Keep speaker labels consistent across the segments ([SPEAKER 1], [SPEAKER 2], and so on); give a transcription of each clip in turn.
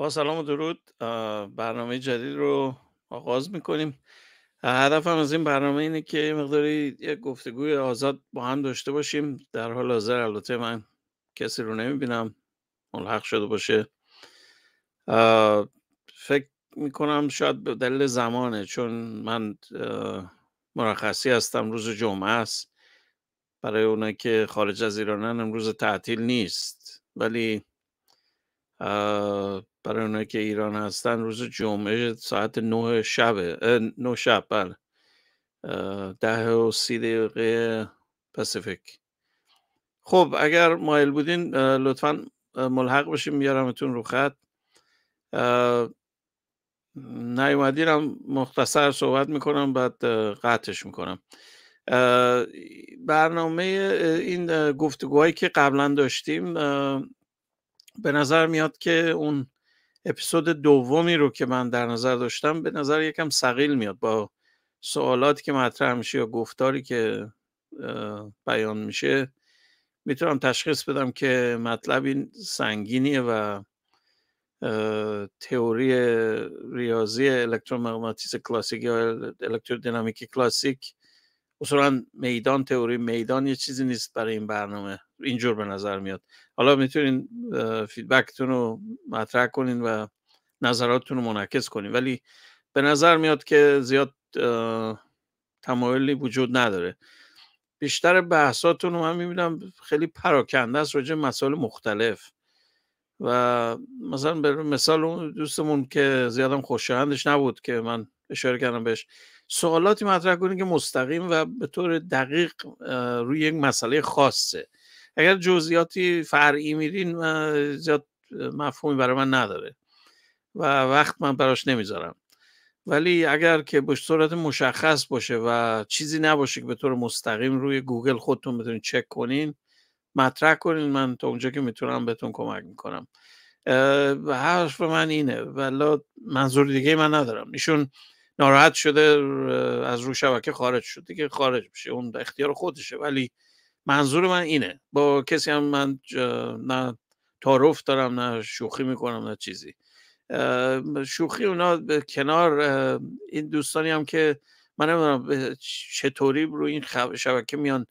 [SPEAKER 1] با سلام و درود برنامه جدید رو آغاز میکنیم هدفم از این برنامه اینه که مقداری یک گفتگوی آزاد با هم داشته باشیم در حال حاضر البته من کسی رو نمیبینم ملحق شده باشه فکر میکنم شاید به دلیل زمانه چون من مرخصی هستم روز جمعه است برای اونا که خارج از ایرانن امروز تعطیل نیست ولی برای اونایی که ایران هستن روز جمعه ساعت نه شب نه شب بله ده و سی دقیقه پسیفیک خب اگر مایل بودین لطفا ملحق باشیم میارمتون رو خط نیومدین هم مختصر صحبت میکنم بعد قطعش میکنم برنامه این گفتگوهایی که قبلا داشتیم به نظر میاد که اون اپیزود دومی رو که من در نظر داشتم به نظر یکم سقیل میاد با سوالاتی که مطرح میشه یا گفتاری که بیان میشه میتونم تشخیص بدم که مطلبی سنگینیه و تئوری ریاضی الکترومغناطیس کلاسیک یا الکترودینامیک کلاسیک اصولا میدان تئوری میدان یه چیزی نیست برای این برنامه اینجور به نظر میاد حالا میتونین فیدبکتون رو مطرح کنین و نظراتتون رو منعکس کنین ولی به نظر میاد که زیاد تمایلی وجود نداره بیشتر بحثاتون رو من میبینم خیلی پراکنده است راجع مسائل مختلف و مثلا به مثال اون دوستمون که زیادم خوشایندش نبود که من اشاره کردم بهش سوالاتی مطرح کنید که مستقیم و به طور دقیق روی یک مسئله خاصه اگر جزئیاتی فرعی میرین زیاد مفهومی برای من نداره و وقت من براش نمیذارم ولی اگر که به صورت مشخص باشه و چیزی نباشه که به طور مستقیم روی گوگل خودتون بتونین چک کنین مطرح کنین من تا اونجا که میتونم بهتون کمک میکنم و حرف من اینه ولی منظور دیگه من ندارم ایشون ناراحت شده از رو شبکه خارج شد که خارج میشه اون اختیار خودشه ولی منظور من اینه با کسی هم من نه تعارف دارم نه شوخی میکنم نه چیزی شوخی اونا به کنار این دوستانی هم که من نمیدونم چطوری رو این خب- شبکه میان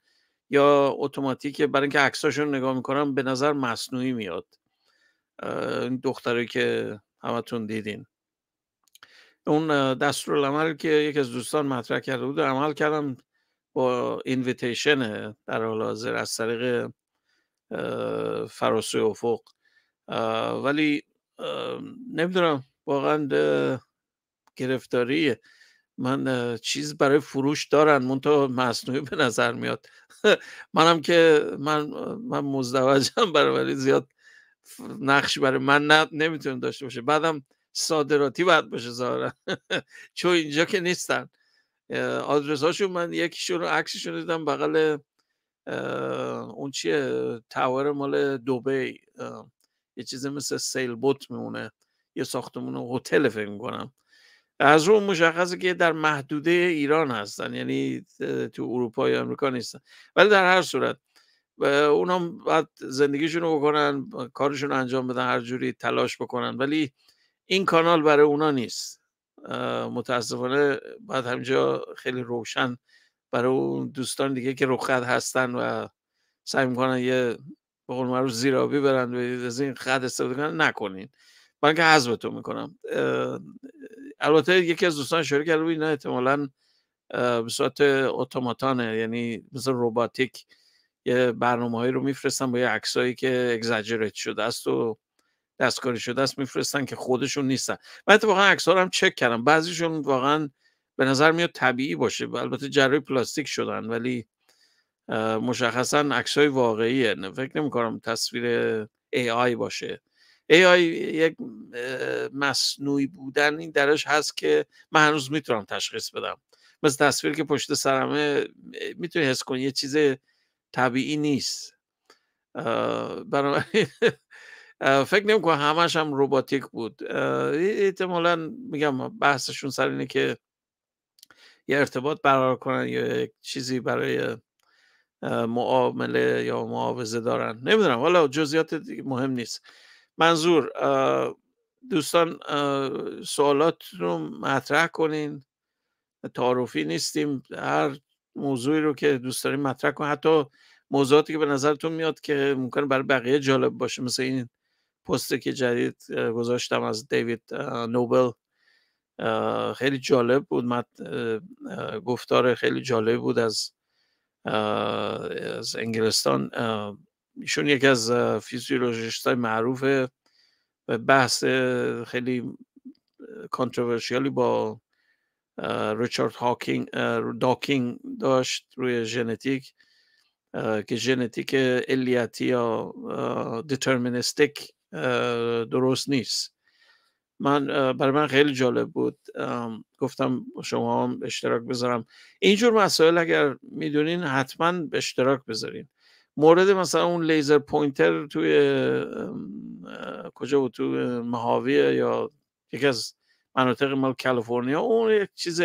[SPEAKER 1] یا اتوماتیک برای اینکه عکساشون نگاه میکنم به نظر مصنوعی میاد این دختری که همتون دیدین اون دستور که یکی از دوستان مطرح کرده بود عمل کردم با اینویتیشن در حال حاضر از طریق فراسوی افق ولی نمیدونم واقعا گرفتاری من چیز برای فروش دارن تو مصنوعی به نظر میاد منم که من من مزدوجم برای ولی زیاد نقش برای من نمیتونه داشته باشه بعدم صادراتی باید باشه ظاهرا چون اینجا که نیستن آدرس هاشون من یکیشون رو عکسشون دیدم بغل اون چیه تاور مال دوبی یه چیزی مثل سیل بوت میمونه یه ساختمون هتل فکر میکنم از رو مشخصه که در محدوده ایران هستن یعنی تو اروپا یا امریکا نیستن ولی در هر صورت اونا باید زندگیشون رو بکنن کارشون رو انجام بدن هر جوری تلاش بکنن ولی این کانال برای اونا نیست متاسفانه باید همینجا خیلی روشن برای اون دوستان دیگه که روخت هستن و سعی میکنن یه به قول زیرابی برن و از این خط استفاده کنن نکنین من که تو میکنم البته یکی از دوستان اشاره کرد اینا احتمالا به صورت اتوماتانه یعنی مثل روباتیک یه برنامه هایی رو میفرستن با یه عکسایی که اگزاجرت شده است و دستکاری شده است میفرستن که خودشون نیستن من اتفاقا عکس هم چک کردم بعضیشون واقعا به نظر میاد طبیعی باشه البته جراحی پلاستیک شدن ولی مشخصا عکس های واقعیه فکر نمی کنم تصویر AI باشه AI یک مصنوعی بودن این درش هست که من هنوز میتونم تشخیص بدم مثل تصویر که پشت سرمه میتونی حس کنی یه چیز طبیعی نیست برای فکر نمی کنم همش هم روباتیک بود احتمالا میگم بحثشون سر اینه که یه ارتباط برقرار کنن یا چیزی برای معامله یا معاوضه دارن نمیدونم حالا جزئیات مهم نیست منظور دوستان سوالات رو مطرح کنین تعارفی نیستیم هر موضوعی رو که دوست داریم مطرح کن حتی موضوعاتی که به نظرتون میاد که ممکن برای بقیه جالب باشه مثل این پست که جدید گذاشتم از دیوید نوبل خیلی جالب بود گفتار خیلی جالب بود از از انگلستان ایشون یکی از فیزیولوژیست های معروف و بحث خیلی کانتروورشیالی با ریچارد هاکینگ داکینگ داشت روی ژنتیک که ژنتیک علیتی یا دیترمینستیک درست نیست من برای من خیلی جالب بود گفتم شما هم اشتراک بذارم اینجور مسائل اگر میدونین حتما به اشتراک بذارین مورد مثلا اون لیزر پوینتر توی کجا بود تو یا یکی از مناطق مال کالیفرنیا اون یک چیز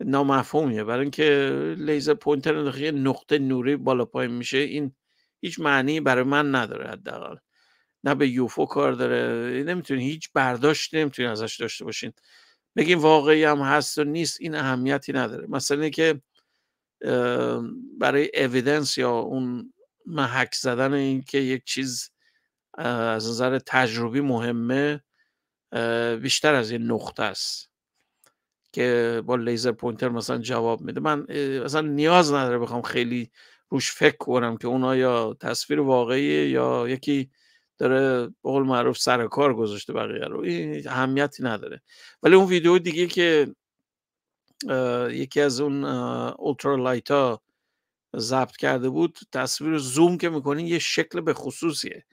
[SPEAKER 1] نامفهومیه برای اینکه لیزر پوینتر نقطه نوری بالا پایین میشه این هیچ معنی برای من نداره حداقل نه به یوفو کار داره نمیتونین هیچ برداشت نمیتونین ازش داشته باشین بگیم واقعی هم هست و نیست این اهمیتی نداره مثلا اینه که برای اویدنس یا اون محک زدن این که یک چیز از نظر تجربی مهمه بیشتر از این نقطه است که با لیزر پوینتر مثلا جواب میده من اصلا نیاز نداره بخوام خیلی روش فکر کنم که اونا یا تصویر واقعی یا یکی داره به قول معروف سر کار گذاشته بقیه رو این اهمیتی نداره ولی اون ویدیو دیگه که یکی از اون اولترا لایت ها ضبط کرده بود تصویر زوم که میکنین یه شکل به خصوصیه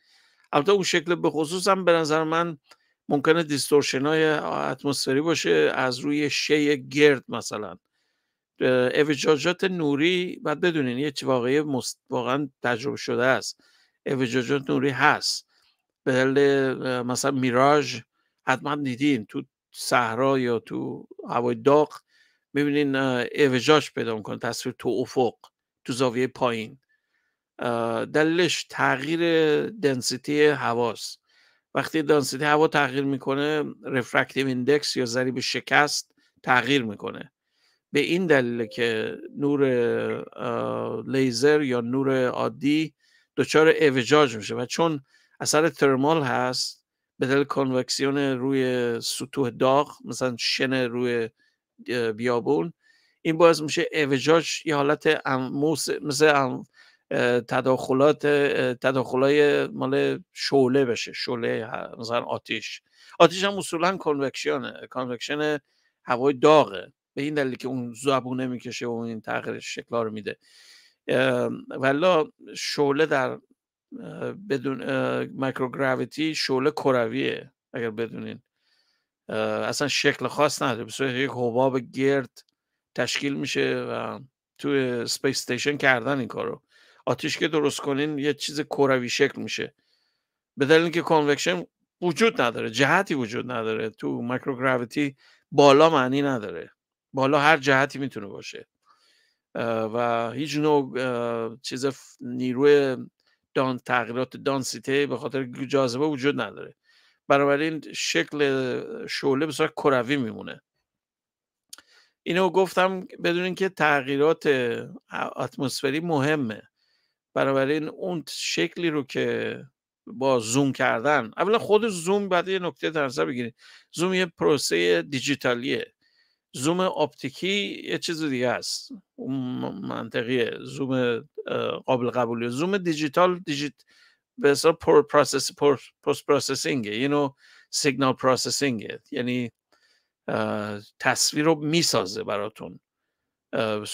[SPEAKER 1] البته اون شکل به خصوص هم به نظر من ممکنه دیستورشن های اتمسفری باشه از روی شی گرد مثلا اوجاجات نوری بعد بدونین یه واقعی واقعا تجربه شده است اوجاجات نوری هست به دلیل مثلا میراژ حتما دیدین تو صحرا یا تو هوای داغ میبینین اوجاش پیدا میکنه تصویر تو افق تو زاویه پایین دلیلش تغییر دنسیتی هواست وقتی دنسیتی هوا تغییر میکنه رفرکتیو ایندکس یا ضریب شکست تغییر میکنه به این دلیل که نور لیزر یا نور عادی دچار اوجاج میشه و چون اثر ترمال هست به دل کنوکسیون روی سطوح داغ مثلا شن روی بیابون این باعث میشه اوجاج یه حالت موس... مثل تداخلات تداخلای مال شوله بشه شعله مثلا آتیش آتیش هم اصولا کنوکسیونه کنوکشن هوای داغه به این دلیل که اون زبونه میکشه و اون این تغییر شکلا رو میده ولی شعله در بدون گراویتی شعله کرویه اگر بدونین اصلا شکل خاص نداره به یک حباب گرد تشکیل میشه و توی سپیس ستیشن کردن این کارو آتیش که درست کنین یه چیز کروی شکل میشه به دلیل اینکه کنوکشن وجود نداره جهتی وجود نداره تو مایکروگراویتی بالا معنی نداره بالا هر جهتی میتونه باشه و هیچ نوع چیز نیروی دان تغییرات دانسیته به خاطر جاذبه وجود نداره بنابراین شکل شعله به صورت کروی میمونه اینو گفتم بدونین که تغییرات اتمسفری مهمه بنابراین اون شکلی رو که با زوم کردن اولا خود زوم بعد یه نکته در نظر بگیرید زوم یه پروسه دیجیتالیه زوم اپتیکی یه چیز دیگه است منطقیه زوم قابل قبولی زوم دیجیتال دیجیت به اصلا پر پروسس پروسسینگ یه نو سیگنال پروسسینگ یعنی تصویر رو میسازه براتون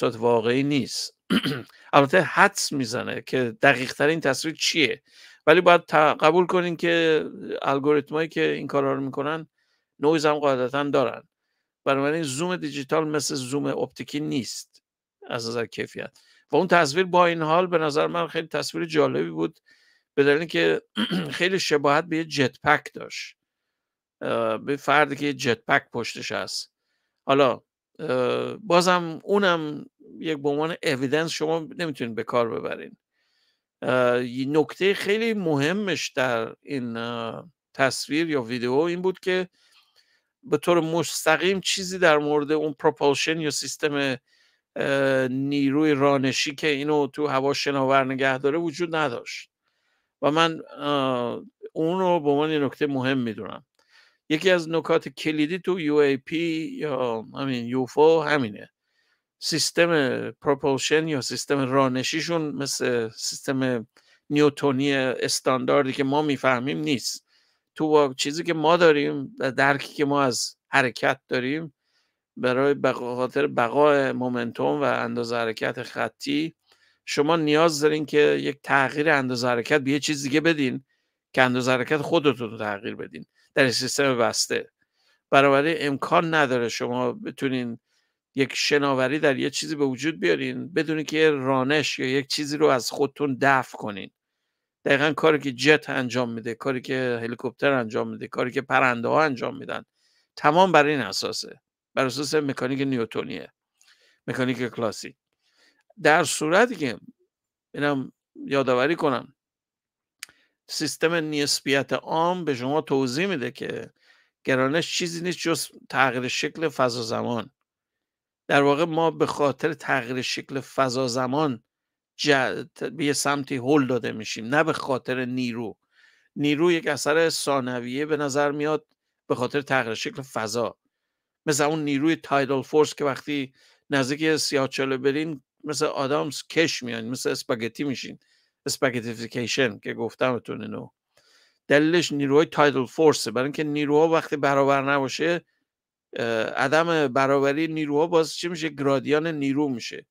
[SPEAKER 1] به واقعی نیست البته حدس میزنه که دقیق ترین تصویر چیه ولی باید قبول کنین که الگوریتمایی که این کارا رو میکنن نویز هم قاعدتا دارن بنابراین زوم دیجیتال مثل زوم اپتیکی نیست از نظر کیفیت و اون تصویر با این حال به نظر من خیلی تصویر جالبی بود به دلیل که خیلی شباهت به یه جت پک داشت به فردی که یه جت پک پشتش هست حالا بازم اونم یک به عنوان اویدنس شما نمیتونید به کار ببرین نکته خیلی مهمش در این تصویر یا ویدیو این بود که به طور مستقیم چیزی در مورد اون پروپالشن یا سیستم نیروی رانشی که اینو تو هوا شناور نگه داره وجود نداشت و من اون رو به عنوان نکته مهم میدونم یکی از نکات کلیدی تو پی یا همین یوفو همینه سیستم پروپولشن یا سیستم رانشیشون مثل سیستم نیوتونی استانداردی که ما میفهمیم نیست تو چیزی که ما داریم و درکی که ما از حرکت داریم برای خاطر بقای مومنتوم و اندازه حرکت خطی شما نیاز دارین که یک تغییر اندازه حرکت به یه چیز دیگه بدین که اندازه حرکت خودتون رو تغییر بدین در سیستم بسته برابری امکان نداره شما بتونین یک شناوری در یه چیزی به وجود بیارین بدونی که رانش یا یک چیزی رو از خودتون دفع کنین دقیقا کاری که جت انجام میده کاری که هلیکوپتر انجام میده کاری که پرنده ها انجام میدن تمام بر این اساسه بر اساس مکانیک نیوتونیه مکانیک کلاسیک در صورتی که اینم یادآوری کنم سیستم نسبیت عام به شما توضیح میده که گرانش چیزی نیست جز تغییر شکل فضا زمان در واقع ما به خاطر تغییر شکل فضا زمان به یه سمتی هل داده میشیم نه به خاطر نیرو نیرو یک اثر ثانویه به نظر میاد به خاطر تغییر شکل فضا مثل اون نیروی تایدل فورس که وقتی نزدیک سیاچاله برین مثل آدامز کش میان مثل اسپاگتی میشین اسپاگتیفیکیشن که گفتمتون اینو دلیلش نیروهای تایدل فورسه برای اینکه نیروها وقتی برابر نباشه عدم برابری نیروها باز چی میشه گرادیان نیرو میشه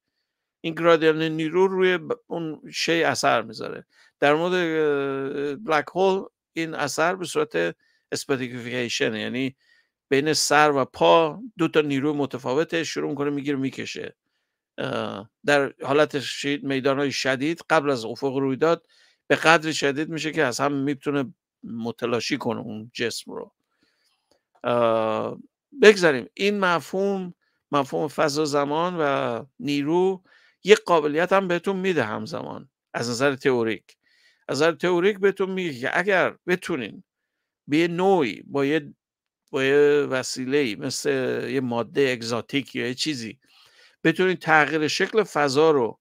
[SPEAKER 1] این گرادیان نیرو روی اون شی اثر میذاره در مورد بلک هول این اثر به صورت اسپاتیفیکیشن یعنی بین سر و پا دو تا نیرو متفاوته شروع میکنه میگیره میکشه در حالت میدان های شدید قبل از افق رویداد به قدر شدید میشه که از هم میتونه متلاشی کنه اون جسم رو بگذاریم این مفهوم مفهوم فضا زمان و نیرو یک قابلیت هم بهتون میده همزمان از نظر تئوریک از نظر تئوریک بهتون میگه که اگر بتونین به یه نوعی با یه با یه وسیله مثل یه ماده اگزاتیک یا یه چیزی بتونین تغییر شکل فضا رو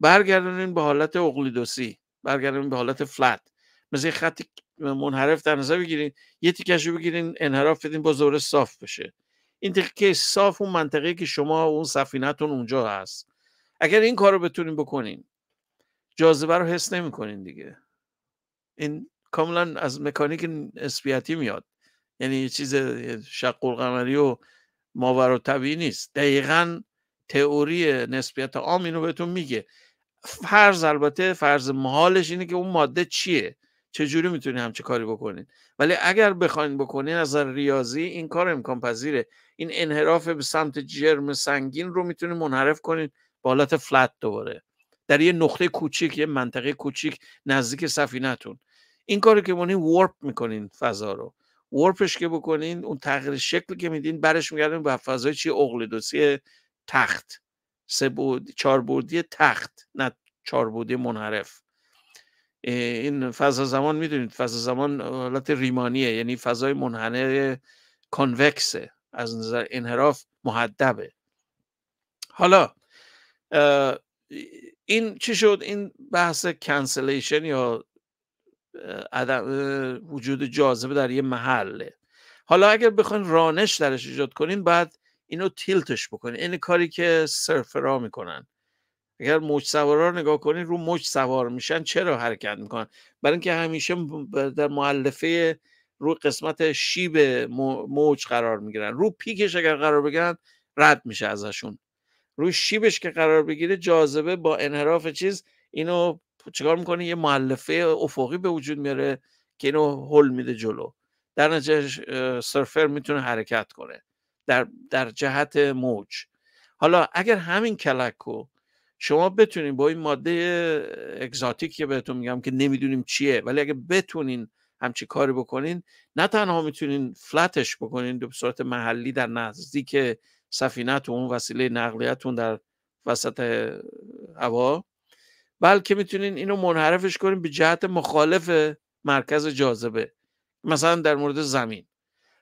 [SPEAKER 1] برگردونین به حالت اقلیدوسی برگردونین به حالت فلت مثل یه خط منحرف در نظر بگیرین یه تیکش رو بگیرین انحراف بدین با زور صاف بشه این تیکه صاف اون منطقه که شما اون سفینتون اونجا هست اگر این کار رو بتونین بکنیم جاذبه رو حس نمیکنین دیگه این کاملا از مکانیک نسبیتی میاد یعنی چیز شق القمری و ماور و طبیعی نیست دقیقا تئوری نسبیت عام اینو بهتون میگه فرض البته فرض محالش اینه که اون ماده چیه چجوری میتونی همچه کاری بکنین ولی اگر بخواین بکنین از ریاضی این کار امکان پذیره این انحراف به سمت جرم سنگین رو میتونین منحرف کنین به حالت فلت دوباره در یه نقطه کوچیک یه منطقه کوچیک نزدیک سفینهتون این کاری که مونین ورپ میکنین فضا رو ورپش که بکنین اون تغییر شکل که میدین برش میگردین به فضای چی اقلدوسی تخت سه بود چهار تخت نه چهار بودی منحرف این فضا زمان میدونید فضا زمان حالت ریمانیه یعنی فضای منحنه کنوکسه از نظر انحراف محدبه حالا این چی شد این بحث کنسلیشن یا عدم وجود جاذبه در یه محله حالا اگر بخواین رانش درش ایجاد کنین بعد اینو تیلتش بکنین این کاری که سرفرا میکنن اگر موج سوارا رو نگاه کنین رو موج سوار میشن چرا حرکت میکنن برای اینکه همیشه در معلفه رو قسمت شیب موج قرار میگیرن رو پیکش اگر قرار بگیرن رد میشه ازشون روی شیبش که قرار بگیره جاذبه با انحراف چیز اینو چکار میکنه یه معلفه افقی به وجود میاره که اینو هل میده جلو در نتیجه سرفر میتونه حرکت کنه در, در جهت موج حالا اگر همین کلک رو شما بتونین با این ماده اگزاتیک که بهتون میگم که نمیدونیم چیه ولی اگه بتونین همچی کاری بکنین نه تنها میتونین فلتش بکنین به صورت محلی در نزدیک اون وسیله نقلیتون در وسط هوا بلکه میتونین اینو منحرفش کنین به جهت مخالف مرکز جاذبه مثلا در مورد زمین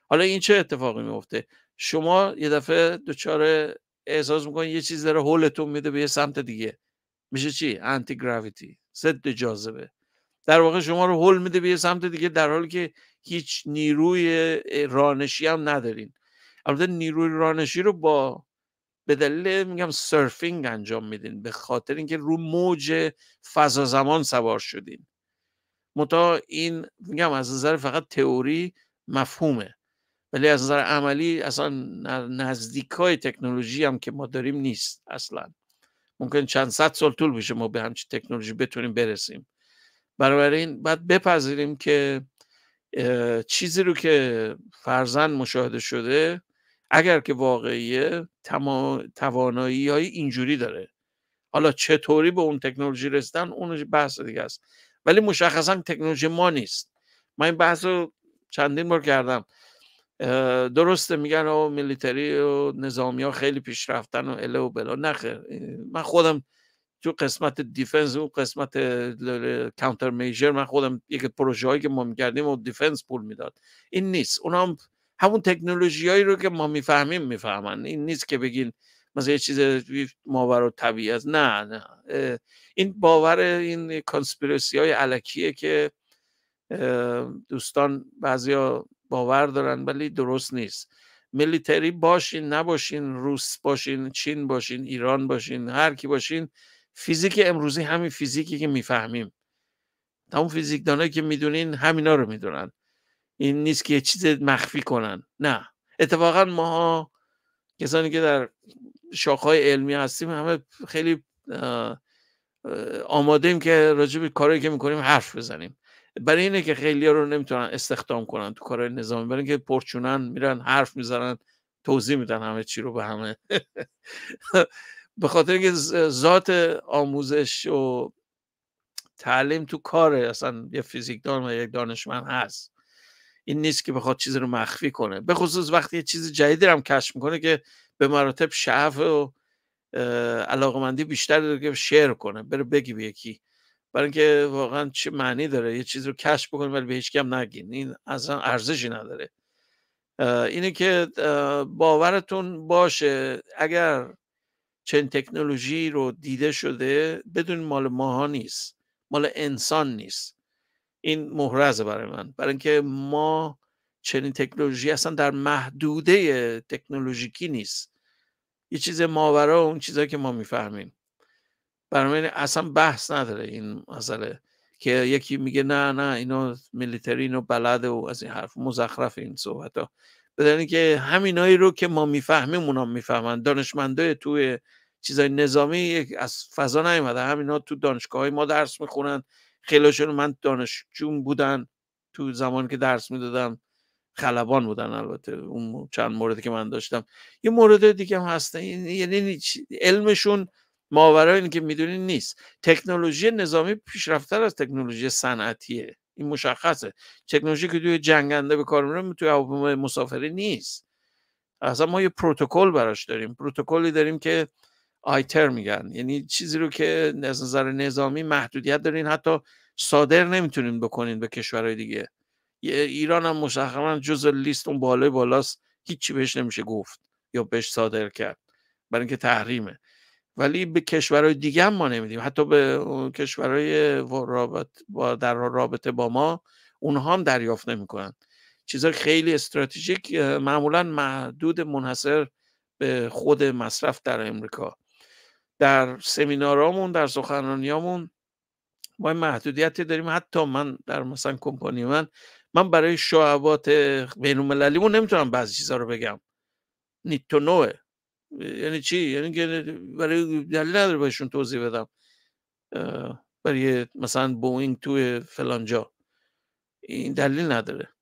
[SPEAKER 1] حالا این چه اتفاقی میفته شما یه دفعه دچار احساس میکنین یه چیز داره هولتون میده به یه سمت دیگه میشه چی انتی گراویتی ضد جاذبه در واقع شما رو هول میده به یه سمت دیگه در حالی که هیچ نیروی رانشی هم ندارین البته نیروی رانشی رو با به دلیل میگم سرفینگ انجام میدین به خاطر اینکه رو موج فضا زمان سوار شدین متا این میگم از نظر فقط تئوری مفهومه ولی از نظر عملی اصلا نزدیک های تکنولوژی هم که ما داریم نیست اصلا ممکن چند صد سال طول بشه ما به همچین تکنولوژی بتونیم برسیم برای این باید بپذیریم که چیزی رو که فرزن مشاهده شده اگر که واقعیه توانایی های اینجوری داره حالا چطوری به اون تکنولوژی رسیدن اون بحث دیگه است ولی مشخصا تکنولوژی ما نیست من این بحث رو چندین بار کردم درسته میگن او ملیتری و نظامی ها خیلی پیشرفتن و اله و بلا نخیر من خودم تو قسمت دیفنس و قسمت کانتر میجر من خودم یک پروژه هایی که ما میکردیم و دیفنس پول میداد این نیست اونم همون تکنولوژیایی رو که ما میفهمیم میفهمن این نیست که بگین مثلا یه چیز ماور طبیعی است نه نه این باور این کانسپیرسی های علکیه که دوستان بعضیا باور دارن ولی درست نیست ملیتری باشین نباشین روس باشین چین باشین ایران باشین هر کی باشین فیزیک امروزی همین فیزیکی که میفهمیم اون فیزیکدانایی که میدونین همینا رو میدونن این نیست که یه چیز مخفی کنن نه اتفاقا ماها کسانی که در شاخهای علمی هستیم همه خیلی آماده ایم که راجع به کاری که میکنیم حرف بزنیم برای اینه که خیلی رو نمیتونن استخدام کنن تو کارهای نظامی برای که پرچونن میرن حرف میزنن توضیح میدن همه چی رو به همه به خاطر اینکه ذات آموزش و تعلیم تو کاره اصلا یه فیزیکدان و یک دانشمند هست این نیست که بخواد چیزی رو مخفی کنه به خصوص وقتی یه چیز جدیدی هم کشف میکنه که به مراتب شعف و علاقمندی بیشتر داره که شیر کنه بره بگی به یکی برای اینکه واقعا چه معنی داره یه چیز رو کشف بکنه ولی به هیچ هم نگین این اصلا ارزشی نداره اینه که باورتون باشه اگر چنین تکنولوژی رو دیده شده بدون مال ماها نیست مال انسان نیست این مهرزه برای من برای اینکه ما چنین تکنولوژی اصلا در محدوده تکنولوژیکی نیست یه چیز ماورا اون چیزهایی که ما میفهمیم برای من اصلا بحث نداره این مسئله که یکی میگه نه نه اینا ملیتری اینو بلده و از این حرف مزخرف این صحبت ها بدانی که همینایی رو که ما میفهمیم اونا میفهمن دانشمنده توی چیزای نظامی از فضا نیومده همینا تو دانشگاه های ما درس میخونن خیلیشون من دانشجون بودن تو زمان که درس میدادم خلبان بودن البته اون چند موردی که من داشتم یه مورد دیگه هم هستن یعنی علمشون ماورای این که میدونین نیست تکنولوژی نظامی پیشرفتتر از تکنولوژی صنعتیه این مشخصه تکنولوژی که توی جنگنده به کار میره توی هواپیمای مسافری نیست اصلا ما یه پروتکل براش داریم پروتکلی داریم که آیتر میگن یعنی چیزی رو که از نظر نظامی محدودیت دارین حتی صادر نمیتونین بکنین به کشورهای دیگه ایران هم مشخصا جز لیست اون بالای بالاست هیچی بهش نمیشه گفت یا بهش صادر کرد برای اینکه تحریمه ولی به کشورهای دیگه هم ما نمیدیم حتی به کشورهای رابط با در رابطه با ما اونها هم دریافت نمیکنن چیزا خیلی استراتژیک معمولا محدود منحصر به خود مصرف در امریکا در سمینارامون در سخنرانیامون ما محدودیتی داریم حتی من در مثلا کمپانی من من برای شعبات بین مون نمیتونم بعضی چیزها رو بگم نیتو نوه یعنی چی یعنی برای دلیل نداره بهشون توضیح بدم برای مثلا بوینگ توی فلانجا این دلیل نداره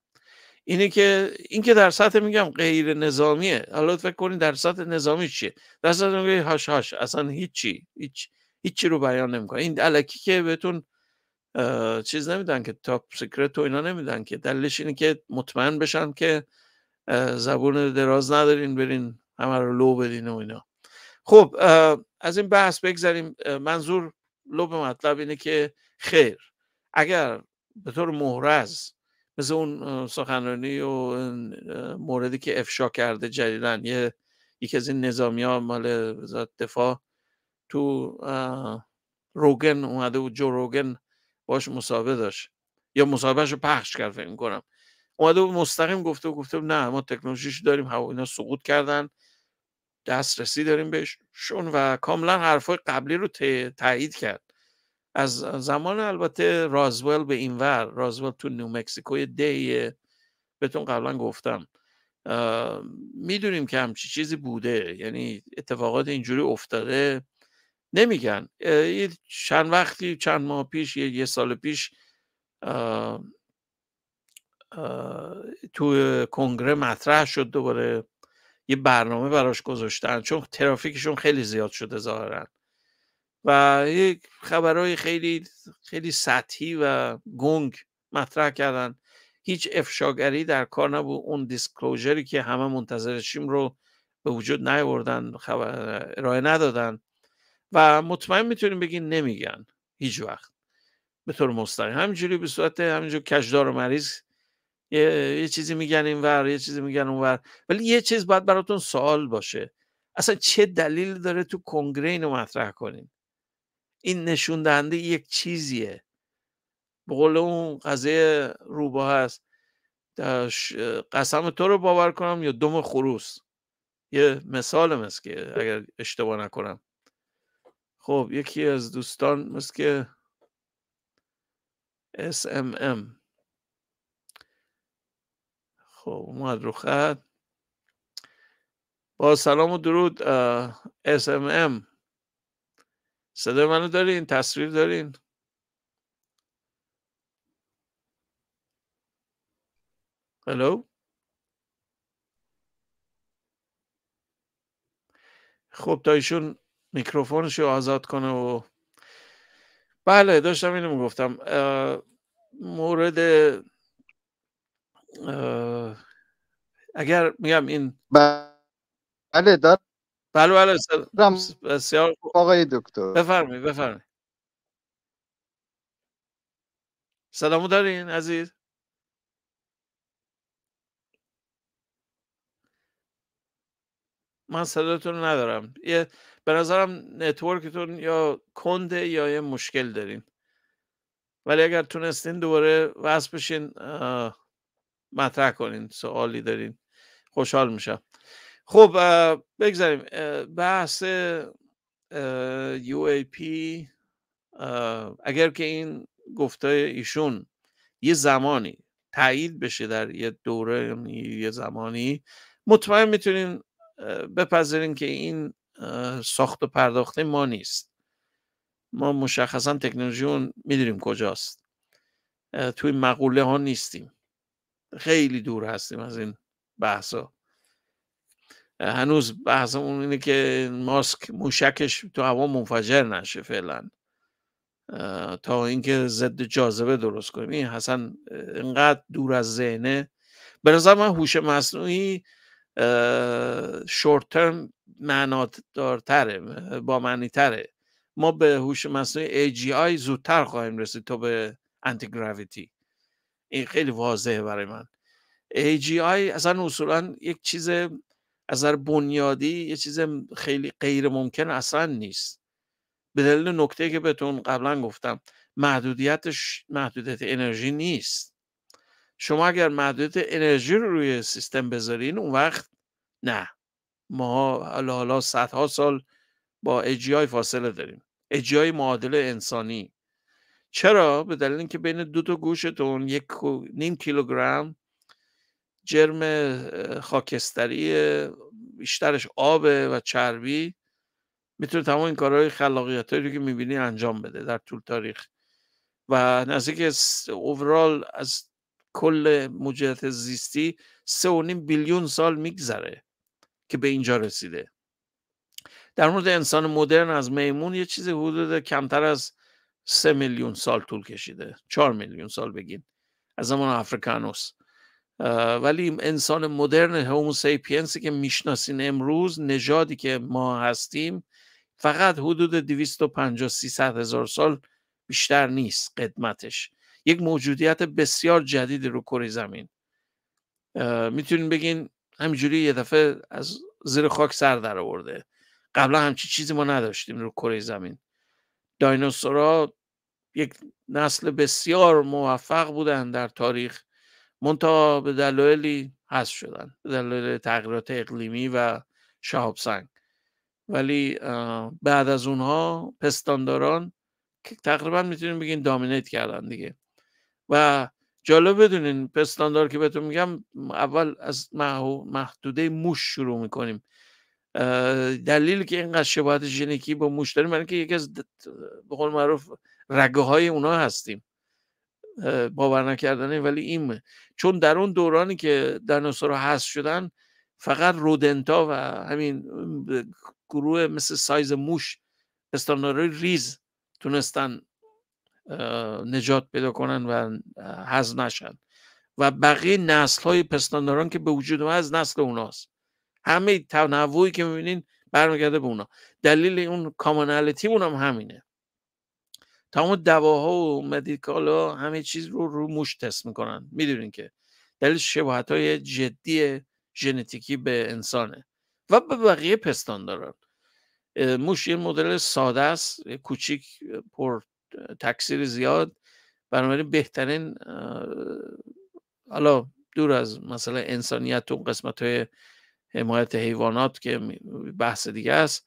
[SPEAKER 1] اینه که این که در سطح میگم غیر نظامیه حالا فکر کنید در سطح نظامی چیه در سطح نظامی هاش هاش اصلا هیچی هیچ هیچی رو بیان نمیکنه این علکی که بهتون چیز نمیدن که تاپ سیکرت و اینا نمیدن که دلش اینه که مطمئن بشن که زبون دراز ندارین برین همه رو لو بدین و اینا خب از این بحث بگذریم منظور به مطلب اینه که خیر اگر به طور محرز مثل اون سخنرانی و موردی که افشا کرده جدیدن یه یکی از این نظامی ها مال وزارت دفاع تو روگن اومده بود جو روگن باش مصاحبه داشت یا مصاحبهش رو پخش کرد فکر کنم اومده بود مستقیم گفته و گفته نه ما تکنولوژیش داریم هوا اینا سقوط کردن دسترسی داریم بهشون و کاملا حرفای قبلی رو تایید کرد از زمان البته رازول به این ور رازول تو نیومکسیکو دی بهتون قبلا گفتم میدونیم که همچی چیزی بوده یعنی اتفاقات اینجوری افتاده نمیگن چند وقتی چند ماه پیش یه, سال پیش تو کنگره مطرح شد دوباره یه برنامه براش گذاشتن چون ترافیکشون خیلی زیاد شده ظاهرا و یک خبرهای خیلی خیلی سطحی و گنگ مطرح کردن هیچ افشاگری در کار نبود اون دیسکلوژری که همه منتظرشیم رو به وجود نیاوردن خبر ارائه ندادن و مطمئن میتونیم بگیم نمیگن هیچ وقت به طور مستقیم همینجوری به صورت همینجور کشدار و مریض یه،, چیزی میگن اینور یه چیزی میگن اونور ولی یه چیز باید براتون سوال باشه اصلا چه دلیل داره تو کنگره اینو مطرح کنین این نشون دهنده یک چیزیه به قول اون قضیه روبه هست قسم تو رو باور کنم یا دم خروس یه مثال مثل که اگر اشتباه نکنم خب یکی از دوستان مثل که SMM خب اومد رو با سلام و درود SMM صدای منو دارین تصویر دارین هلو خب تا ایشون میکروفونش رو آزاد کنه و بله داشتم اینو میگفتم مورد اگر میگم این بله دار بله بله بسیار آقای دکتر بفرمایید بفرمایید سلامو دارین عزیز من صداتون ندارم یه به نظرم نتورکتون یا کنده یا یه مشکل دارین ولی اگر تونستین دوباره وصل بشین مطرح کنین سوالی دارین خوشحال میشم خب بگذاریم بحث یو ای پی اگر که این گفته ایشون یه زمانی تایید بشه در یه دوره یعنی یه زمانی مطمئن میتونیم بپذیرین که این ساخت و پرداخته ما نیست ما مشخصا تکنولوژی اون میدونیم کجاست توی مقوله ها نیستیم خیلی دور هستیم از این ها هنوز بحثمون اینه که ماسک موشکش تو هوا منفجر نشه فعلا تا اینکه ضد جاذبه درست کنیم این حسن انقدر دور از ذهنه به نظر من هوش مصنوعی شورت ترم معنادارتره با معنی تره ما به هوش مصنوعی AGI زودتر خواهیم رسید تا به گراویتی این خیلی واضحه برای من AGI اصلا اصولا یک چیز از بنیادی یه چیز خیلی غیر ممکن اصلا نیست به دلیل نکته که بهتون قبلا گفتم محدودیتش محدودیت انرژی نیست شما اگر محدودیت انرژی رو روی سیستم بذارین اون وقت نه ما حالا حالا صدها سال با اجیای فاصله داریم اجیای معادل انسانی چرا به دلیل اینکه بین دو تا گوشتون یک نیم کیلوگرم جرم خاکستری بیشترش آب و چربی میتونه تمام این کارهای خلاقیتهایی رو که میبینی انجام بده در طول تاریخ و نزدیک اوورال از کل مجهت زیستی سه و نیم بیلیون سال میگذره که به اینجا رسیده در مورد انسان مدرن از میمون یه چیزی حدود کمتر از سه میلیون سال طول کشیده چهار میلیون سال بگین از زمان افریکانوس ولی انسان مدرن هوموسیپینسی که میشناسین امروز نژادی که ما هستیم فقط حدود 250 300 هزار سال بیشتر نیست قدمتش یک موجودیت بسیار جدیدی رو کره زمین میتونین بگین همینجوری یه دفعه از زیر خاک سر در آورده قبلا همچی چیزی ما نداشتیم رو کره زمین دایناسورها یک نسل بسیار موفق بودن در تاریخ منتها به دلایلی حذف شدن به دلایل تغییرات اقلیمی و شهاب سنگ ولی بعد از اونها پستانداران که تقریبا میتونیم بگیم دامینیت کردن دیگه و جالب بدونین پستاندار که بهتون میگم اول از محدوده موش شروع میکنیم دلیل که اینقدر شباهت ژنتیکی با موش داریم برای اینکه یکی از به قول معروف رگه های اونا هستیم باور نکردنه ولی این چون در اون دورانی که دایناسورها هست شدن فقط رودنتا و همین گروه مثل سایز موش پستاندارای ریز تونستن نجات پیدا کنن و هز نشن و بقیه نسل های پستانداران که به وجود ما از نسل اوناست همه تنوعی که میبینین برمیگرده به اونا دلیل اون کامانالتی هم همینه تمام دواها و مدیکال ها همه چیز رو رو موش تست میکنن میدونین که دلیل شباهت های جدی ژنتیکی به انسانه و به بقیه پستان دارن موش یه مدل ساده است کوچیک پر تکثیر زیاد بنابراین بهترین حالا دور از مثلا انسانیت و قسمت های حمایت حیوانات که بحث دیگه است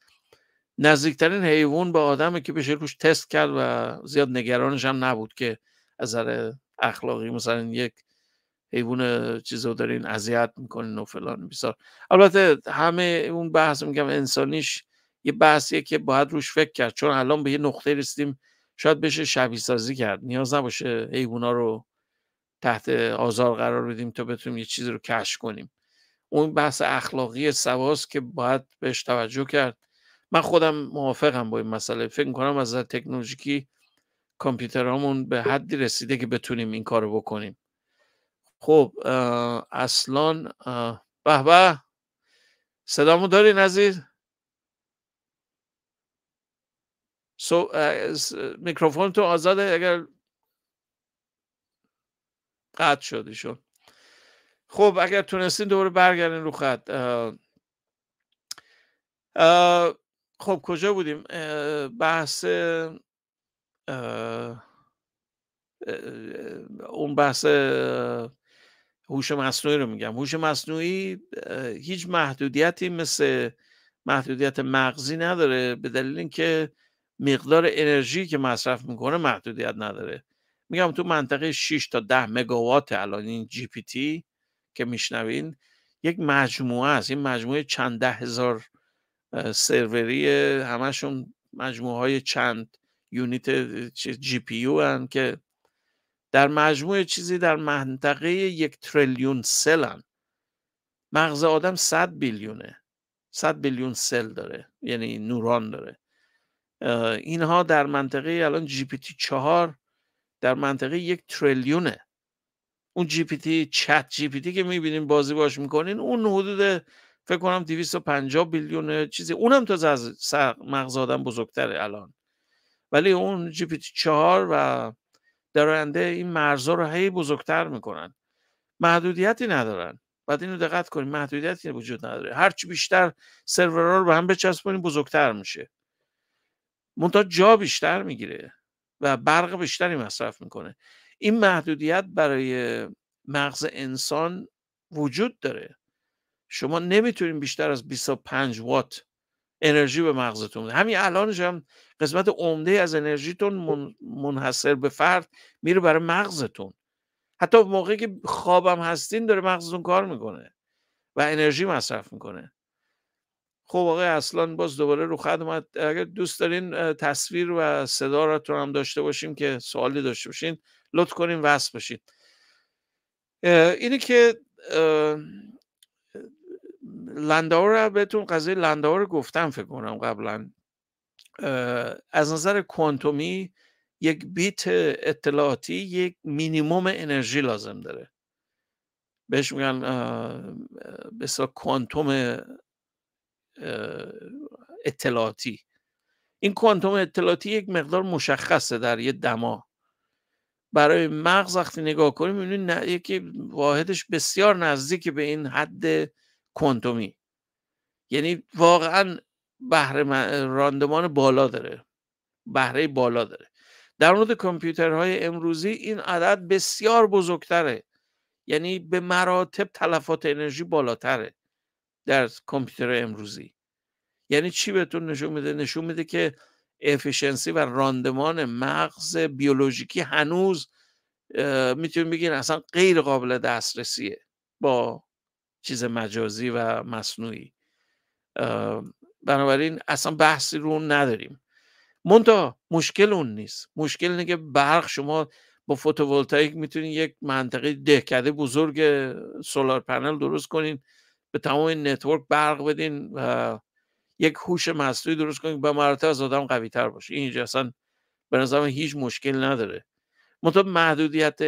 [SPEAKER 1] نزدیکترین حیوان به آدمه که بشه روش تست کرد و زیاد نگرانش هم نبود که از نظر اخلاقی مثلا یک حیوان چیز رو دارین اذیت میکنین و فلان بسار البته همه اون بحث میگم انسانیش یه بحثیه که باید روش فکر کرد چون الان به یه نقطه رسیدیم شاید بشه شبیه سازی کرد نیاز نباشه حیونا رو تحت آزار قرار بدیم تا بتونیم یه چیزی رو کش کنیم اون بحث اخلاقی سواس که باید بهش توجه کرد من خودم موافقم با این مسئله فکر کنم از نظر تکنولوژیکی کامپیوترامون به حدی رسیده که بتونیم این کارو بکنیم خب اصلا به به صدامو داری نزید؟ سو میکروفون تو آزاده اگر قطع شد خب اگر تونستین دوباره برگردین رو خط خب کجا بودیم بحث اون بحث هوش مصنوعی رو میگم هوش مصنوعی هیچ محدودیتی مثل محدودیت مغزی نداره به دلیل اینکه مقدار انرژی که مصرف میکنه محدودیت نداره میگم تو منطقه 6 تا 10 مگاوات الان این جی پی تی که میشنوین یک مجموعه است این مجموعه چند ده هزار سروری همشون مجموعه های چند یونیت جی پی یو هن که در مجموع چیزی در منطقه یک تریلیون سل هن. مغز آدم 100 بیلیونه صد بیلیون سل داره یعنی نوران داره اینها در منطقه الان جی پی تی چهار در منطقه یک تریلیونه اون جی پی تی چت جی پی تی که میبینیم بازی باش میکنین اون حدود فکر کنم 250 بیلیون چیزی اونم تازه از مغز آدم بزرگتره الان ولی اون جی پی تی 4 و در این مرزا رو هی بزرگتر میکنن محدودیتی ندارن بعد اینو دقت کنیم محدودیتی وجود نداره هرچی بیشتر سرورها رو به هم بچسبونیم بزرگتر میشه منتها جا بیشتر میگیره و برق بیشتری مصرف میکنه این محدودیت برای مغز انسان وجود داره شما نمیتونین بیشتر از 25 وات انرژی به مغزتون همین الانش هم قسمت عمده از انرژیتون خب. منحصر به فرد میره برای مغزتون حتی موقعی که خوابم هستین داره مغزتون کار میکنه و انرژی مصرف میکنه خب آقای اصلا باز دوباره رو خدمت اومد اگر دوست دارین تصویر و صدا رو هم داشته باشیم که سوالی داشته باشین لطف کنین وصل باشین اینه که ها رو بهتون قضیه ها رو گفتم فکر کنم قبلا از نظر کوانتومی یک بیت اطلاعاتی یک مینیموم انرژی لازم داره بهش میگن بسیار کوانتوم اطلاعاتی این کوانتوم اطلاعاتی یک مقدار مشخصه در یه دما برای مغز وقتی نگاه کنیم یکی واحدش بسیار نزدیک به این حد کوانتومی یعنی واقعا بهره راندمان بالا داره بهره بالا داره در مورد کامپیوترهای امروزی این عدد بسیار بزرگتره یعنی به مراتب تلفات انرژی بالاتره در کامپیوتر امروزی یعنی چی بهتون نشون میده نشون میده که افیشنسی و راندمان مغز بیولوژیکی هنوز میتونیم بگین اصلا غیر قابل دسترسیه با چیز مجازی و مصنوعی بنابراین اصلا بحثی رو نداریم منتها مشکل اون نیست مشکل اینه که برق شما با فوتوولتایک میتونید یک منطقه دهکده بزرگ سولار پنل درست کنین به تمام نتورک برق بدین و یک هوش مصنوعی درست کنین به مراتب از آدم قوی تر باشه اینجا اصلا به هیچ مشکل نداره منتها محدودیت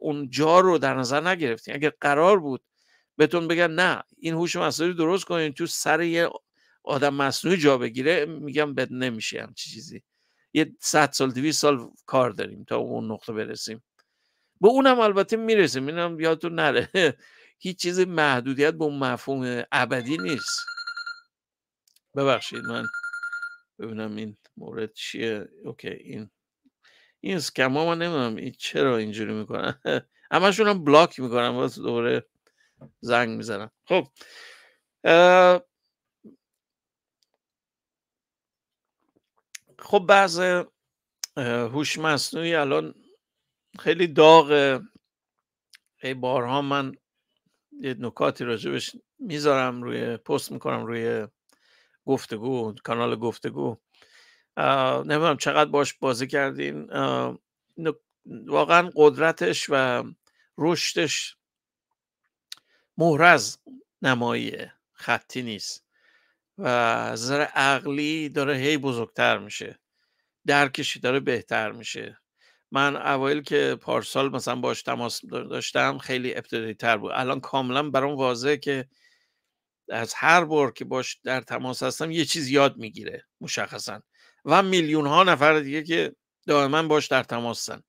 [SPEAKER 1] اون جا رو در نظر نگرفتیم اگر قرار بود بهتون بگن نه این هوش مصنوعی درست کنین تو سر یه آدم مصنوعی جا بگیره میگم بد نمیشه همچی چیزی یه صد سال دوی سال کار داریم تا اون نقطه برسیم به اونم البته میرسیم اینم یادتون نره هیچ چیز محدودیت به اون مفهوم ابدی نیست ببخشید من ببینم این مورد چیه اوکی این این سکما من نمیدونم چرا اینجوری میکنن همشون هم بلاک میکنن زنگ میزنم خب خب بعض هوش مصنوعی الان خیلی داغ ای بارها من یه نکاتی راجبش میذارم روی پست میکنم روی گفتگو کانال گفتگو نمیدونم چقدر باش بازی کردین واقعا قدرتش و رشدش مهرز نمایی خطی نیست و نظر عقلی داره هی بزرگتر میشه درکشی داره بهتر میشه من اوایل که پارسال مثلا باش تماس داشتم خیلی ابتدایی تر بود الان کاملا برام واضحه که از هر بار که باش در تماس هستم یه چیز یاد میگیره مشخصا و میلیون ها نفر دیگه که دائما باش در تماسن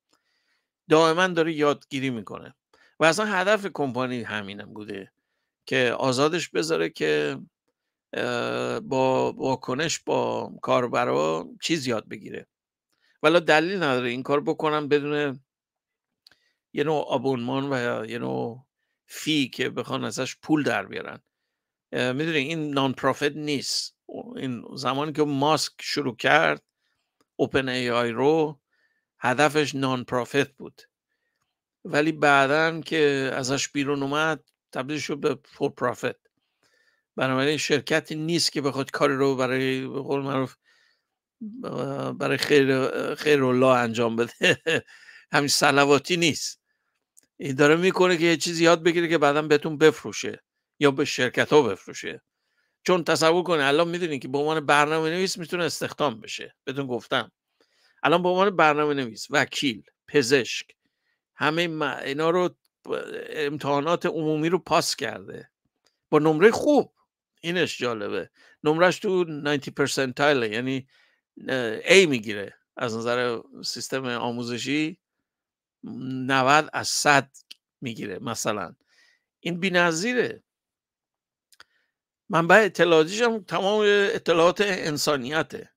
[SPEAKER 1] دائما داره یادگیری میکنه و اصلا هدف کمپانی همینم بوده که آزادش بذاره که با واکنش با, با کاربرا چیز یاد بگیره ولی دلیل نداره این کار بکنم بدون یه نوع آبونمان و یه نوع فی که بخوان ازش پول در بیارن میدونی این نان پروفیت نیست این زمانی که ماسک شروع کرد اوپن ای آی رو هدفش نان پروفیت بود ولی بعدا که ازش بیرون اومد تبدیل شد به فور پرافت بنابراین شرکتی نیست که بخواد کاری رو برای قول معروف برای خیر, خیر الله انجام بده همین سلواتی نیست این داره میکنه که یه چیزی یاد بگیره که بعدا بهتون بفروشه یا به شرکت ها بفروشه چون تصور کنه الان میدونین که به عنوان برنامه نویس میتونه استخدام بشه بهتون گفتم الان به عنوان برنامه نویس وکیل پزشک همه اینا رو امتحانات عمومی رو پاس کرده با نمره خوب اینش جالبه نمرش تو 90 پرسنتایل یعنی A میگیره از نظر سیستم آموزشی 90 از 100 میگیره مثلا این نظیره منبع اطلاعاتیش هم تمام اطلاعات انسانیته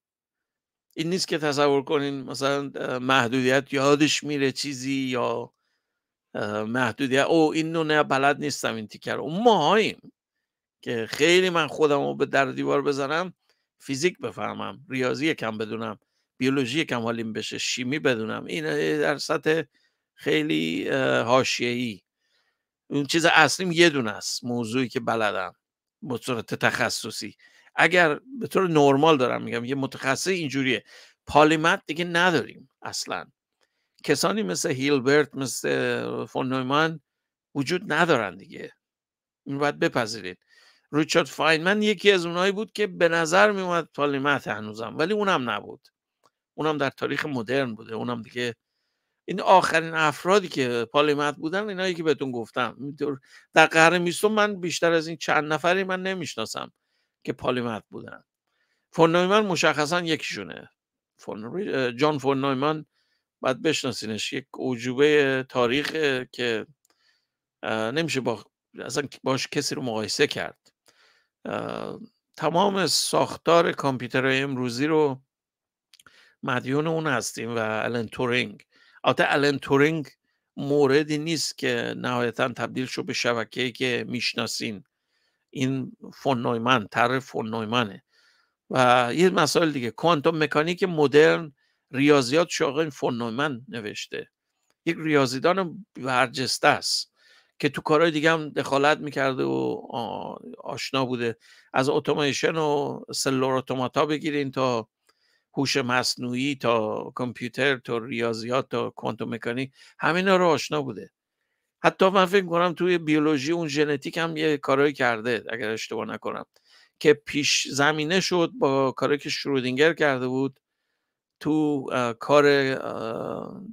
[SPEAKER 1] این نیست که تصور کنین مثلا محدودیت یادش میره چیزی یا محدودیت او اینو نه بلد نیستم این تیکر اون ماهاییم که خیلی من خودم رو به در دیوار بزنم فیزیک بفهمم ریاضی کم بدونم بیولوژی کم حالیم بشه شیمی بدونم این در سطح خیلی هاشیهی اون چیز اصلیم یه دونه است موضوعی که بلدم به صورت تخصصی اگر به طور نرمال دارم میگم یه متخصص اینجوریه پالیمت دیگه نداریم اصلا کسانی مثل هیلبرت مثل فون نویمان وجود ندارن دیگه این باید بپذیرید ریچارد فاینمن یکی از اونایی بود که به نظر میومد پالیمت هنوزم ولی اونم نبود اونم در تاریخ مدرن بوده اونم دیگه این آخرین افرادی که پالیمت بودن اینایی که بهتون گفتم در قرن میستون من بیشتر از این چند نفری من نمیشناسم که پالیمت بودن فون نویمن مشخصا یکیشونه فون... جان فون نویمان، باید بشناسینش یک اوجوبه تاریخ که نمیشه با اصلا باش کسی رو مقایسه کرد تمام ساختار کامپیوترهای امروزی رو مدیون اون هستیم و الن تورینگ البته الن تورینگ موردی نیست که نهایتا تبدیل شد به شبکه‌ای که میشناسین این فون نویمن تر فون نویمنه و یه مسائل دیگه کوانتوم مکانیک مدرن ریاضیات این فون نویمن نوشته یک ریاضیدان برجسته است که تو کارهای دیگه هم دخالت میکرده و آشنا بوده از اتوماسیون و سلور اتوماتا بگیرین تا هوش مصنوعی تا کامپیوتر تا ریاضیات تا کوانتوم مکانیک همینا رو آشنا بوده حتی من فکر کنم توی بیولوژی اون ژنتیک هم یه کارایی کرده اگر اشتباه نکنم که پیش زمینه شد با کاری که شرودینگر کرده بود تو کار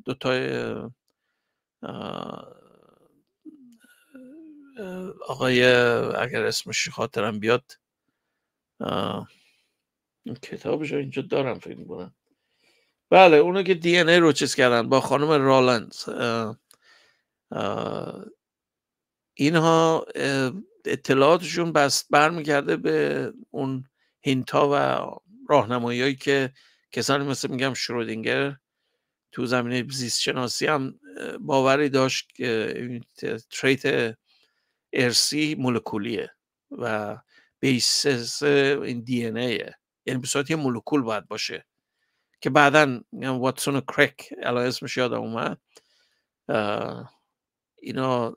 [SPEAKER 1] دوتای آقای اگر اسمش خاطرم بیاد کتابش اینجا دارم فکر میکنم بله اونو که دی ای رو چیز کردن با خانم رالند اینها اطلاعاتشون بس برمیگرده به اون هینتا و راهنماییهایی که کسانی مثل میگم شرودینگر تو زمینه زیست شناسی هم باوری داشت که تریت ارسی مولکولیه و بیسس این دی ان ایه یعنی به یه مولکول باید باشه که بعدا واتسون و کرک الان اسمش یادم اومد اینا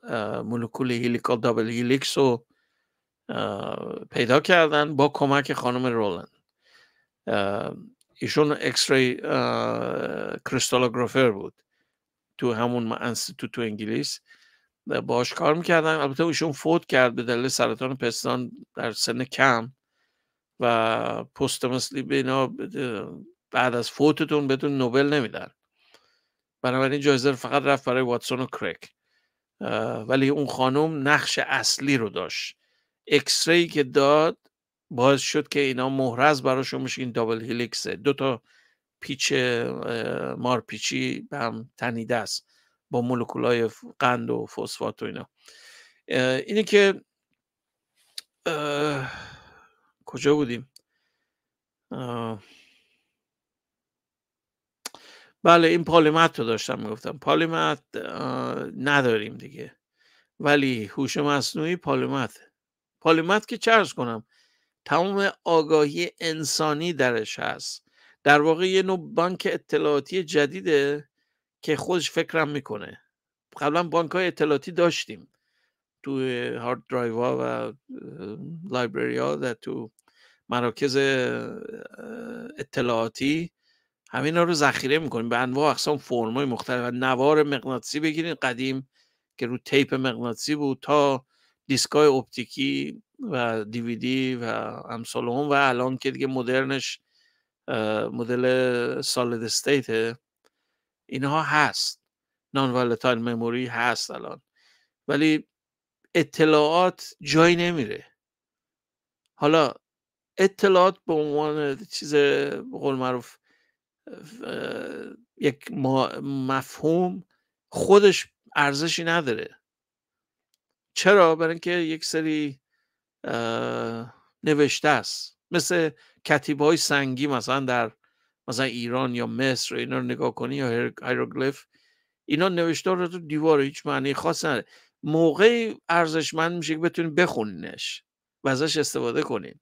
[SPEAKER 1] مولکول هیلیکال دابل هیلیکس رو uh, پیدا کردن با کمک خانم رولند uh, ایشون ری کریستالوگرافر uh, بود تو همون انستیتوت تو انگلیس باش کار میکردن البته ایشون فوت کرد به دلیل سرطان پستان در سن کم و پست مثلی بینا بعد از فوتتون بهتون نوبل نمیدن بنابراین جایزه فقط رفت برای واتسون و کریک ولی اون خانم نقش اصلی رو داشت اکسری که داد باعث شد که اینا مهرز براشون میشه این دابل هیلیکسه دو تا پیچ مارپیچی به هم تنیده است با مولکولای قند و فسفات و اینا اینه که کجا بودیم بله این پالیمت رو داشتم میگفتم پالیمت نداریم دیگه ولی هوش مصنوعی پالیمت پالیمت که چرز کنم تمام آگاهی انسانی درش هست در واقع یه نوع بانک اطلاعاتی جدیده که خودش فکرم میکنه قبلا بانک های اطلاعاتی داشتیم تو هارد درایو ها و لایبرری ها در تو مراکز اطلاعاتی همه رو ذخیره میکنیم به انواع اقسام فرمای مختلف نوار مغناطیسی بگیرین قدیم که رو تیپ مغناطیسی بود تا دیسکای اپتیکی و دیویدی و امثال هم و الان که دیگه مدرنش مدل سالد استیت اینها هست نان والتایل مموری هست الان ولی اطلاعات جایی نمیره حالا اطلاعات به عنوان چیز قول معروف یک مفهوم خودش ارزشی نداره چرا برای اینکه یک سری نوشته است مثل کتیبه های سنگی مثلا در مثلا ایران یا مصر اینا رو نگاه کنی یا هیروگلیف اینا نوشته رو تو دیوار هیچ معنی خاص نداره موقعی ارزشمند میشه که بتونین بخونینش و ازش استفاده کنین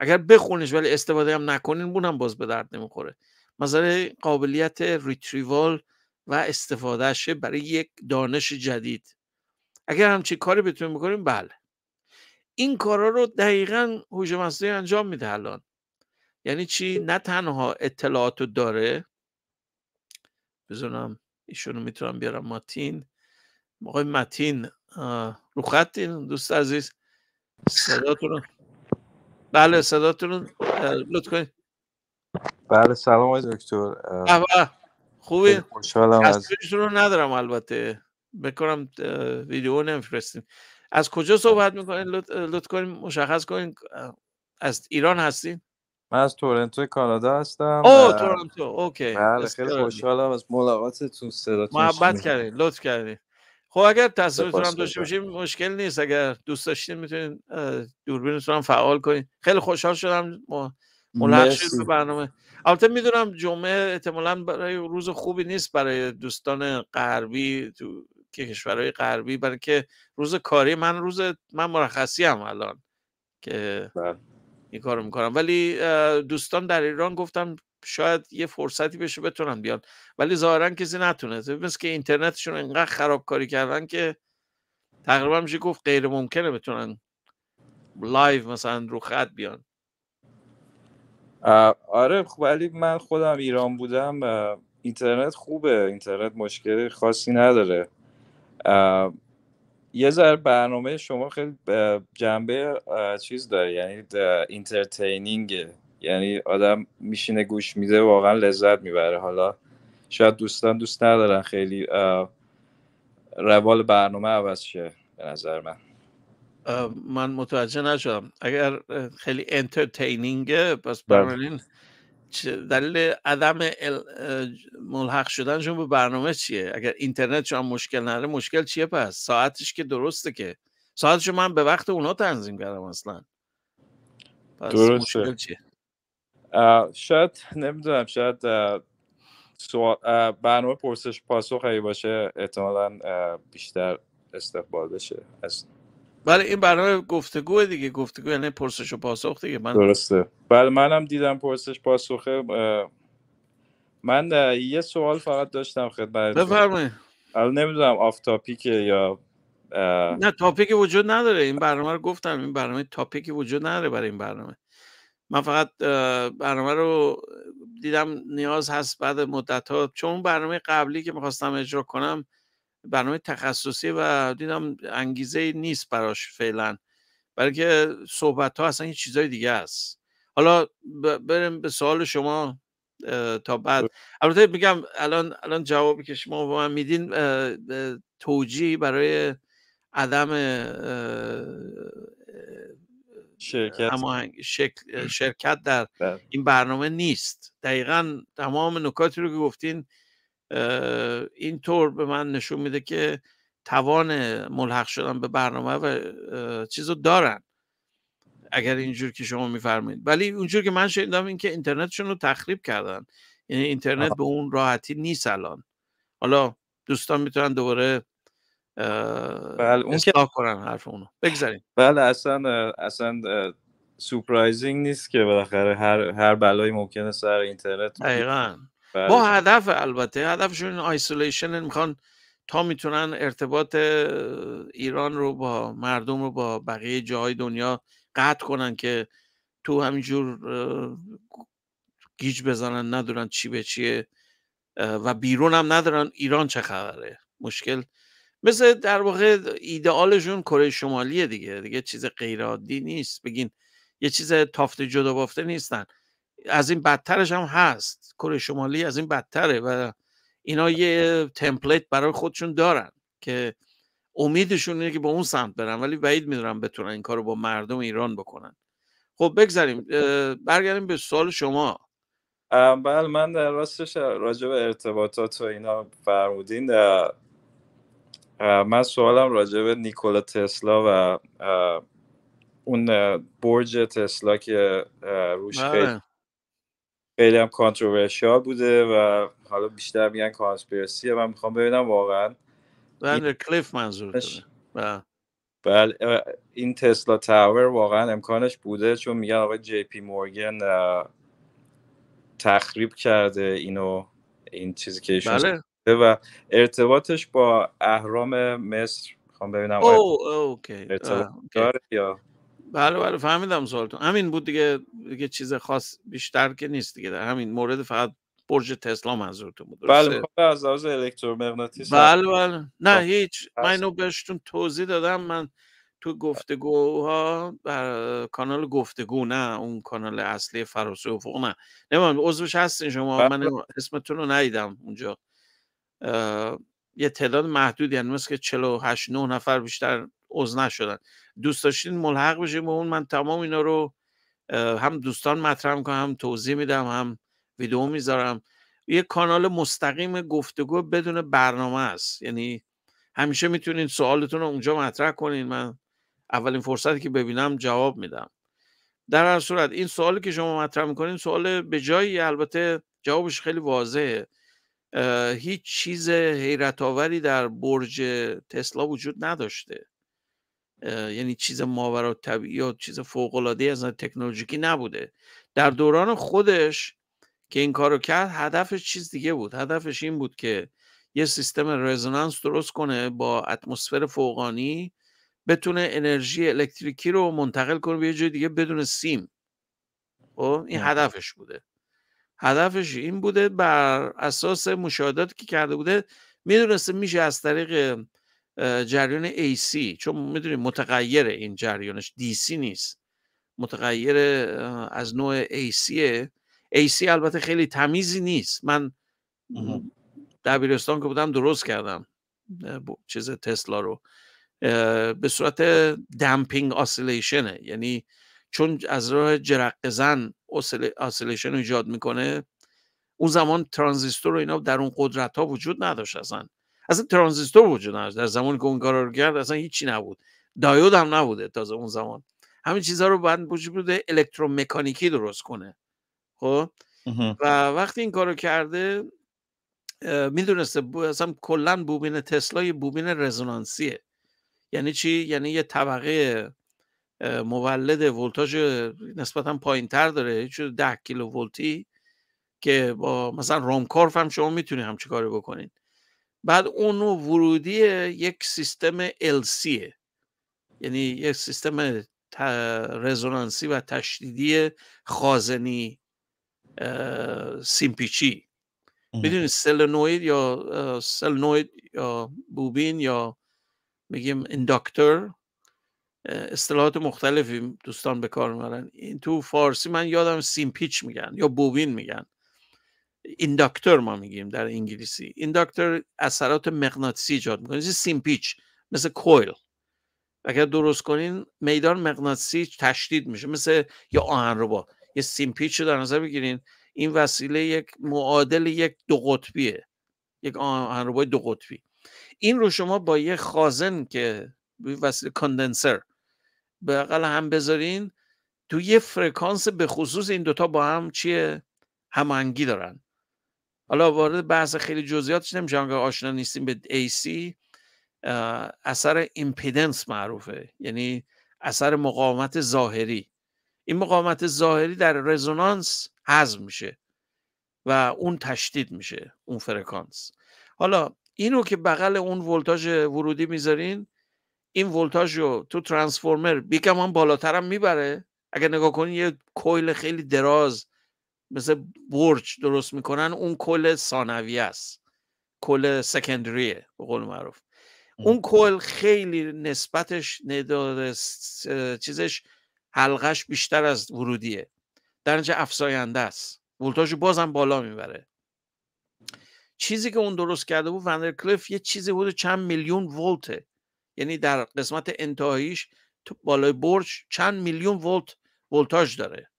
[SPEAKER 1] اگر بخونش ولی استفاده هم نکنین بونم باز به درد نمیخوره مثلا قابلیت ریتریوال و استفادهش برای یک دانش جدید اگر چی کاری بتونیم بکنیم بله این کارا رو دقیقا هوش مصنوعی انجام میده الان یعنی چی نه تنها اطلاعات رو داره بزنم ایشونو میتونم بیارم ماتین آقای ماتین رو دوست عزیز صداتون بله صداتون لطف کنید
[SPEAKER 2] بله سلام آقای دکتر خوبی؟
[SPEAKER 1] خوشحالم از رو ندارم البته بکنم ویدیو نمیفرستیم از کجا صحبت میکنین لطف کنیم مشخص کنین از ایران هستین من
[SPEAKER 2] از تورنتو کانادا هستم
[SPEAKER 1] او تورنتو اوکی بله خیلی خوشحالم از
[SPEAKER 2] ملاقاتتون
[SPEAKER 1] صداتون محبت کردین لطف کردین خب اگر تصویرتون هم داشته باشیم مشکل نیست اگر دوست داشتین میتونین دوربینتون هم فعال کنین خیلی خوشحال شدم ما ملحق به برنامه البته میدونم جمعه احتمالا برای روز خوبی نیست برای دوستان غربی تو که کشورهای غربی برای که روز کاری من روز من مرخصی هم الان که بله. این کارو میکنم ولی دوستان در ایران گفتم شاید یه فرصتی بشه بتونن بیان ولی ظاهرا کسی نتونه مثل که اینترنتشون انقدر کاری کردن که تقریبا میشه گفت غیر ممکنه بتونن لایو مثلا رو خط بیان
[SPEAKER 2] آره خب، ولی من خودم ایران بودم اینترنت خوبه اینترنت مشکل خاصی نداره یه ذره برنامه شما خیلی جنبه چیز داره یعنی اینترتینینگ یعنی آدم میشینه گوش میده واقعا لذت میبره حالا شاید دوستان دوست ندارن خیلی روال برنامه عوض شه به نظر من
[SPEAKER 1] من متوجه نشدم اگر خیلی انترتینینگه پس بله. برنامه دلیل عدم ملحق شدنشون به برنامه چیه اگر اینترنت شما مشکل نره مشکل چیه پس ساعتش که درسته که ساعتش من به وقت اونا تنظیم کردم اصلا پس درسته. مشکل
[SPEAKER 2] چیه شاید نمیدونم شاید برنامه پرسش پاسخ باشه احتمالا بیشتر استقبال بشه از بله این برنامه گفتگو دیگه گفتگو یعنی پرسش و پاسخ دیگه من درسته بله منم دیدم پرسش پاسخه من یه سوال فقط داشتم خدمت بفرمایید
[SPEAKER 1] الان نمیدونم آف تاپیک یا نه تاپیک وجود نداره این برنامه رو گفتم این برنامه تاپیکی وجود نداره برای این برنامه من فقط برنامه رو دیدم نیاز هست بعد مدت ها چون برنامه قبلی که میخواستم اجرا کنم برنامه تخصصی و دیدم انگیزه نیست براش فعلا برای صحبت ها اصلا یه چیزای دیگه است حالا بریم به سوال شما تا بعد البته میگم الان الان جوابی که شما به من میدین توجیه برای عدم شرکت شرکت در بله. این برنامه نیست دقیقا تمام نکاتی رو که گفتین این طور به من نشون میده که توان ملحق شدن به برنامه و چیز رو دارن اگر اینجور که شما میفرمایید ولی اونجور که من شنیدم این که اینترنتشون رو تخریب کردن یعنی اینترنت به اون راحتی نیست الان حالا دوستان میتونن دوباره بله اون که کنن حرف اونو بگذاریم
[SPEAKER 2] بله اصلا اصلا سورپرایزینگ نیست که بالاخره هر هر بلایی ممکنه سر اینترنت دقیقاً بله با
[SPEAKER 1] هدف البته هدفشون آیسولیشن میخوان تا میتونن ارتباط ایران رو با مردم رو با بقیه جاهای دنیا قطع کنن که تو همینجور گیج بزنن ندارن چی به چیه و بیرون هم ندارن ایران چه خبره مشکل مثل در واقع ایدئالشون کره شمالیه دیگه دیگه چیز غیرعادی نیست بگین یه چیز تافته جدا بافته نیستن از این بدترش هم هست کره شمالی از این بدتره و اینا یه تمپلیت برای خودشون دارن که امیدشون اینه که به اون سمت برن ولی بعید میدونم بتونن این کارو با مردم ایران بکنن خب بگذاریم برگردیم به سوال شما بله من در راستش راجع به ارتباطات و اینا
[SPEAKER 2] فرمودین من سوالم راجع به نیکولا تسلا و اون برج تسلا که روش بله. خیلی هم کانتروورشیال بوده و حالا بیشتر میگن کانسپیرسی من میخوام ببینم واقعا در کلیف
[SPEAKER 1] منظور بله,
[SPEAKER 2] بله. بله، این تسلا تاور واقعا امکانش بوده چون میگن آقای جی پی مورگن تخریب کرده اینو این چیزی که ایشون بله. و ارتباطش با اهرام مصر میخوام ببینم او, او, او,
[SPEAKER 1] یا بله بله فهمیدم سوالتون همین بود دیگه چیز خاص بیشتر که نیست دیگه در همین مورد فقط برج تسلا منظورتون بود بله از لحاظ الکترومغناطیس بله بله نه خب، هیچ من اینو بهشتون توضیح دادم من تو گفتگوها بر کانال گفتگو نه اون کانال اصلی و فوق نه نمیدونم عضوش هستین شما بله. من اسمتون رو ندیدم اونجا یه تعداد محدودی یعنی مثل که 48 9 نفر بیشتر عضو نشدن دوست داشتین ملحق بشین به اون من تمام اینا رو هم دوستان مطرح میکنم هم توضیح میدم هم ویدیو میذارم یه کانال مستقیم گفتگو بدون برنامه است یعنی همیشه میتونین سوالتون رو اونجا مطرح کنین من اولین فرصتی که ببینم جواب میدم در هر صورت این سوالی که شما مطرح میکنین سوال به جایی البته جوابش خیلی واضحه هیچ چیز حیرت در برج تسلا وجود نداشته یعنی چیز ماورا طبیعی یا چیز فوق العاده از تکنولوژیکی نبوده در دوران خودش که این کارو کرد هدفش چیز دیگه بود هدفش این بود که یه سیستم رزونانس درست کنه با اتمسفر فوقانی بتونه انرژی الکتریکی رو منتقل کنه به یه جای دیگه بدون سیم خب این هدفش بوده هدفش این بوده بر اساس مشاهداتی که کرده بوده میدونسته میشه از طریق جریان AC چون میدونیم متغیر این جریانش DC نیست متغیر از نوع AC AC البته خیلی تمیزی نیست من دبیرستان که بودم درست کردم چیز تسلا رو به صورت دمپینگ آسیلیشنه یعنی چون از راه جرق زن اسیلیشن ایجاد میکنه اون زمان ترانزیستور و اینا در اون قدرت ها وجود نداشت اصلا اصلا ترانزیستور وجود نداشت در زمانی که اون کار رو کرد اصلا هیچی نبود دایود هم نبوده تازه اون زمان همین چیزها رو باید وجود بوده الکترومکانیکی درست کنه خب و وقتی این کارو کرده میدونسته اصلا کلا بوبین تسلا یه بوبین رزونانسیه یعنی چی یعنی یه طبقه مولد ولتاژ نسبتا پایین تر داره چون ده کیلو ولتی که با مثلا کارف هم شما میتونید همچه کاری بکنید. بعد اونو ورودی یک سیستم LC یعنی یک سیستم رزونانسی و تشدیدی خازنی سیمپیچی میدونید سلنوید یا سلنوید یا بوبین یا میگیم اندکتر اصطلاحات مختلفی دوستان به کار میبرن این تو فارسی من یادم سیمپیچ میگن یا بوبین میگن اینداکتور ما میگیم در انگلیسی اینداکتور اثرات مغناطیسی ایجاد میکنه سیمپیچ مثل کویل اگر درست کنین میدان مغناطیسی تشدید میشه مثل یه آهنربا یه سیمپیچ رو در نظر بگیرین این وسیله یک معادل یک دو قطبیه یک آهنربای دو قطبی این رو شما با یه خازن که وسیله کندنسر اقل هم بذارین تو یه فرکانس به خصوص این دوتا با هم چیه هماهنگی دارن حالا وارد بحث خیلی جزئیاتش نمیشه که آشنا نیستیم به AC اثر ایمپیدنس معروفه یعنی اثر مقاومت ظاهری این مقاومت ظاهری در رزونانس هضم میشه و اون تشدید میشه اون فرکانس حالا اینو که بغل اون ولتاژ ورودی میذارین این ولتاژ رو تو ترانسفورمر بیکم هم بالاترم میبره اگر نگاه کنی یه کویل خیلی دراز مثل برج درست میکنن اون کل ثانوی است کل سکندریه به قول معروف اون کل خیلی نسبتش نداره چیزش حلقش بیشتر از ورودیه در نتیجه افزاینده است ولتاژ بازم بالا میبره چیزی که اون درست کرده بود وندرکلیف یه چیزی بود چند میلیون ولته یعنی در قسمت انتهاییش بالای برج چند میلیون ولت ولتاژ داره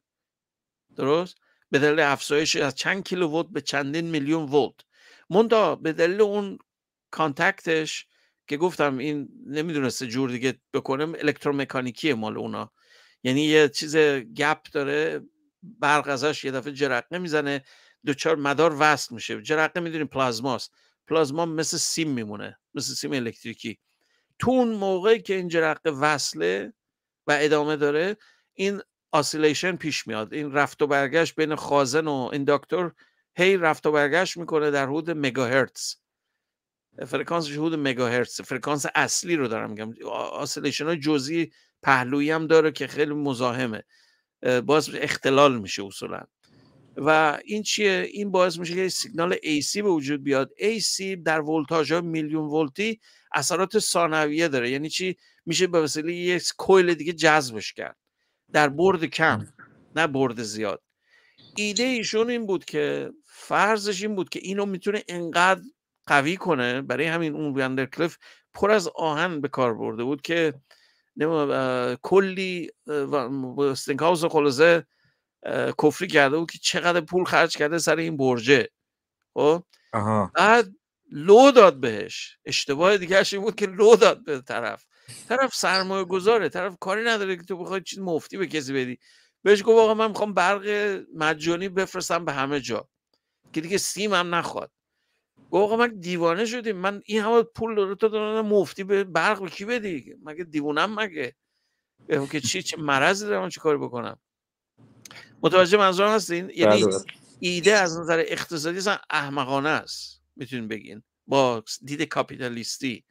[SPEAKER 1] درست به دلیل افزایش از چند کیلو ولت به چندین میلیون ولت مونتا به دلیل اون کانتکتش که گفتم این نمیدونسته جور دیگه بکنم الکترومکانیکی مال اونا یعنی یه چیز گپ داره برق ازش یه دفعه جرقه میزنه چهار مدار وصل میشه جرقه میدونیم پلازماست پلازما مثل سیم میمونه مثل سیم الکتریکی تون موقعی که این جرقه وصله و ادامه داره این آسیلیشن پیش میاد این رفت و برگشت بین خازن و این دکتر هی رفت و برگشت میکنه در حدود مگاهرتز فرکانس حدود مگاهرتز فرکانس اصلی رو دارم میگم آسیلیشن های جزئی پهلویی هم داره که خیلی مزاحمه باز اختلال میشه اصولا و این چیه این باعث میشه که سیگنال AC به وجود بیاد AC در ولتاژ میلیون ولتی اثرات ثانویه داره یعنی چی میشه به وسیله یک کویل دیگه جذبش کرد در برد کم نه برد زیاد ایده ایشون این بود که فرضش این بود که اینو میتونه انقدر قوی کنه برای همین اون کلف پر از آهن به کار برده بود که کلی استنکاوس و خلاصه کفری کرده بود که چقدر پول خرج کرده سر این برجه خب بعد لو داد بهش اشتباه دیگه این بود که لو داد به طرف طرف سرمایه گذاره طرف کاری نداره که تو بخوای چیز مفتی به کسی بدی بهش گفت آقا من میخوام برق مجانی بفرستم به همه جا که دیگه سیم هم نخواد گفت آقا من دیوانه شدیم من این همه پول رو تو دارم مفتی به برق به کی بدی مگه دیوونم مگه که چی چه مرضی دارم چه کاری بکنم متوجه منظورم هستین یعنی بله، بله. ایده از نظر اقتصادی احمقانه است میتونین بگین با دید کاپیتالیستی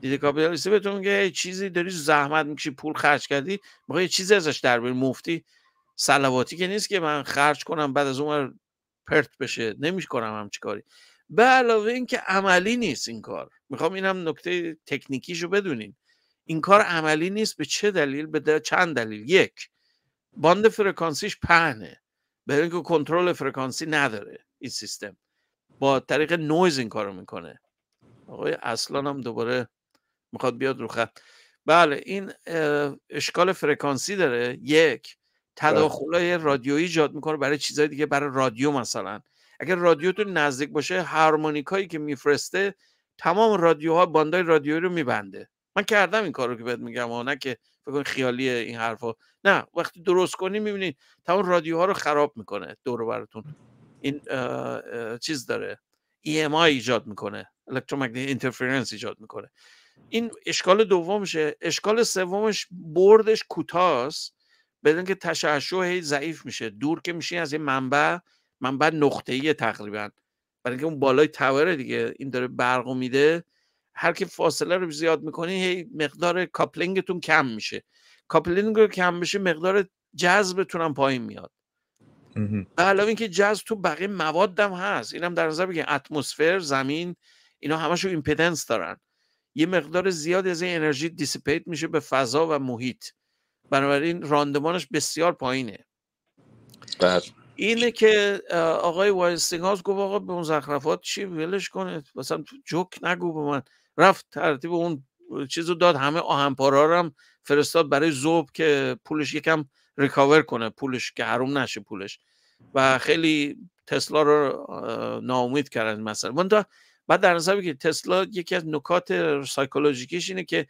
[SPEAKER 1] دید کاپیتالیستی بهتون که چیزی داری زحمت میکشی پول خرج کردی میخوای یه چیزی ازش در بیاری مفتی سلواتی که نیست که من خرج کنم بعد از اون پرت بشه نمیش کنم همچی کاری به علاوه این که عملی نیست این کار میخوام اینم نکته تکنیکیشو بدونین این کار عملی نیست به چه دلیل به دل... چند دلیل یک باند فرکانسیش پهنه برای اینکه کنترل فرکانسی نداره این سیستم با طریق نویز این کارو میکنه آقای اصلا هم دوباره میخواد بیاد رو خط بله این اشکال فرکانسی داره یک بله. تداخلای رادیویی ایجاد میکنه برای چیزهای دیگه برای رادیو مثلا اگر رادیوتون نزدیک باشه هارمونیکایی که میفرسته تمام رادیوها باندای رادیویی رو میبنده من کردم این کارو که بهت میگم و نه که فکر خیالی این حرفا نه وقتی درست کنی میبینید تمام رادیوها رو خراب میکنه دور براتون این چیز داره EMI ایجاد میکنه الکترومگنتیک اینترفرنس ایجاد میکنه این اشکال دومشه اشکال سومش بردش کوتاست بدون که تشعشع ضعیف میشه دور که میشین از این منبع منبع نقطه ای تقریبا برای اینکه اون بالای تاور دیگه این داره برق میده هر که فاصله رو زیاد میکنی هی مقدار کاپلینگتون کم میشه کاپلینگ رو کم بشه، مقدار جذبتون هم پایین میاد به اینکه جز تو بقیه مواد هم هست اینم در نظر بگیم اتمسفر زمین اینا همشون ایمپدنس دارن یه مقدار زیاد از این انرژی دیسیپیت میشه به فضا و محیط بنابراین راندمانش بسیار پایینه بله. اینه که آقای هاست گفت آقا به اون زخرفات چی ولش کنه مثلا جوک نگو به من رفت ترتیب اون چیزو داد همه آهنپارا هم فرستاد برای زوب که پولش یکم ریکاور کنه پولش که حروم نشه پولش و خیلی تسلا رو ناامید کردن مثلا من بعد در نظر که تسلا یکی از نکات سایکولوژیکیش اینه که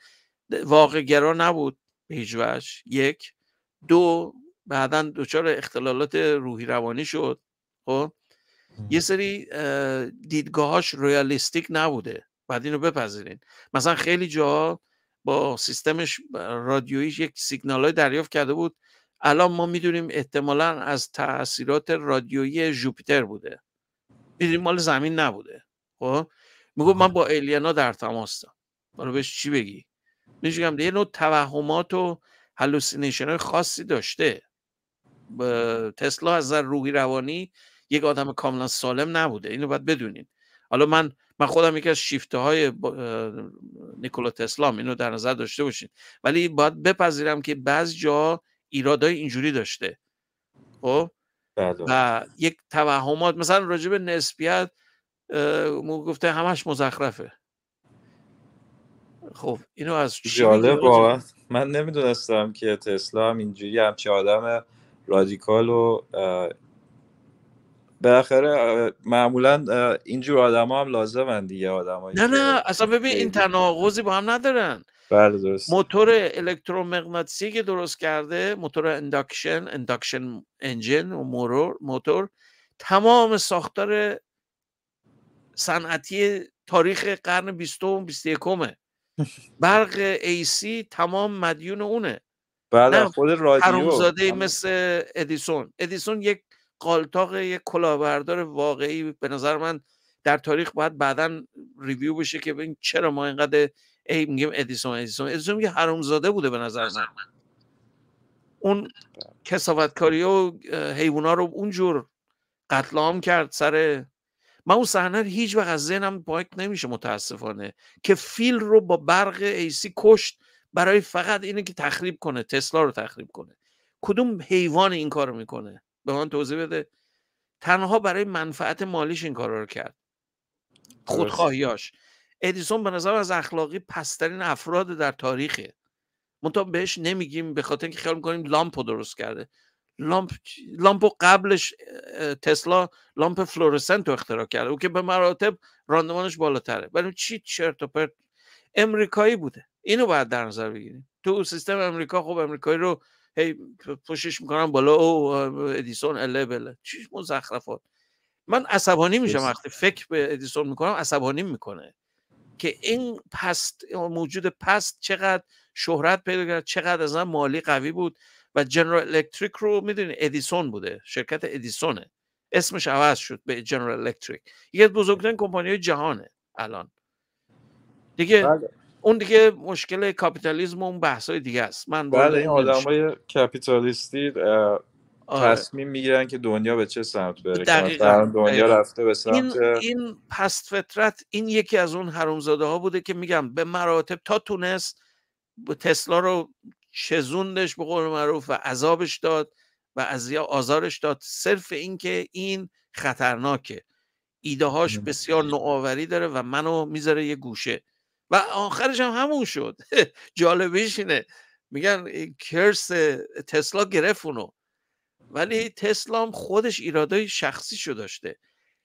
[SPEAKER 1] واقع گرا نبود به یک دو بعدا دچار اختلالات روحی روانی شد خب یه سری دیدگاهاش ریالیستیک نبوده بعد رو بپذیرین مثلا خیلی جا با سیستمش رادیویی یک سیگنال های دریافت کرده بود الان ما میدونیم احتمالا از تاثیرات رادیویی جوپیتر بوده میدونیم مال زمین نبوده خب میگفت من با الینا در تماسم حالا بهش چی بگی میگم یه نوع توهمات و هلوسینیشن های خاصی داشته تسلا از نظر روحی روانی یک آدم کاملا سالم نبوده اینو باید بدونین حالا من من خودم یکی از شیفته های نیکولا تسلا اینو در نظر داشته باشین ولی باید بپذیرم که بعض جا ایرادای اینجوری داشته خب بله. و یک توهمات مثلا راجع به نسبیت گفته همش مزخرفه خب اینو از
[SPEAKER 2] جالب من نمیدونستم که تسلا هم اینجوری همچی آدم رادیکال و بالاخره معمولا اینجور آدم ها هم لازمن دیگه آدم
[SPEAKER 1] نه نه اصلا ببین این تناقضی با هم ندارن
[SPEAKER 2] بله درست
[SPEAKER 1] موتور الکترومغناطیسی که درست کرده موتور اندکشن اندکشن انجن و موتور موتور تمام ساختار صنعتی تاریخ قرن بیستم و 21 برق ایسی تمام مدیون اونه
[SPEAKER 2] بله خود رادیو
[SPEAKER 1] مثل ادیسون ادیسون یک قالتاق یک کلاهبردار واقعی به نظر من در تاریخ باید بعدا ریویو بشه که ببین چرا ما اینقدر ای میگم ادیسون ادیسون ادیسون یه حرامزاده بوده به نظر من اون کسافتکاری و حیونا رو اونجور قتل عام کرد سر من اون صحنه هیچ وقت از ذهنم پاک نمیشه متاسفانه که فیل رو با برق ایسی کشت برای فقط اینه که تخریب کنه تسلا رو تخریب کنه کدوم حیوان این کار میکنه به من توضیح بده تنها برای منفعت مالیش این کار رو کرد خودخواهیاش ادیسون به نظر از اخلاقی پسترین افراد در تاریخه منتها بهش نمیگیم به خاطر اینکه خیال میکنیم لامپو درست کرده لامپ لامپو قبلش تسلا لامپ فلورسنتو رو اختراع کرده او که به مراتب راندمانش بالاتره ولی چی چرت و پرت امریکایی بوده اینو باید در نظر بگیریم تو سیستم امریکا خب امریکایی رو هی پوشش میکنن بالا او ادیسون اله بله چیش مزخرفات من عصبانی میشم وقتی فکر به ادیسون میکنم عصبانی میکنه که این پست موجود پست چقدر شهرت پیدا کرد چقدر از مالی قوی بود و جنرال الکتریک رو میدونید ادیسون بوده شرکت ادیسونه اسمش عوض شد به جنرال الکتریک یکی بزرگترین کمپانی جهانه الان دیگه بله. اون دیگه مشکل کاپیتالیسم اون بحث های دیگه است من بله این آدم
[SPEAKER 2] کپیتالیستی آره. تصمیم میگیرن که دنیا به چه سمت بره دقیقا. دنیا رفته به سمت این, این
[SPEAKER 1] پست فطرت این یکی از اون حرومزاده ها بوده که میگم به مراتب تا تونست تسلا رو شزوندش به قول معروف و عذابش داد و از آزارش داد صرف اینکه این خطرناکه ایده هاش بسیار نوآوری داره و منو میذاره یه گوشه و آخرش هم همون شد جالبیش اینه میگن کرس تسلا گرفت اونو ولی تسلام خودش ایرادای شخصی شو داشته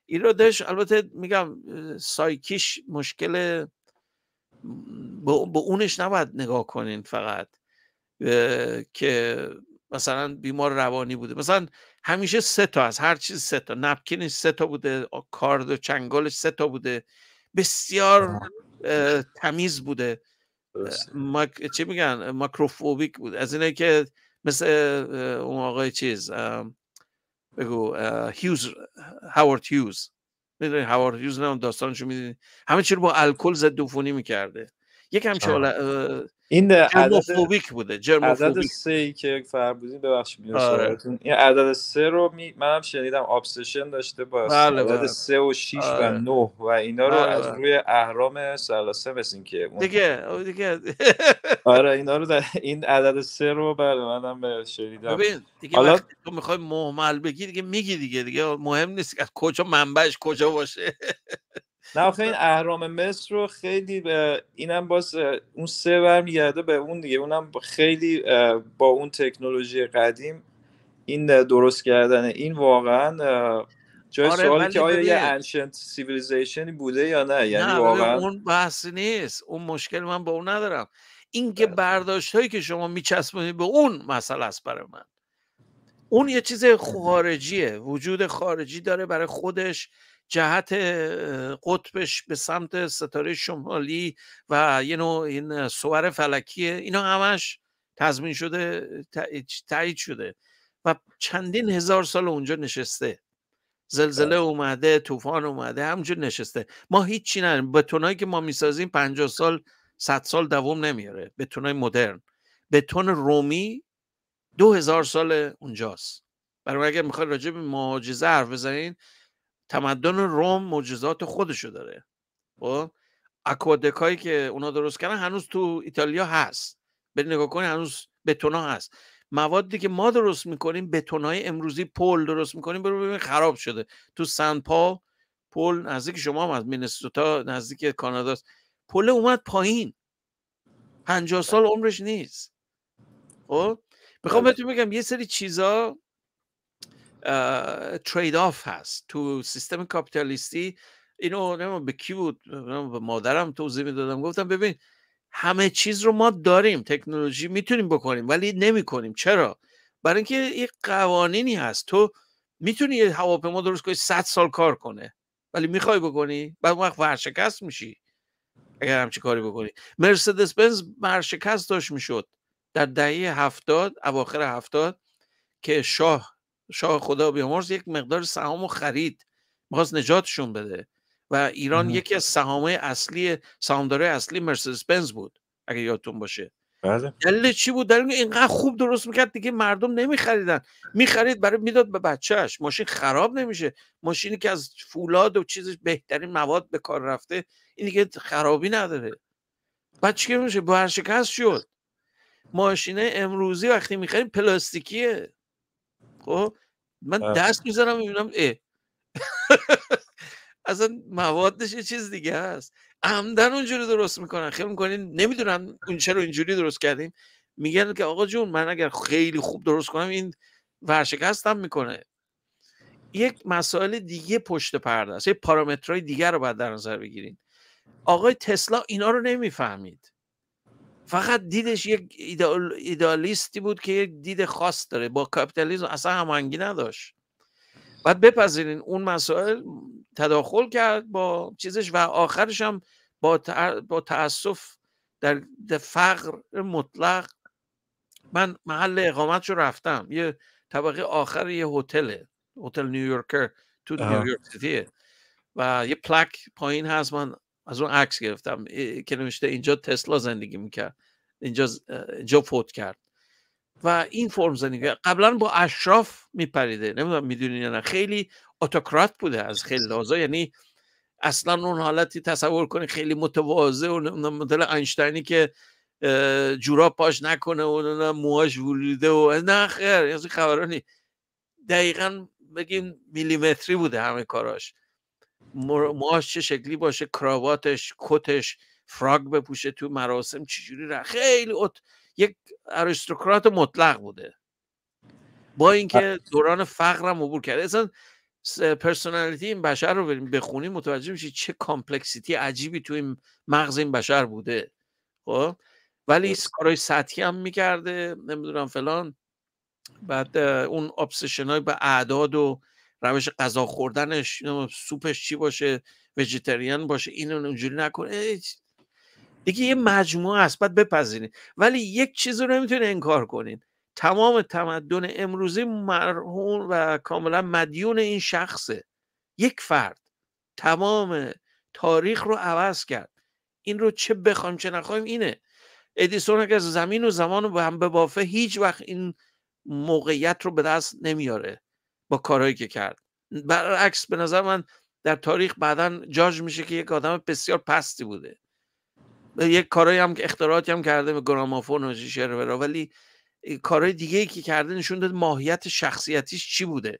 [SPEAKER 1] ایرادش البته میگم سایکیش مشکل به اونش نباید نگاه کنین فقط که مثلا بیمار روانی بوده مثلا همیشه سه تا از هر چیز سه تا نپکینش سه تا بوده کارد و چنگالش سه تا بوده بسیار تمیز بوده مک... چی میگن ماکروفوبیک بود از اینه که مثل اون آقای چیز بگو هیوز هاورد هیوز میدونی هاورد هیوز نه داستانشو میدونی همه چی رو با الکل زد دفونی میکرده یکم حالا این عدد بوده عدد سه
[SPEAKER 2] ای که فربودی ببخشید آره. این عدد سه رو می... منم شنیدم ابسشن داشته با بله عدد بله. سه و 6 و 9 آره. و اینا رو بله. از بله. روی اهرام سلاسه مثل که اون... دیگه دیگه آره اینا رو در... این عدد
[SPEAKER 1] سه رو بله منم شنیدم ببین دیگه حالا... وقتی تو میخوای مهمل بگی دیگه میگی دیگه دیگه مهم نیست از کجا منبعش کجا باشه نه آخه این اهرام مصر
[SPEAKER 2] رو خیلی به اینم باز اون سه برمیگرده به اون دیگه اونم خیلی با اون تکنولوژی قدیم این درست کردن این واقعا جای آره سوالی که آیا یه انشنت سیویلیزیشن بوده یا نه یعنی نه واقعا اون
[SPEAKER 1] بحث نیست اون مشکل من با اون ندارم این که بله. برداشت هایی که شما میچسبونید به اون مسئله است برای من اون یه چیز خارجیه وجود خارجی داره برای خودش جهت قطبش به سمت ستاره شمالی و یه نوع این سواره فلکیه اینا همش تضمین شده تایید شده و چندین هزار سال اونجا نشسته زلزله بله. اومده طوفان اومده همجور نشسته ما هیچی نداریم بتونایی که ما میسازیم 50 سال صد سال دوام نمیاره بتونای مدرن بتون رومی دو هزار سال اونجاست برای اگر میخواید راجع به معاجزه حرف بزنین تمدن روم معجزات خودشو داره خب اکوادکایی که اونا درست کردن هنوز تو ایتالیا هست به نگاه کنی هنوز بتونا هست موادی که ما درست میکنیم بتونای امروزی پل درست میکنیم برو ببین خراب شده تو پا پل نزدیک شما هم از مینستوتا نزدیک کانادا پل اومد پایین 50 سال بله. عمرش نیست خب میخوام بله. بهتون بگم یه سری چیزا ترید آف هست تو سیستم کاپیتالیستی اینو نمیم به کی بود به مادرم توضیح میدادم گفتم ببین همه چیز رو ما داریم تکنولوژی میتونیم بکنیم ولی نمی کنیم چرا برای اینکه یه قوانینی هست تو میتونی یه هواپیما درست کنی 100 سال کار کنه ولی میخوای بکنی بعد وقت ورشکست میشی اگر همچی کاری بکنی مرسدس بنز ورشکست داشت میشد در دهه هفتاد اواخر هفتاد که شاه شاه خدا بیامرز یک مقدار سهام خرید میخواست نجاتشون بده و ایران یکی از سهامه اصلی سهامداره اصلی مرسدس بنز بود اگه یادتون باشه بله. دلیل چی بود در اینقدر خوب درست میکرد دیگه مردم نمیخریدن میخرید برای میداد به بچهش ماشین خراب نمیشه ماشینی که از فولاد و چیزش بهترین مواد به کار رفته این دیگه خرابی نداره بعد چی میشه با شد ماشینه امروزی وقتی میخریم پلاستیکیه خب، من دست میزنم میبینم ا اصلا موادش یه چیز دیگه هست عمدن اونجوری درست میکنن خیلی میکنین نمیدونن اون چرا اینجوری درست کردیم میگن که آقا جون من اگر خیلی خوب درست کنم این ورشکستم میکنه یک مسائل دیگه پشت پرده است یه پارامترهای دیگر رو باید در نظر بگیرین آقای تسلا اینا رو نمیفهمید فقط دیدش یک ایدالیستی بود که یک دید خاص داره با کاپیتالیزم اصلا هماهنگی نداشت بعد بپذیرین اون مسائل تداخل کرد با چیزش و آخرش هم با, تاسف در فقر مطلق من محل اقامت رو رفتم یه طبقه آخر یه هتله هتل نیویورکر تو نیویورک سیتیه و یه پلاک پایین هست من از اون عکس گرفتم که نوشته اینجا تسلا زندگی میکرد اینجا اینجا فوت کرد و این فرم زندگی قبلا با اشراف میپریده نمیدونم میدونین یا نه خیلی اتوکرات بوده از خیلی لازا یعنی اصلا اون حالتی تصور کنی خیلی متواضع و مدل اینشتینی که جورا پاش نکنه و موهاش ولیده و نه خیر یه خبرانی دقیقا بگیم میلیمتری بوده همه کاراش ماش چه شکلی باشه کراواتش کتش فراگ بپوشه تو مراسم چجوری ره خیلی ات... یک ارستوکرات مطلق بوده با خب، اینکه دوران فقر هم عبور کرده اصلا پرسونالیتی این بشر رو بریم بخونیم متوجه میشی چه کامپلکسیتی عجیبی تو این مغز این بشر بوده خب ولی کارهای سطحی هم میکرده نمیدونم فلان بعد اون ابسشن های به اعداد و روش غذا خوردنش سوپش چی باشه ویژیتریان باشه اینو اونجوری نکنه دیگه یه مجموعه است باید ولی یک چیز رو نمیتونه انکار کنید تمام تمدن امروزی مرهون و کاملا مدیون این شخصه یک فرد تمام تاریخ رو عوض کرد این رو چه بخوایم چه نخوایم اینه ادیسون اگر زمین و زمان رو به هم ببافه هیچ وقت این موقعیت رو به دست نمیاره با کارهایی که کرد برعکس به نظر من در تاریخ بعدا جاج میشه که یک آدم بسیار پستی بوده یک کارهایی هم که اختراعاتی هم کرده به گرامافون و شرورا ولی کارهای دیگه ای که کرده نشون داد ماهیت شخصیتیش چی بوده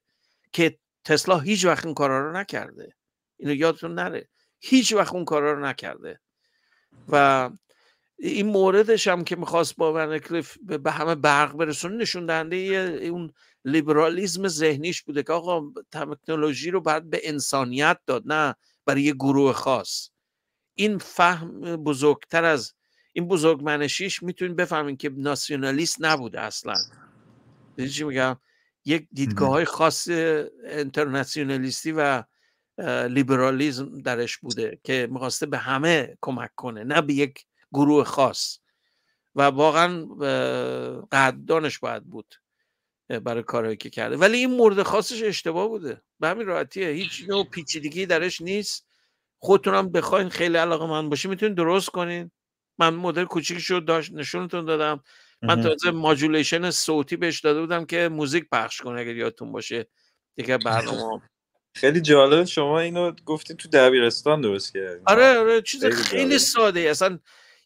[SPEAKER 1] که تسلا هیچ وقت این کارا رو نکرده اینو یادتون نره هیچ وقت اون کارا رو نکرده و این موردش هم که میخواست با ونکلیف به همه برق برسونه نشون دهنده اون لیبرالیزم ذهنیش بوده که آقا تکنولوژی رو باید به انسانیت داد نه برای یه گروه خاص این فهم بزرگتر از این بزرگمنشیش میتونید بفهمین که ناسیونالیست نبوده اصلا چی میگم یک دیدگاه های خاص انترنسیونالیستی و لیبرالیزم درش بوده که میخواسته به همه کمک کنه نه به یک گروه خاص و واقعا قدردانش باید بود برای کارهایی که کرده ولی این مورد خاصش اشتباه بوده به همین راحتیه هیچ نوع پیچیدگی درش نیست خودتون هم بخواین خیلی علاقه من باشی میتونین درست کنین من مدل کوچیکش رو داشت نشونتون دادم من تازه ماجولیشن صوتی بهش داده بودم که موزیک پخش کنه اگر یادتون باشه دیگه برنامه
[SPEAKER 2] خیلی جالب شما اینو گفتین تو دبیرستان درست کردین آره آره چیز خیلی, خیلی
[SPEAKER 1] ساده اصلا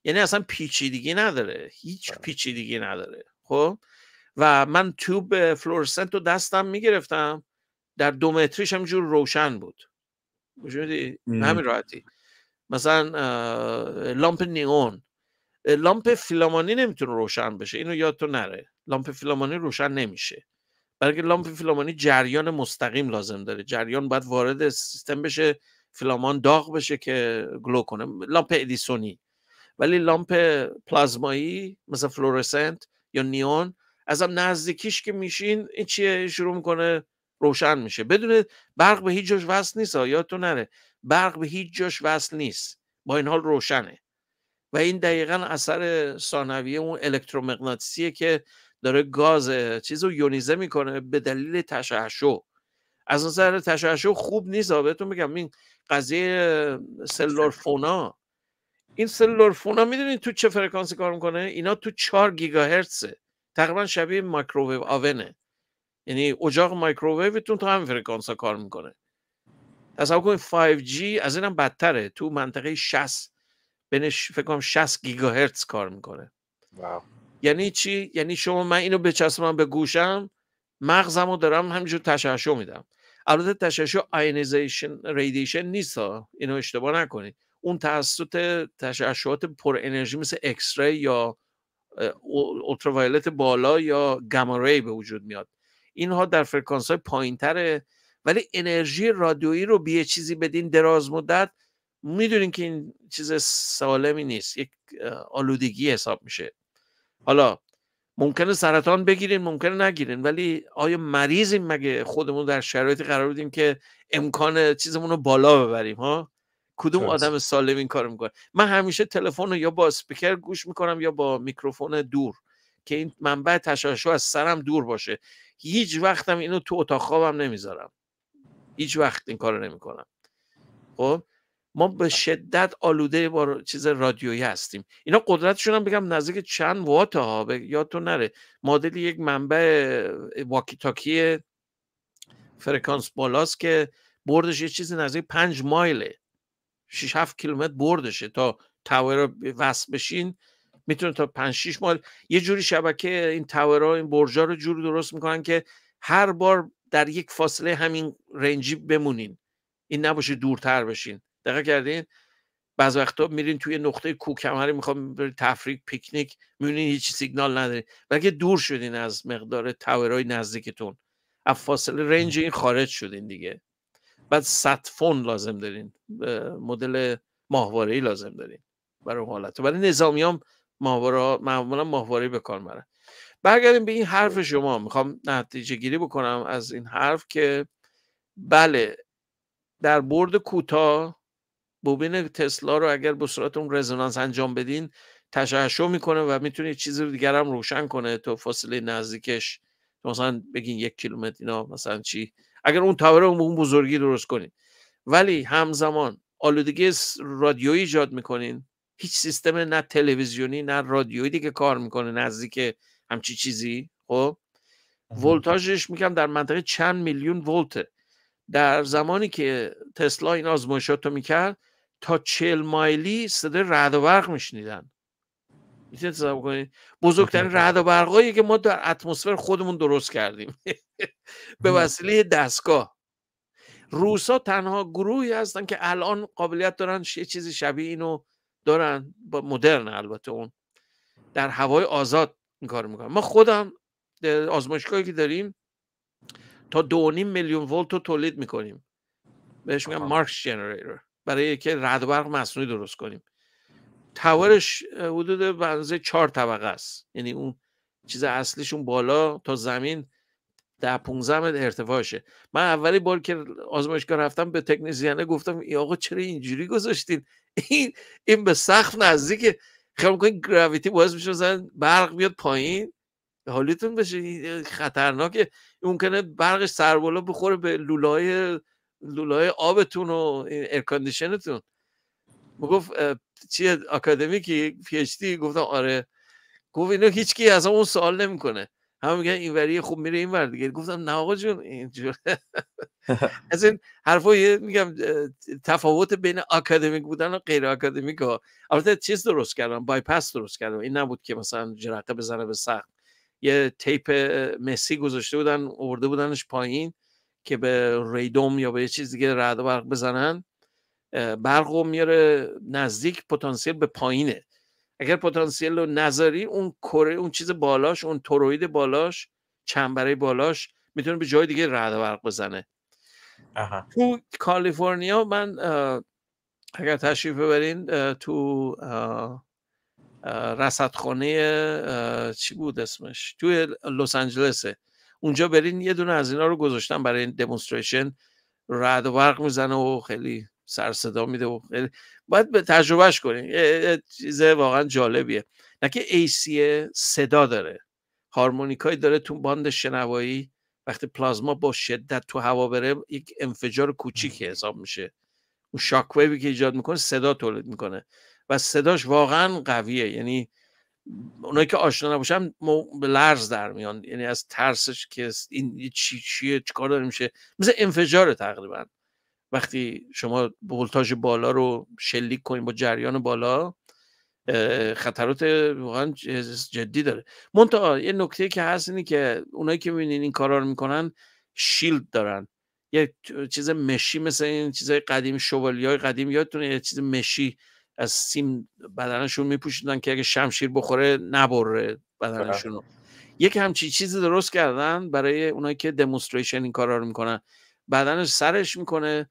[SPEAKER 1] یعنی اصلا پیچیدگی نداره هیچ آره. پیچیدگی نداره خب و من تیوب فلورسنت رو دستم میگرفتم در دو متریش جور روشن بود همین راحتی مثلا لامپ نیون لامپ فیلامانی نمیتونه روشن بشه اینو یادتون نره لامپ فیلامانی روشن نمیشه بلکه لامپ فیلامانی جریان مستقیم لازم داره جریان باید وارد سیستم بشه فیلامان داغ بشه که گلو کنه لامپ ادیسونی ولی لامپ پلازمایی مثل فلورسنت یا نیون ازم نزدیکیش که میشین این چیه شروع میکنه روشن میشه بدون برق به هیچ جاش وصل نیست تو نره برق به هیچ جاش وصل نیست با این حال روشنه و این دقیقا اثر ثانویه اون الکترومغناطیسیه که داره گاز چیز رو یونیزه میکنه به دلیل تشعشع از نظر تشعشع خوب نیست بهتون میگم این قضیه سلور این سلور فونا میدونید تو چه فرکانسی کار میکنه اینا تو 4 گیگاهرتزه تقریبا شبیه مایکروویو آونه یعنی اجاق مایکروویوتون تو همین فرکانس ها کار میکنه تصور کنید 5G از اینم بدتره تو منطقه 60 بین فکر کنم 60 گیگاهرتز کار میکنه واو. یعنی چی یعنی شما من اینو بچسبم به گوشم مغزم رو دارم همینجور تشعشع میدم البته تشعشع آینیزیشن ریدیشن نیست ها اینو اشتباه نکنید اون توسط تشعشعات پر انرژی مثل اکس یا اولتراوایلت بالا یا گماری به وجود میاد اینها در فرکانس های پایین تره ولی انرژی رادیویی رو به چیزی بدین دراز مدت میدونین که این چیز سالمی نیست یک آلودگی حساب میشه حالا ممکنه سرطان بگیرین ممکنه نگیرین ولی آیا مریضیم مگه خودمون در شرایطی قرار بودیم که امکان چیزمون رو بالا ببریم ها کدوم آدم سالم این کار میکنه من همیشه تلفن رو یا با اسپیکر گوش میکنم یا با میکروفون دور که این منبع تشعشع از سرم دور باشه هیچ وقتم اینو تو اتاق خوابم نمیذارم هیچ وقت این کارو نمیکنم خب ما به شدت آلوده با چیز رادیویی هستیم اینا قدرتشون هم بگم نزدیک چند وات ها به تو نره مدلی یک منبع واکیتاکی فرکانس بالاست که بردش یه چیزی نزدیک پنج مایله 6 7 کیلومتر بردشه تا تاور رو وصل بشین میتونه تا 5 6 مال یه جوری شبکه این تاورها این برجا رو جوری درست میکنن که هر بار در یک فاصله همین رنجی بمونین این نباشه دورتر بشین دقت کردین بعض وقتا میرین توی نقطه کوکمری میخوام برید تفریق پیکنیک میبینین هیچ سیگنال ندارین بلکه دور شدین از مقدار تاورای نزدیکتون از فاصله رنج این خارج شدین دیگه بعد صد فون لازم دارین مدل ماهواره لازم دارین برای حالت برای نظامی هم ماهواره معمولا ماهواره به کار مره برگردیم به این حرف شما میخوام نتیجه گیری بکنم از این حرف که بله در برد کوتاه بوبین تسلا رو اگر به صورت اون رزونانس انجام بدین تشعشع میکنه و میتونه چیز رو دیگر هم روشن کنه تو فاصله نزدیکش مثلا بگین یک کیلومتر اینا مثلا چی اگر اون تاور اون بزرگی درست کنین ولی همزمان آلودگی رادیویی ایجاد میکنین هیچ سیستم نه تلویزیونی نه رادیویی دیگه کار میکنه نزدیک همچی چیزی خب ولتاژش میگم در منطقه چند میلیون ولت در زمانی که تسلا این آزمایشات رو میکرد تا چل مایلی صدای رد و برق میشنیدن میتونید بزرگترین رعد و برقایی که ما در اتمسفر خودمون درست کردیم به وسیله دستگاه روسا تنها گروهی هستن که الان قابلیت دارن یه چیزی شبیه اینو دارن با مدرن البته اون در هوای آزاد این کار میکنن ما خودم آزمایشگاهی که داریم تا دو میلیون ولت رو تولید میکنیم بهش میگم مارکس جنریتور برای که رد برق مصنوعی درست کنیم تاورش حدود اندازه چهار طبقه است یعنی اون چیز اصلیشون بالا تا زمین ده 15 متر ارتفاعشه من اولی بار که آزمایشگاه رفتم به تکنیزیانه گفتم ای آقا چرا اینجوری گذاشتین این این به سقف نزدیکه خیلی میکنین گراویتی باعث میشه زن برق بیاد پایین حالیتون بشه خطرناکه ممکنه برقش سر بالا بخوره به لولای لولای آبتون و ارکاندیشنتون گفت چیه اکادمیکی پی اچ دی گفتم آره گفت اینو هیچ کی از اون سوال نمیکنه همه میگن این وری خوب میره این ور دیگه گفتم نه آقا جون اینجور از این حرفا میگم تفاوت بین اکادمیک بودن و غیر اکادمیک ها البته چیز درست کردم بایپاس درست کردم این نبود که مثلا جرقه بزنه به سخت یه تیپ مسی گذاشته بودن آورده بودنش پایین که به ریدوم یا به یه چیز دیگه رعد و برق بزنن برق میاره نزدیک پتانسیل به پایینه اگر پتانسیل رو نظری اون کره اون چیز بالاش اون تروید بالاش چنبره بالاش میتونه به جای دیگه رد برق بزنه تو کالیفرنیا من اگر تشریف ببرین تو رصدخانه چی بود اسمش توی لس آنجلسه اونجا برین یه دونه از اینا رو گذاشتم برای این دمونستریشن رد و برق میزنه و خیلی صدا میده و باید به تجربهش کنین چیز واقعا جالبیه نکه که ایسیه صدا داره هارمونیکایی داره تو باند شنوایی وقتی پلازما با شدت تو هوا بره یک انفجار کوچیک حساب میشه اون شاکوهی که ایجاد میکنه صدا تولید میکنه و صداش واقعا قویه یعنی اونایی که آشنا نباشن به لرز در میان یعنی از ترسش که این چی چیه چیکار داره میشه مثل انفجار تقریبا وقتی شما ولتاژ بالا رو شلیک کنید با جریان بالا خطرات واقعا جدی داره منتها یه نکته که هست اینه که اونایی که میبینین این کارا رو میکنن شیلد دارن یه چیز مشی مثل این چیزای قدیم شوالی های قدیم یادتونه یه چیز مشی از سیم بدنشون میپوشیدن که اگه شمشیر بخوره نبره بدنشون بله. یک همچی چیزی درست کردن برای اونایی که دموستریشن این کارا رو میکنن بدنش سرش میکنه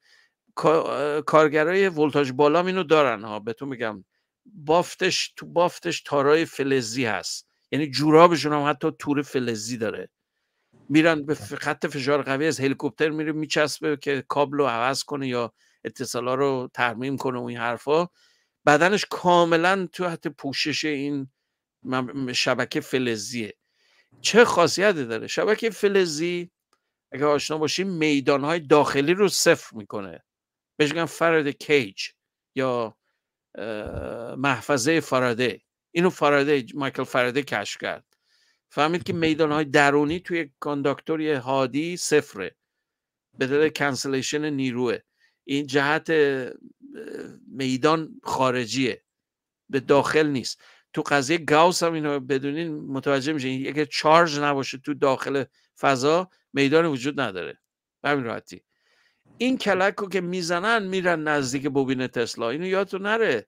[SPEAKER 1] کارگرای ولتاژ بالا اینو دارن ها بهتون میگم بافتش تو بافتش تارای فلزی هست یعنی جورابشون هم حتی تور فلزی داره میرن به خط فشار قوی از هلیکوپتر میره میچسبه که کابل رو عوض کنه یا اتصالا رو ترمیم کنه و این حرفا بدنش کاملا تو حتی پوشش این شبکه فلزیه چه خاصیتی داره شبکه فلزی اگه آشنا باشیم میدانهای داخلی رو صفر میکنه بهش میگن فراد کیج یا محفظه فراده... اینو فراده... مایکل فراده کشف کرد فهمید که میدانهای درونی توی کانداکتوری هادی صفره به دلیل نیروه این جهت میدان خارجیه به داخل نیست تو قضیه گاوس هم اینو بدونین متوجه میشین اگه چارج نباشه تو داخل فضا میدان وجود نداره همین راحتی این کلک رو که میزنن میرن نزدیک بوبین تسلا اینو یادتون نره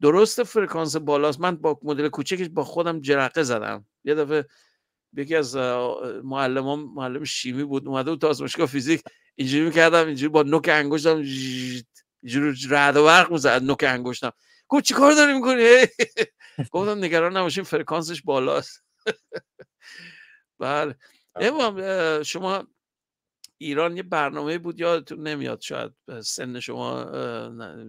[SPEAKER 1] درست فرکانس بالاست من با مدل کوچکش با خودم جرقه زدم یه دفعه یکی از معلمان معلم شیمی بود اومده بود تا آزمایشگاه فیزیک اینجوری میکردم اینجوری با نوک انگشتم اینجوری رد و برق میزد نوک انگشتم گفت کار داری میکنی گفتم نگران نباشین فرکانسش بالاست بله نمیدونم شما ایران یه برنامه بود یادتون نمیاد شاید سن شما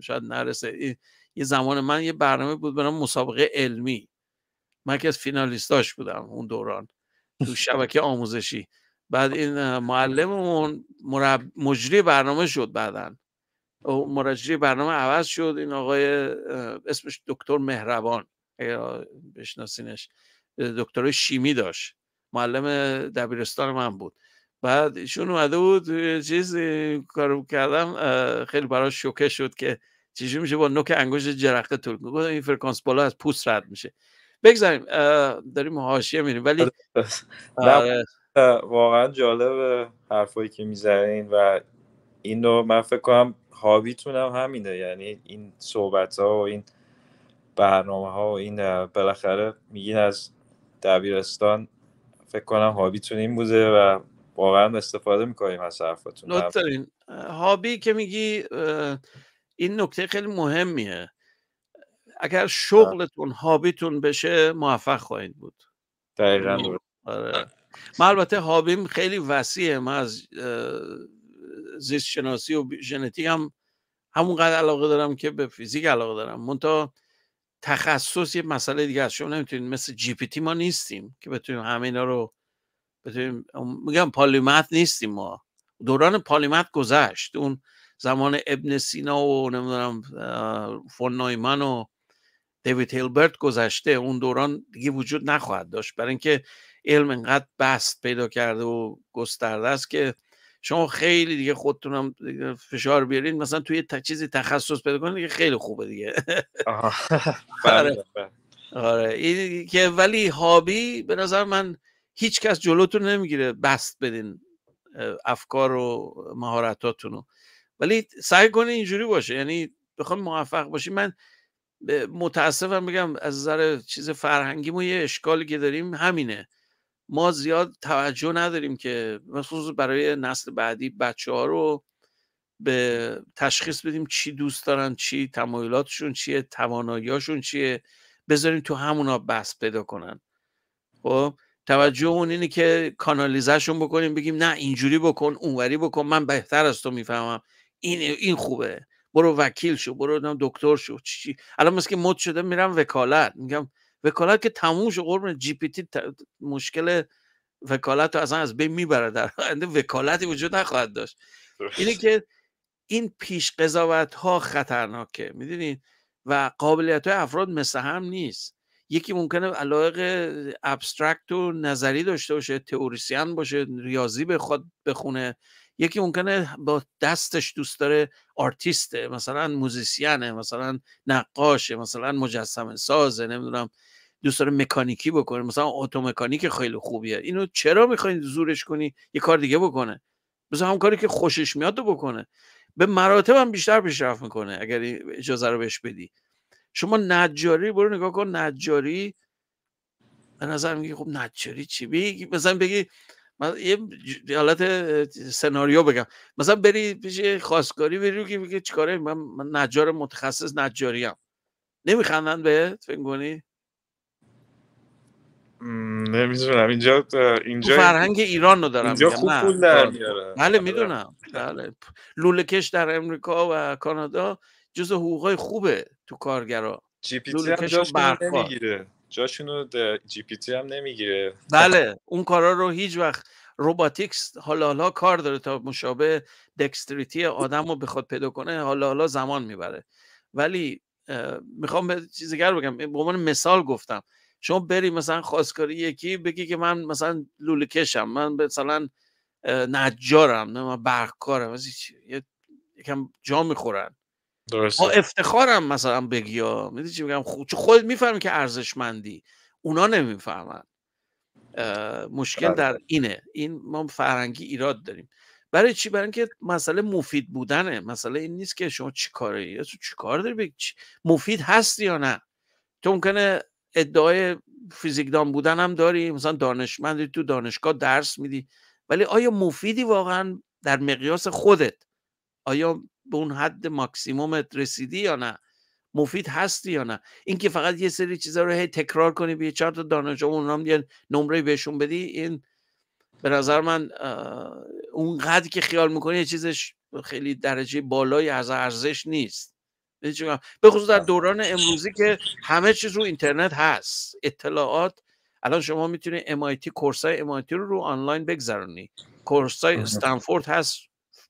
[SPEAKER 1] شاید نرسه یه زمان من یه برنامه بود برام مسابقه علمی من که از فینالیستاش بودم اون دوران تو شبکه آموزشی بعد این معلممون مرب... مجری برنامه شد بعدا مجری برنامه عوض شد این آقای اسمش دکتر مهربان اگر بشناسینش دکتر شیمی داشت معلم دبیرستان من بود بعد ایشون اومده بود چیز کارو کردم خیلی براش شوکه شد که چیزی میشه با نوک انگشت جرقه طول میکنه این فرکانس بالا از پوست رد میشه بگذاریم داریم حاشیه میریم ولی آره،
[SPEAKER 2] آره. واقعا جالب حرفایی که میزنین و اینو من فکر کنم هابیتون همینه یعنی این صحبت ها و این برنامه ها و این بالاخره میگین از دبیرستان فکر کنم هابیتون این بوده و واقعا استفاده میکنیم از حرفتون
[SPEAKER 1] نکترین هابی که میگی این نکته خیلی مهمیه اگر شغلتون هابیتون بشه موفق خواهید بود دقیقا یعنی، آره. من البته هابیم خیلی وسیعه من از زیست شناسی و ژنتیک هم همونقدر علاقه دارم که به فیزیک علاقه دارم منتها تخصص یه مسئله دیگه است شما نمیتونید مثل جی پی تی ما نیستیم که بتونیم همه اینا رو بتونیم میگم پالیمت نیستیم ما دوران پالیمت گذشت اون زمان ابن سینا و نمیدونم فون نایمن و دیوید هیلبرت گذشته اون دوران دیگه وجود نخواهد داشت برای اینکه علم انقدر بست پیدا کرده و گسترده است که شما خیلی دیگه خودتونم فشار بیارین مثلا توی یه چیزی تخصص پیدا کنید دیگه خیلی خوبه دیگه بله، آره بله. آره این که ولی هابی به نظر من هیچ کس جلوتون نمیگیره بست بدین افکار و مهارتاتون رو ولی سعی کنه اینجوری باشه یعنی بخوام موفق باشی من متاسفم بگم از نظر چیز فرهنگی ما یه اشکالی که داریم همینه ما زیاد توجه نداریم که مخصوص برای نسل بعدی بچه ها رو به تشخیص بدیم چی دوست دارن چی تمایلاتشون چیه تواناییاشون چیه بذاریم تو همونا بحث پیدا کنن خب اون اینه که کانالیزهشون بکنیم بگیم نه اینجوری بکن اونوری بکن من بهتر از تو میفهمم این این خوبه برو وکیل شو برو دکتر شو چی چی الان مثل که مد شده میرم وکالت میگم وکالت که تموم شد قربون جی پی تی مشکل وکالت رو اصلا از بین میبره در آینده وکالتی وجود نخواهد داشت اینه که این پیش قضاوت ها خطرناکه میدونید و قابلیت های افراد مثل هم نیست یکی ممکنه علاقه ابسترکت و نظری داشته باشه تئوریسین باشه ریاضی بخواد بخونه یکی ممکنه با دستش دوست داره آرتیسته مثلا موزیسینه مثلا نقاشه مثلا مجسمه سازه نمیدونم دوست داره مکانیکی بکنه مثلا اتومکانیک خیلی خوبیه اینو چرا میخواین زورش کنی یه کار دیگه بکنه مثلا هم کاری که خوشش میاد بکنه به مراتب هم بیشتر پیشرفت میکنه اگر اجازه رو بهش بدی شما نجاری برو نگاه کن نجاری به نظر میگی خب نجاری چی بگی مثلا بگی من یه حالت سناریو بگم مثلا بری پیش خواستگاری بری که بگه چیکاره من, من نجار متخصص نجاری هم نمیخندن بهت فکر کنی
[SPEAKER 2] نمیدونم اینجا
[SPEAKER 1] اینجا فرهنگ ایران رو دارم اینجا خوب پول در میاره بله آره. میدونم بله در امریکا و کانادا جز حقوقای خوبه تو کارگرا جی پی هم جاش نمیگیره
[SPEAKER 2] جاشونو جی پی تی هم نمیگیره بله
[SPEAKER 1] اون کارا رو هیچ وقت روباتیکس حالا حالا کار داره تا مشابه دکستریتی آدم رو بخواد پیدا کنه حالا حالا زمان میبره ولی میخوام به چیزی بگم به عنوان مثال گفتم شما بری مثلا خواستکاری یکی بگی که من مثلا لوله کشم من مثلا نجارم نه من برقکارم یکم جا میخورن درسته افتخارم مثلا بگی یا میدونی چی میگم خود خودت میفهمی که ارزشمندی اونا نمیفهمن مشکل بله. در اینه این ما فرهنگی ایراد داریم برای چی برای اینکه مسئله مفید بودنه مسئله این نیست که شما چی کاره تو چی کار داری بگی مفید هستی یا نه تو ممکنه ادعای فیزیکدان بودن هم داری مثلا دانشمندی تو دانشگاه درس میدی ولی آیا مفیدی واقعا در مقیاس خودت آیا به اون حد ماکسیمومت رسیدی یا نه مفید هستی یا نه اینکه فقط یه سری چیزا رو هی تکرار کنی به چهار تا دانشجو اونام یه نمره بهشون بدی این به نظر من اونقدر که خیال میکنی یه چیزش خیلی درجه بالایی از ارزش نیست به خصوص در دوران امروزی که همه چیز رو اینترنت هست اطلاعات الان شما میتونی MIT کورسای MIT رو رو آنلاین بگذرونی کورسای آره. استنفورد هست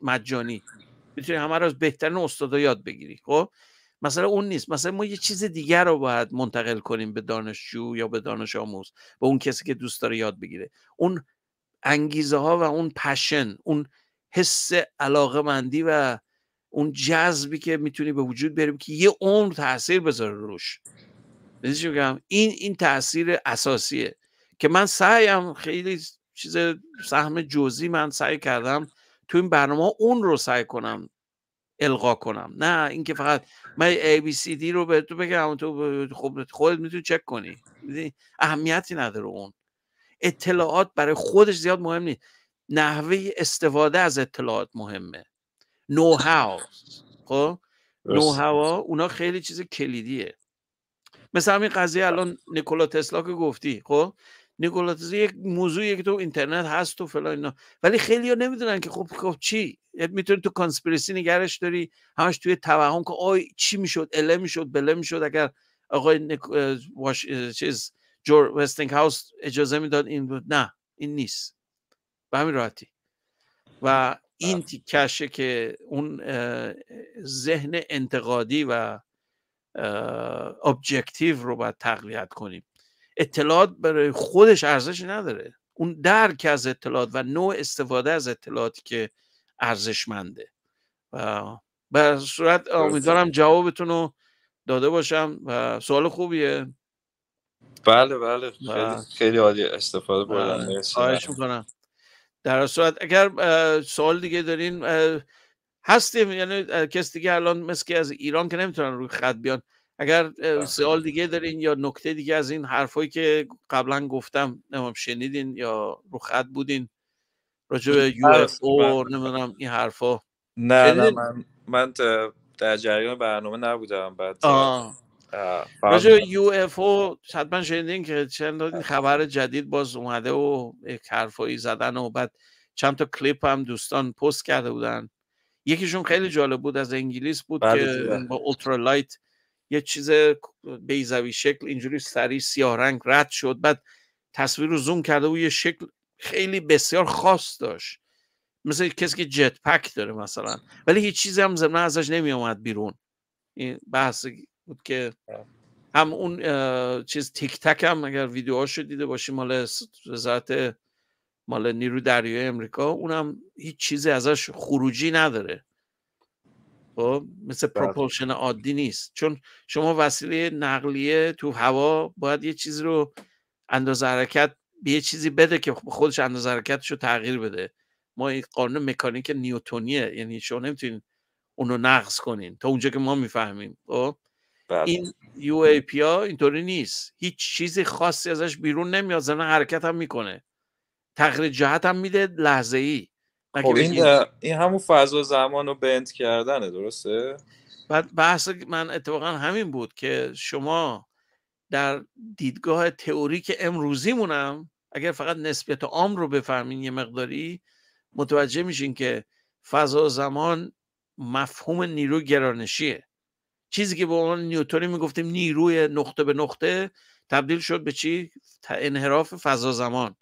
[SPEAKER 1] مجانی میتونی همه رو از بهترین استادا یاد بگیری خب مثلا اون نیست مثلا ما یه چیز دیگر رو باید منتقل کنیم به دانشجو یا به دانش آموز به اون کسی که دوست داره یاد بگیره اون انگیزه ها و اون پشن اون حس علاقه مندی و اون جذبی که میتونی به وجود بریم که یه عمر تاثیر بذاره روش این این تاثیر اساسیه که من سعیم خیلی چیز سهم جزئی من سعی کردم تو این برنامه اون رو سعی کنم القا کنم نه اینکه فقط من ABCD رو به تو بگم تو خب خودت میتونی چک کنی اهمیتی نداره اون اطلاعات برای خودش زیاد مهم نیست نحوه استفاده از اطلاعات مهمه نو هاو خب نو هاو اونا خیلی چیز کلیدیه مثلا این قضیه الان نیکولا تسلا که گفتی خب نیکولاتزی یک موضوعیه که تو اینترنت هست و فلان اینا ولی ها نمیدونن که خب خب چی میتونی تو کانسپیرسی نگرش داری همش توی توهم که آی چی میشد اله میشد بله میشد اگر آقای واش... چیز جور وستینگ هاوس اجازه میداد این بود نه این نیست به همین راحتی و این بله. تیکشه که اون ذهن انتقادی و ابجکتیو رو باید تقویت کنیم اطلاعات برای خودش ارزش نداره اون درک از اطلاعات و نوع استفاده از اطلاعاتی که ارزشمنده و به صورت امیدوارم جوابتون رو داده باشم و سوال خوبیه
[SPEAKER 2] بله بله خیلی, خیلی عالی استفاده بردم خواهش بله.
[SPEAKER 1] میکنم در صورت اگر سوال دیگه دارین هستیم یعنی کسی دیگه الان مثل از ایران که نمیتونن روی خط بیان اگر سوال دیگه دارین یا نکته دیگه از این حرفایی که قبلا گفتم نمیم شنیدین یا رو خط بودین راجع به یو اف او نمیدونم این حرفا نه نه من
[SPEAKER 2] من در جریان برنامه نبودم بعد راجع
[SPEAKER 1] یو اف او حتما شنیدین که چند خبر جدید باز اومده و حرفایی زدن و بعد چند تا کلیپ هم دوستان پست کرده بودن یکیشون خیلی جالب بود از انگلیس بود بله، که با لایت یه چیز بیزوی شکل اینجوری سریع سیاه رنگ رد شد بعد تصویر رو زوم کرده و یه شکل خیلی بسیار خاص داشت مثل کسی که جت پک داره مثلا ولی هیچ چیزی هم ضمن ازش نمی آمد بیرون این بحث بود که هم اون چیز تیک تک هم اگر ویدیوهاشو دیده باشی مال وزارت مال نیرو دریای امریکا اونم هیچ چیزی ازش خروجی نداره خب مثل بله. پروپولشن عادی نیست چون شما وسیله نقلیه تو هوا باید یه چیزی رو اندازه حرکت به یه چیزی بده که خب خودش اندازه حرکتش رو تغییر بده ما این قانون مکانیک نیوتونیه یعنی شما نمیتونین اونو نقض کنین تا اونجا که ما میفهمیم خب بله. این یو ای پی اینطوری نیست هیچ چیزی خاصی ازش بیرون نمیاد زنه حرکت هم میکنه تغییر جهت هم میده لحظه ای خب این, همون فضا زمان رو بند کردنه درسته؟ بعد بحث من اتفاقا همین بود که شما در دیدگاه تئوریک مونم اگر فقط نسبیت عام رو بفهمین یه مقداری متوجه میشین که فضا زمان مفهوم نیرو گرانشیه چیزی که به عنوان نیوتونی میگفتیم نیروی نقطه به نقطه تبدیل شد به چی؟ انحراف فضا زمان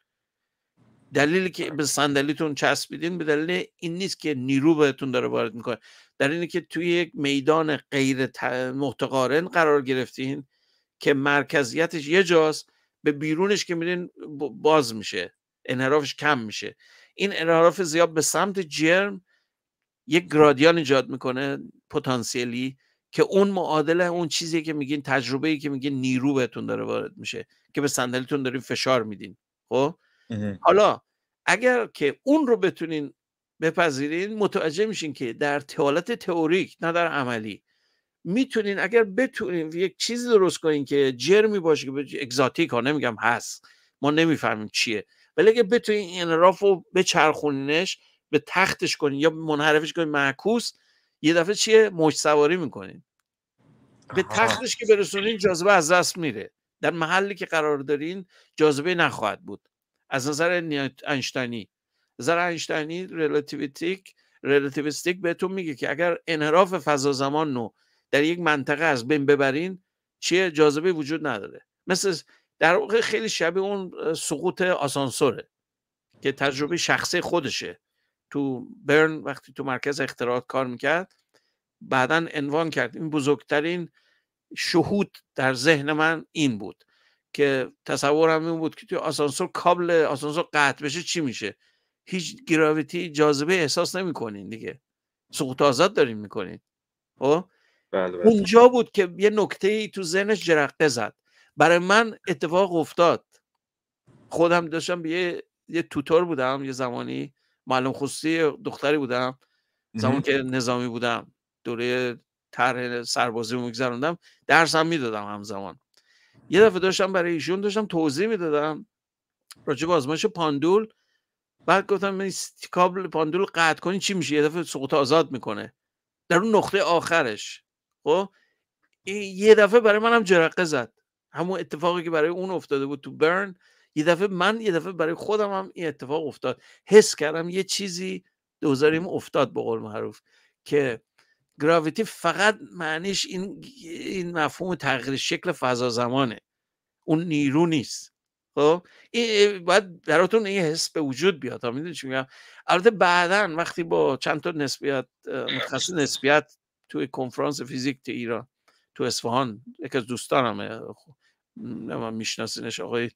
[SPEAKER 1] دلیلی که به صندلیتون چسبیدین به دلیل این نیست که نیرو بهتون داره وارد میکنه در اینه که توی یک میدان غیر متقارن قرار گرفتین که مرکزیتش یه جاست به بیرونش که میرین باز میشه انحرافش کم میشه این انحراف زیاد به سمت جرم یک گرادیان ایجاد میکنه پتانسیلی که اون معادله اون چیزی که میگین تجربه ای که میگین نیرو بهتون داره وارد میشه که به صندلیتون دارین فشار میدین خب حالا اگر که اون رو بتونین بپذیرین متوجه میشین که در حالت تئوریک نه در عملی میتونین اگر بتونین یک چیزی درست کنین که جرمی باشه که اگزاتیک ها نمیگم هست ما نمیفهمیم چیه ولی اگر بتونین این راف رو بچرخونینش به تختش کنین یا منحرفش کنین معکوس یه دفعه چیه موج سواری میکنین به تختش که برسونین جاذبه از دست میره در محلی که قرار دارین جاذبه نخواهد بود از نظر انشتینی نظر انشتینی ریلاتیویستیک بهتون میگه که اگر انحراف فضا زمان نو در یک منطقه از بین ببرین چیه جاذبه وجود نداره مثل در واقع خیلی شبیه اون سقوط آسانسوره که تجربه شخصی خودشه تو برن وقتی تو مرکز اختراعات کار میکرد بعدا انوان کرد این بزرگترین شهود در ذهن من این بود که تصور هم این بود که توی آسانسور کابل آسانسور قطع بشه چی میشه هیچ گراویتی جاذبه احساس نمیکنین دیگه سقوط آزاد دارین میکنین خب بله،, بله اونجا بود که یه نکته ای تو ذهنش جرقه زد برای من اتفاق افتاد خودم داشتم به یه, یه توتور بودم یه زمانی معلم خصوصی دختری بودم زمان که نظامی بودم دوره طرح سربازی رو میگذروندم درس هم میدادم همزمان یه دفعه داشتم برای ایشون داشتم توضیح میدادم راجع به آزمایش پاندول بعد گفتم کابل پاندول قطع کنی چی میشه یه دفعه سقوط آزاد میکنه در اون نقطه آخرش خب یه دفعه برای منم جرقه زد همون اتفاقی که برای اون افتاده بود تو برن یه دفعه من یه دفعه برای خودم هم این اتفاق افتاد حس کردم یه چیزی دوزاریم افتاد به قول معروف که گراویتی فقط معنیش این, این مفهوم تغییر شکل فضا زمانه اون نیرو نیست خب این باید براتون این حس به وجود بیاد تا میدونی چی میگم البته بعدا وقتی با چند تا نسبیت متخصص نسبیت توی کنفرانس فیزیک تو ایران تو اصفهان یکی از دوستانم خب، من میشناسینش آقای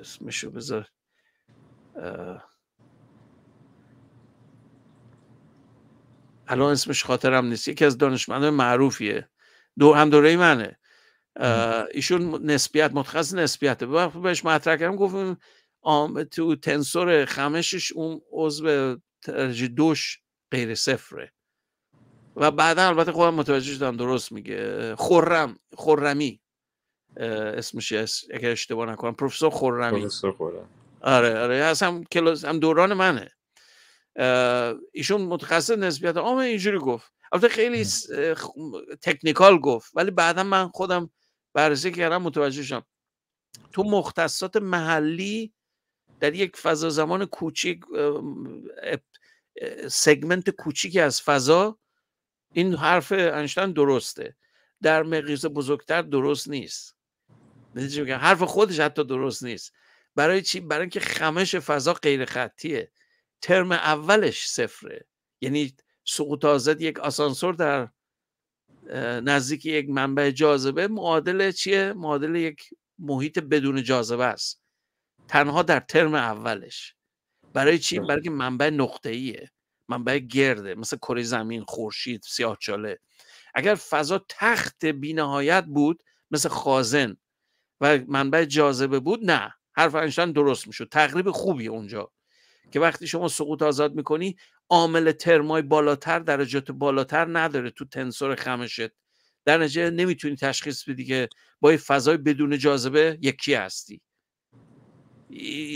[SPEAKER 1] اسمشو بذار الان اسمش خاطرم نیست یکی از دانشمندان معروفیه دو هم دوره منه ایشون نسبیت متخص نسبیته وقت بهش مطرح کردم گفتم تو تنسور خمشش اون عضو درجه دوش غیر صفره و بعدا البته خودم متوجه شدم درست میگه خورم. خورمی. اسمش اگه اشتباه نکنم پروفسور خورمی. پروفسور آره آره اصلا کلاس هم دوران منه ایشون متخصص نسبیت عام اینجوری گفت البته خیلی تکنیکال گفت ولی بعدا من خودم بررسی کردم متوجه شدم تو مختصات محلی در یک فضا زمان کوچیک سگمنت کوچیکی از فضا این حرف انشتن درسته در مقیاس بزرگتر درست نیست یعنی حرف خودش حتی درست نیست برای چی برای اینکه خمش فضا غیر خطیه ترم اولش صفره یعنی سقوط آزاد یک آسانسور در نزدیک یک منبع جاذبه معادل چیه معادل یک محیط بدون جاذبه است تنها در ترم اولش برای چی برای که منبع نقطه ایه منبع گرده مثل کره زمین خورشید چاله اگر فضا تخت بینهایت بود مثل خازن و منبع جاذبه بود نه حرف انشان درست میشد تقریب خوبی اونجا که وقتی شما سقوط آزاد میکنی عامل ترمای بالاتر درجات بالاتر نداره تو تنسور خمشت در نتیجه نمیتونی تشخیص بدی که با یه فضای بدون جاذبه یکی هستی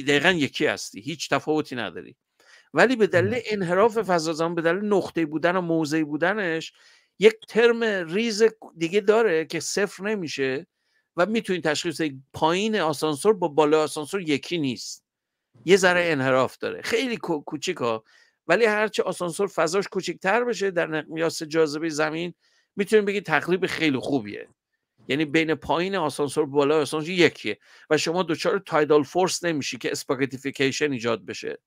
[SPEAKER 1] دقیقا یکی هستی هیچ تفاوتی نداری ولی به دلیل انحراف فضا زمان به دلیل نقطه بودن و موضعی بودنش یک ترم ریز دیگه داره که صفر نمیشه و میتونی تشخیص پایین آسانسور با بالا آسانسور یکی نیست یه ذره انحراف داره خیلی کوچیک ها ولی هرچه آسانسور فضاش کوچیکتر بشه در مقیاس جاذبه زمین میتونیم بگی تقریب خیلی خوبیه یعنی بین پایین آسانسور بالا آسانسور یکیه و شما دچار تایدال فورس نمیشی که اسپاگتیفیکیشن ایجاد بشه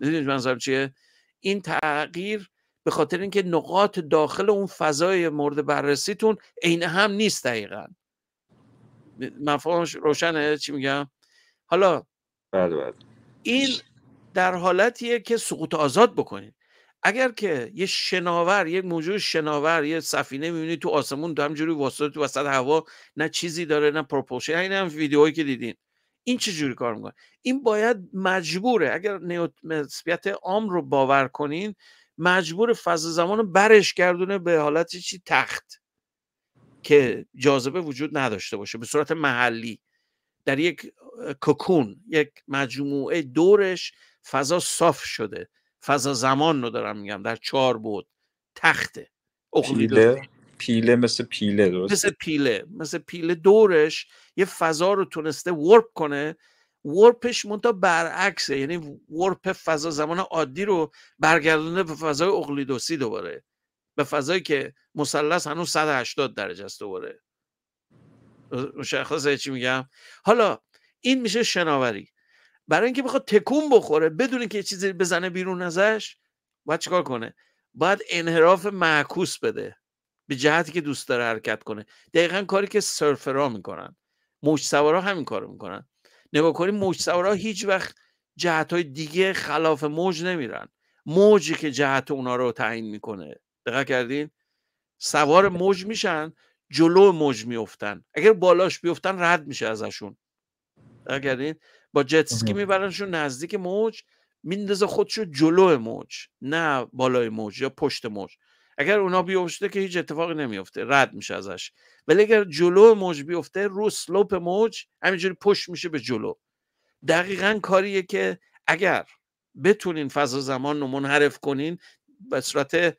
[SPEAKER 1] دیدید منظرم چیه این تغییر به خاطر اینکه نقاط داخل اون فضای مورد بررسیتون عین هم نیست دقیقا مفهومش روشنه چی میگم حالا بله بله این در حالتیه که سقوط آزاد بکنید اگر که یه شناور یک موجود شناور یه سفینه میبینید تو آسمون تو همجوری واسطه تو وسط هوا نه چیزی داره نه پروپوشن این هم ویدیوهایی که دیدین این چه جوری کار میکنه این باید مجبوره اگر نسبیت عام رو باور کنین مجبور فضا زمان رو برش گردونه به حالت چی تخت که جاذبه وجود نداشته باشه به صورت محلی در یک کوکون یک مجموعه دورش فضا صاف شده فضا زمان رو دارم میگم در چهار بود تخته پیله
[SPEAKER 2] پیله مثل پیله مثل
[SPEAKER 1] پیله مثل پیله دورش یه فضا رو تونسته ورپ کنه ورپش مونتا برعکسه یعنی ورپ فضا زمان عادی رو برگردونه به فضای اقلیدوسی دوباره به فضایی که مثلث هنوز 180 درجه است دوباره مشخصه چی میگم حالا این میشه شناوری برای اینکه بخواد تکون بخوره بدون اینکه یه چیزی بزنه بیرون ازش باید چیکار کنه باید انحراف معکوس بده به جهتی که دوست داره حرکت کنه دقیقا کاری که سرفرا میکنن موج سوارا همین کارو میکنن نگاه کنیم موج سوارا هیچ وقت جهت های دیگه خلاف موج نمیرن موجی که جهت اونا رو تعیین میکنه دقت کردین سوار موج میشن جلو موج میفتن اگر بالاش بیفتن رد میشه ازشون اگر با جتسکی میبرنشون نزدیک موج میندازه خودشو جلو موج نه بالای موج یا پشت موج اگر اونا بیفته که هیچ اتفاقی نمیفته رد میشه ازش ولی اگر جلو موج بیفته رو سلوپ موج همینجوری پشت میشه به جلو دقیقا کاریه که اگر بتونین فضا زمان رو منحرف کنین به صورت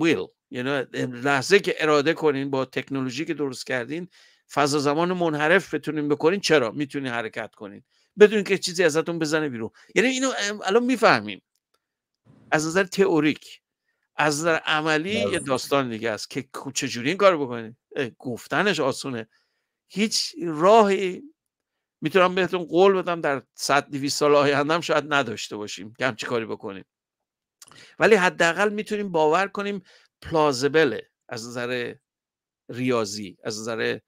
[SPEAKER 1] ویل، یعنی لحظه که اراده کنین با تکنولوژی که درست کردین فضا زمان منحرف بتونین بکنین چرا میتونین حرکت کنین بدون که چیزی ازتون بزنه بیرون یعنی اینو الان میفهمیم از نظر تئوریک از نظر عملی یه بله. داستان دیگه است که چجوری این کار بکنین گفتنش آسونه هیچ راهی میتونم بهتون قول بدم در 100 200 سال آیندهم شاید نداشته باشیم که همچی کاری بکنیم ولی حداقل میتونیم باور کنیم پلازبله از نظر ریاضی از نظر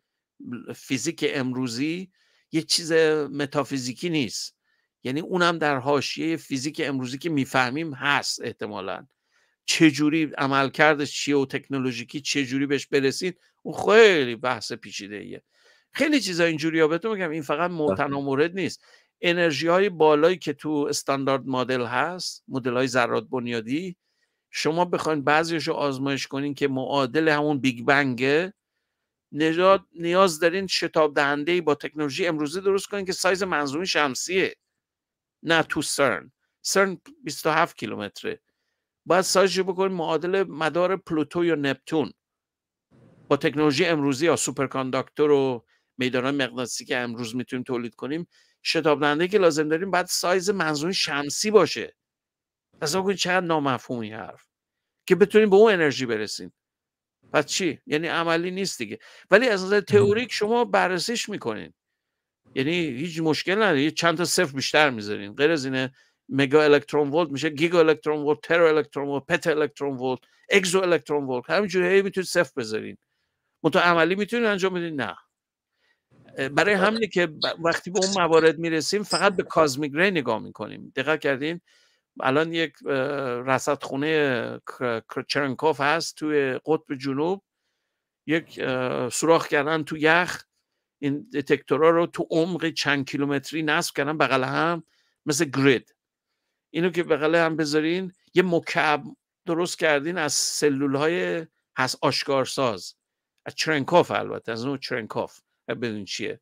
[SPEAKER 1] فیزیک امروزی یه چیز متافیزیکی نیست یعنی اونم در حاشیه فیزیک امروزی که میفهمیم هست احتمالا چجوری کرده چیه و تکنولوژیکی چجوری بهش برسید اون خیلی بحث پیچیده ایه خیلی چیزا اینجوری ها بهتون میگم این فقط بله. معتنا مورد نیست انرژی های بالایی که تو استاندارد مدل هست مدل های ذرات بنیادی شما بخواین بعضیش رو آزمایش کنین که معادل همون بیگ بنگه نجات نیاز دارین شتاب دهنده با تکنولوژی امروزی درست کنین که سایز منظومه شمسیه نه تو سرن سرن 27 کیلومتره باید سایزش بکنین معادل مدار پلوتو یا نپتون با تکنولوژی امروزی یا کانداکتور و میدانهای مغناطیسی که امروز میتونیم تولید کنیم شتاب دهنده که لازم داریم باید سایز منظومه شمسی باشه اصلا کنید چقدر نامفهومی حرف که بتونیم به اون انرژی برسیم پس چی یعنی عملی نیست دیگه ولی از نظر تئوریک شما بررسیش میکنین یعنی هیچ مشکل نداره یه چند تا صفر بیشتر میذارین غیر از اینه مگا الکترون ولت میشه گیگا الکترون ولت تر الکترون ولت پتا الکترون ولت اگزو الکترون ولت همینجوری هی میتونید صفر بذارین منتها عملی میتونین انجام بدین نه برای آره. همینه که وقتی به اون موارد میرسیم فقط به کازمیک نگاه میکنیم دقت کردین الان یک رصدخونه چرنکوف هست توی قطب جنوب یک سوراخ کردن تو یخ این دتکتورا رو تو عمق چند کیلومتری نصب کردن بغل هم مثل گرید اینو که بغل هم بذارین یه مکعب درست کردین از سلول های هست آشکارساز از چرنکوف البته از اون چرنکوف بدون چیه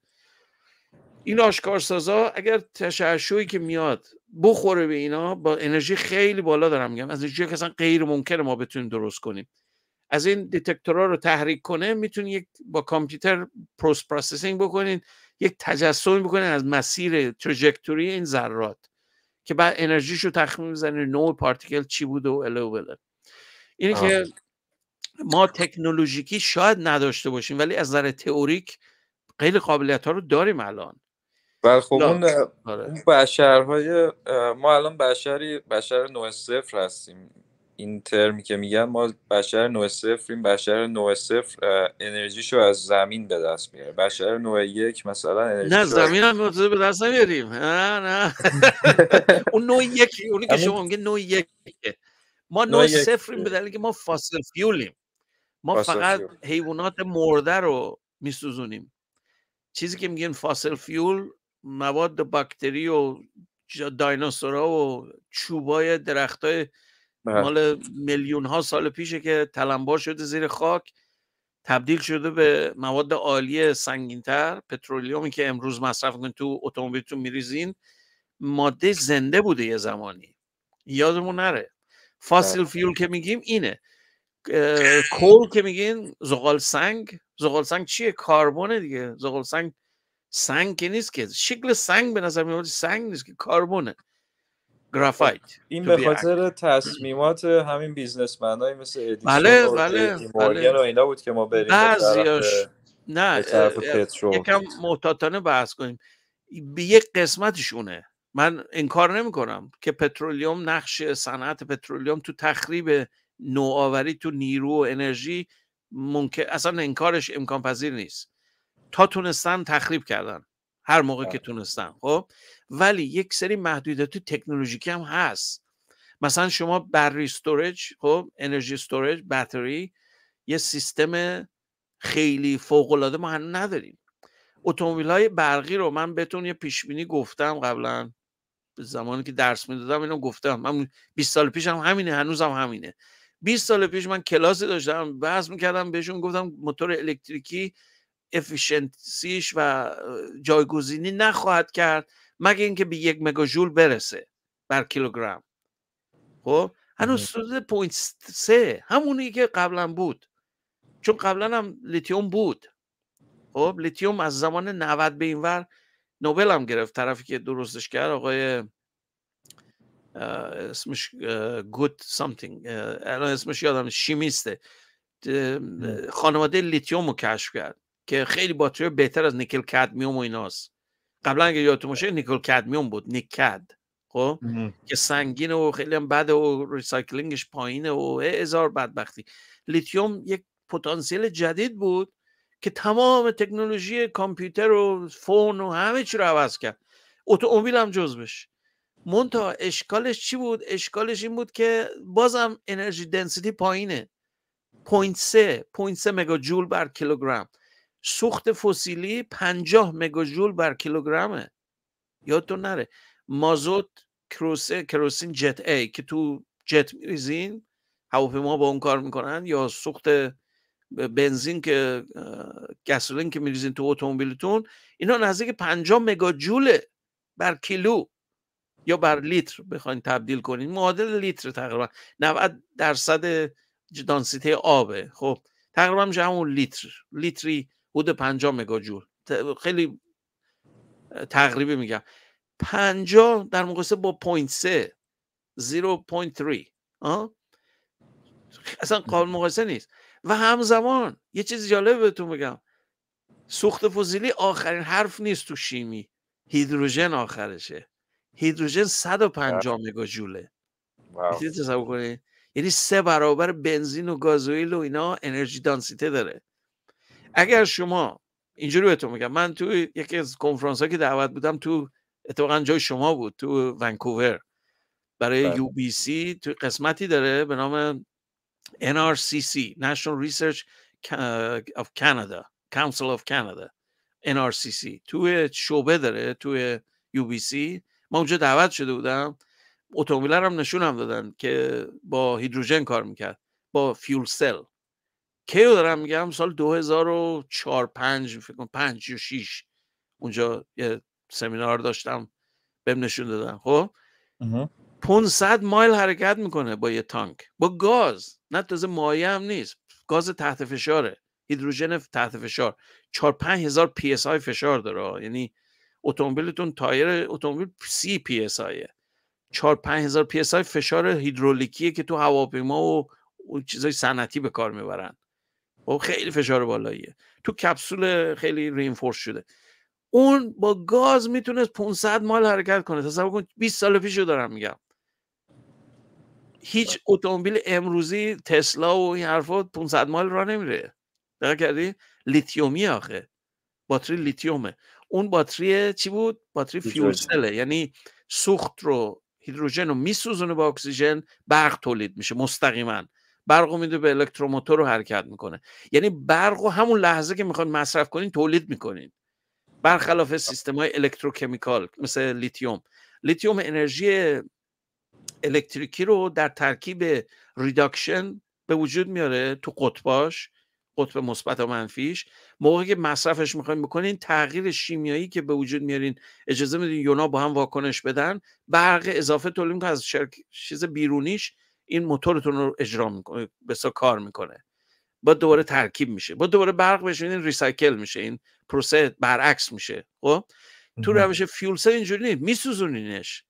[SPEAKER 1] این آشکارسازا اگر تشعشعی که میاد بخوره به اینا با انرژی خیلی بالا دارم میگم از انرژی که اصلا غیر ممکن ما بتونیم درست کنیم از این دیتکتورها رو تحریک کنه میتونید یک با کامپیوتر پروس پروسسینگ بکنین یک تجسمی بکنین از مسیر تراجکتوری این ذرات که بعد انرژیشو تخمین بزنین نوع پارتیکل چی بود و اله و بله. اینه که ما تکنولوژیکی شاید نداشته باشیم ولی از نظر تئوریک غیر قابلیت ها رو داریم الان ولی بله، خب آره. اون بشرهای
[SPEAKER 2] ما الان بشری بشر نوع صفر هستیم این ترمی که میگن ما بشر نوع صفریم بشر نوع صفر انرژیشو از زمین به دست میاره بشر نوع یک مثلا انرژی نه زمین
[SPEAKER 1] هم به دست نمیاریم نه نه اون نوع یکی اونی که شما میگه نوع یکیه ما نوع, صفریم به که ما فاسل فیولیم ما فقط حیوانات مرده رو میسوزونیم چیزی که میگن فاسل فیول مواد باکتری و ها و چوبای درختای بله. مال میلیون ها سال پیشه که تلمبار شده زیر خاک تبدیل شده به مواد عالی سنگینتر پترولیومی که امروز مصرف کنید تو اتومبیلتون میریزین ماده زنده بوده یه زمانی یادمون نره بله. فاسیل فیول که میگیم اینه کل که میگین زغال سنگ زغال سنگ چیه کاربونه دیگه زغال سنگ سنگ که نیست که شکل سنگ به نظر میاد سنگ نیست که کاربونه خب، گرافایت این به خاطر تصمیمات
[SPEAKER 2] همین بیزنسمنای مثل ادیسون بله بله بله و اینا بود که ما بریم
[SPEAKER 1] نه یکم محتاطانه بحث کنیم به یک قسمتشونه من انکار نمی کنم که پترولیوم نقش صنعت پترولیوم تو تخریب نوآوری تو نیرو و انرژی ممکن اصلا انکارش امکان پذیر نیست تا تونستن تخریب کردن هر موقع که آره. تونستن خب ولی یک سری محدودیت تکنولوژیکی هم هست مثلا شما بری استوریج خب انرژی استوریج باتری یه سیستم خیلی فوق العاده ما هنوز نداریم اتومبیل های برقی رو من بهتون یه پیش بینی گفتم قبلا زمانی که درس میدادم اینو گفتم من 20 سال پیش هم همینه هنوزم هم همینه 20 سال پیش من کلاسی داشتم بحث میکردم بهشون گفتم موتور الکتریکی افیشنسیش و جایگزینی نخواهد کرد مگه اینکه به یک مگاژول برسه بر کیلوگرم خب هنوز سوزه پوینت سه همونی که قبلا بود چون قبلا هم لیتیوم بود خب لیتیوم از زمان 90 به اینور نوبل هم گرفت طرفی که درستش کرد آقای اسمش گود سامتینگ الان اسمش یادم شیمیسته خانواده لیتیوم رو کشف کرد که خیلی باتری بهتر از نیکل کدمیوم و ایناست قبلا اگه یادتون باشه نیکل کدمیوم بود نیکد خب که سنگینه و خیلی هم بده و ریسایکلینگش پایینه و هزار بدبختی لیتیوم یک پتانسیل جدید بود که تمام تکنولوژی کامپیوتر و فون و همه چی رو عوض کرد اتومبیل هم جز بشه اشکالش چی بود اشکالش این بود که بازم انرژی دنسیتی پایینه 0.3 0.3 مگا جول بر کیلوگرم سوخت فسیلی 50 مگاژول بر کیلوگرمه یادتون نره مازوت کروسه کروسین جت ای که تو جت میریزین هواپیما با اون کار میکنن یا سوخت بنزین که گسولین که میریزین تو اتومبیلتون اینا نزدیک 50 مگاجوله بر کیلو یا بر لیتر بخواین تبدیل کنین معادل لیتر تقریبا 90 درصد دانسیته آبه خب تقریبا میشه همون لیتر لیتری حدود 50 مگاجول خیلی تقریبی میگم 50 در مقایسه با 0.3 0.3 اصلا قابل مقایسه نیست و همزمان یه چیز جالب بهتون بگم سوخت فسیلی آخرین حرف نیست تو شیمی هیدروژن آخرشه هیدروژن 150 بله. مگاجوله تصور کنید یعنی سه برابر بنزین و گازوئیل و اینا انرژی دانسیته داره اگر شما اینجوری بهتون میگم من تو یکی از کنفرانس ها که دعوت بودم تو اتفاقا جای شما بود تو ونکوور برای یو بی سی تو قسمتی داره به نام NRCC National Research of Canada Council of Canada NRCC توی شعبه داره توی یو بی سی ما اونجا دعوت شده بودم اتومبیل هم نشونم دادن که با هیدروژن کار میکرد با فیول سل کیو دارم میگم سال 2004 5 فکر کنم 5 یا 6 اونجا یه سمینار داشتم بهم نشون دادن خب 500 مایل حرکت میکنه با یه تانک با گاز نه تازه مایع هم نیست گاز تحت فشاره هیدروژن تحت فشار 4 5000 پی اس آی فشار داره یعنی اتومبیلتون تایر اتومبیل سی پی اس آی 4 5000 پی اس آی فشار هیدرولیکیه که تو هواپیما و اون چیزای صنعتی به کار میبرن او خب خیلی فشار بالاییه تو کپسول خیلی رینفورس شده اون با گاز میتونست 500 مال حرکت کنه تصور کن 20 سال پیشو دارم میگم هیچ بله. اتومبیل امروزی تسلا و این حرفا 500 مال را نمیره دقت کردی لیتیومی آخه باتری لیتیومه اون باتری چی بود باتری فیوسله یعنی سوخت رو هیدروژن رو میسوزونه با اکسیژن برق تولید میشه مستقیما برق میده به الکتروموتور رو حرکت میکنه یعنی برق همون لحظه که میخواین مصرف کنین تولید میکنین برخلاف سیستم های الکتروکمیکال مثل لیتیوم لیتیوم انرژی الکتریکی رو در ترکیب ریداکشن به وجود میاره تو قطباش قطب مثبت و منفیش موقعی که مصرفش میخواین بکنین تغییر شیمیایی که به وجود میارین اجازه میدین یونا با هم واکنش بدن برق اضافه تولید از شرک... چیز بیرونیش این موتورتون رو اجرا میکنه بسا کار میکنه با دوباره ترکیب میشه با دوباره برق بشه این ریسایکل میشه این پروسه برعکس میشه خب تو روش فیول سل اینجوری نیست میسوزونینش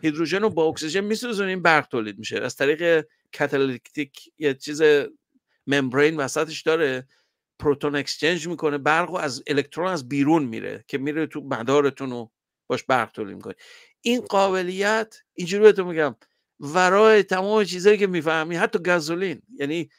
[SPEAKER 1] هیدروژن رو با اکسیژن میسوزونین برق تولید میشه از طریق کاتالیتیک یه چیز ممبرین وسطش داره پروتون اکسچنج میکنه برق از الکترون از بیرون میره که میره تو مدارتون رو باش برق تولید میکنه این قابلیت اینجوری بهتون میگم ورای تمام چیزهایی که میفهمی حتی گازولین یعنی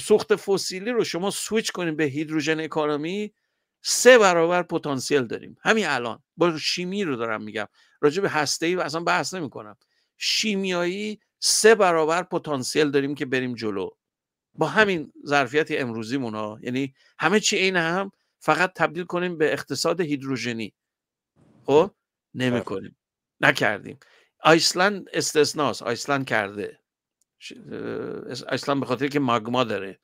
[SPEAKER 1] سوخت فسیلی رو شما سویچ کنیم به هیدروژن اکانومی سه برابر پتانسیل داریم همین الان با شیمی رو دارم میگم راجع به هسته ای و اصلا بحث کنم شیمیایی سه برابر پتانسیل داریم که بریم جلو با همین ظرفیت امروزی ها یعنی همه چی عین هم فقط تبدیل کنیم به اقتصاد هیدروژنی خب بله. کنیم نکردیم آیسلند استثناست آیسلند کرده آیسلند به خاطر که ماگما داره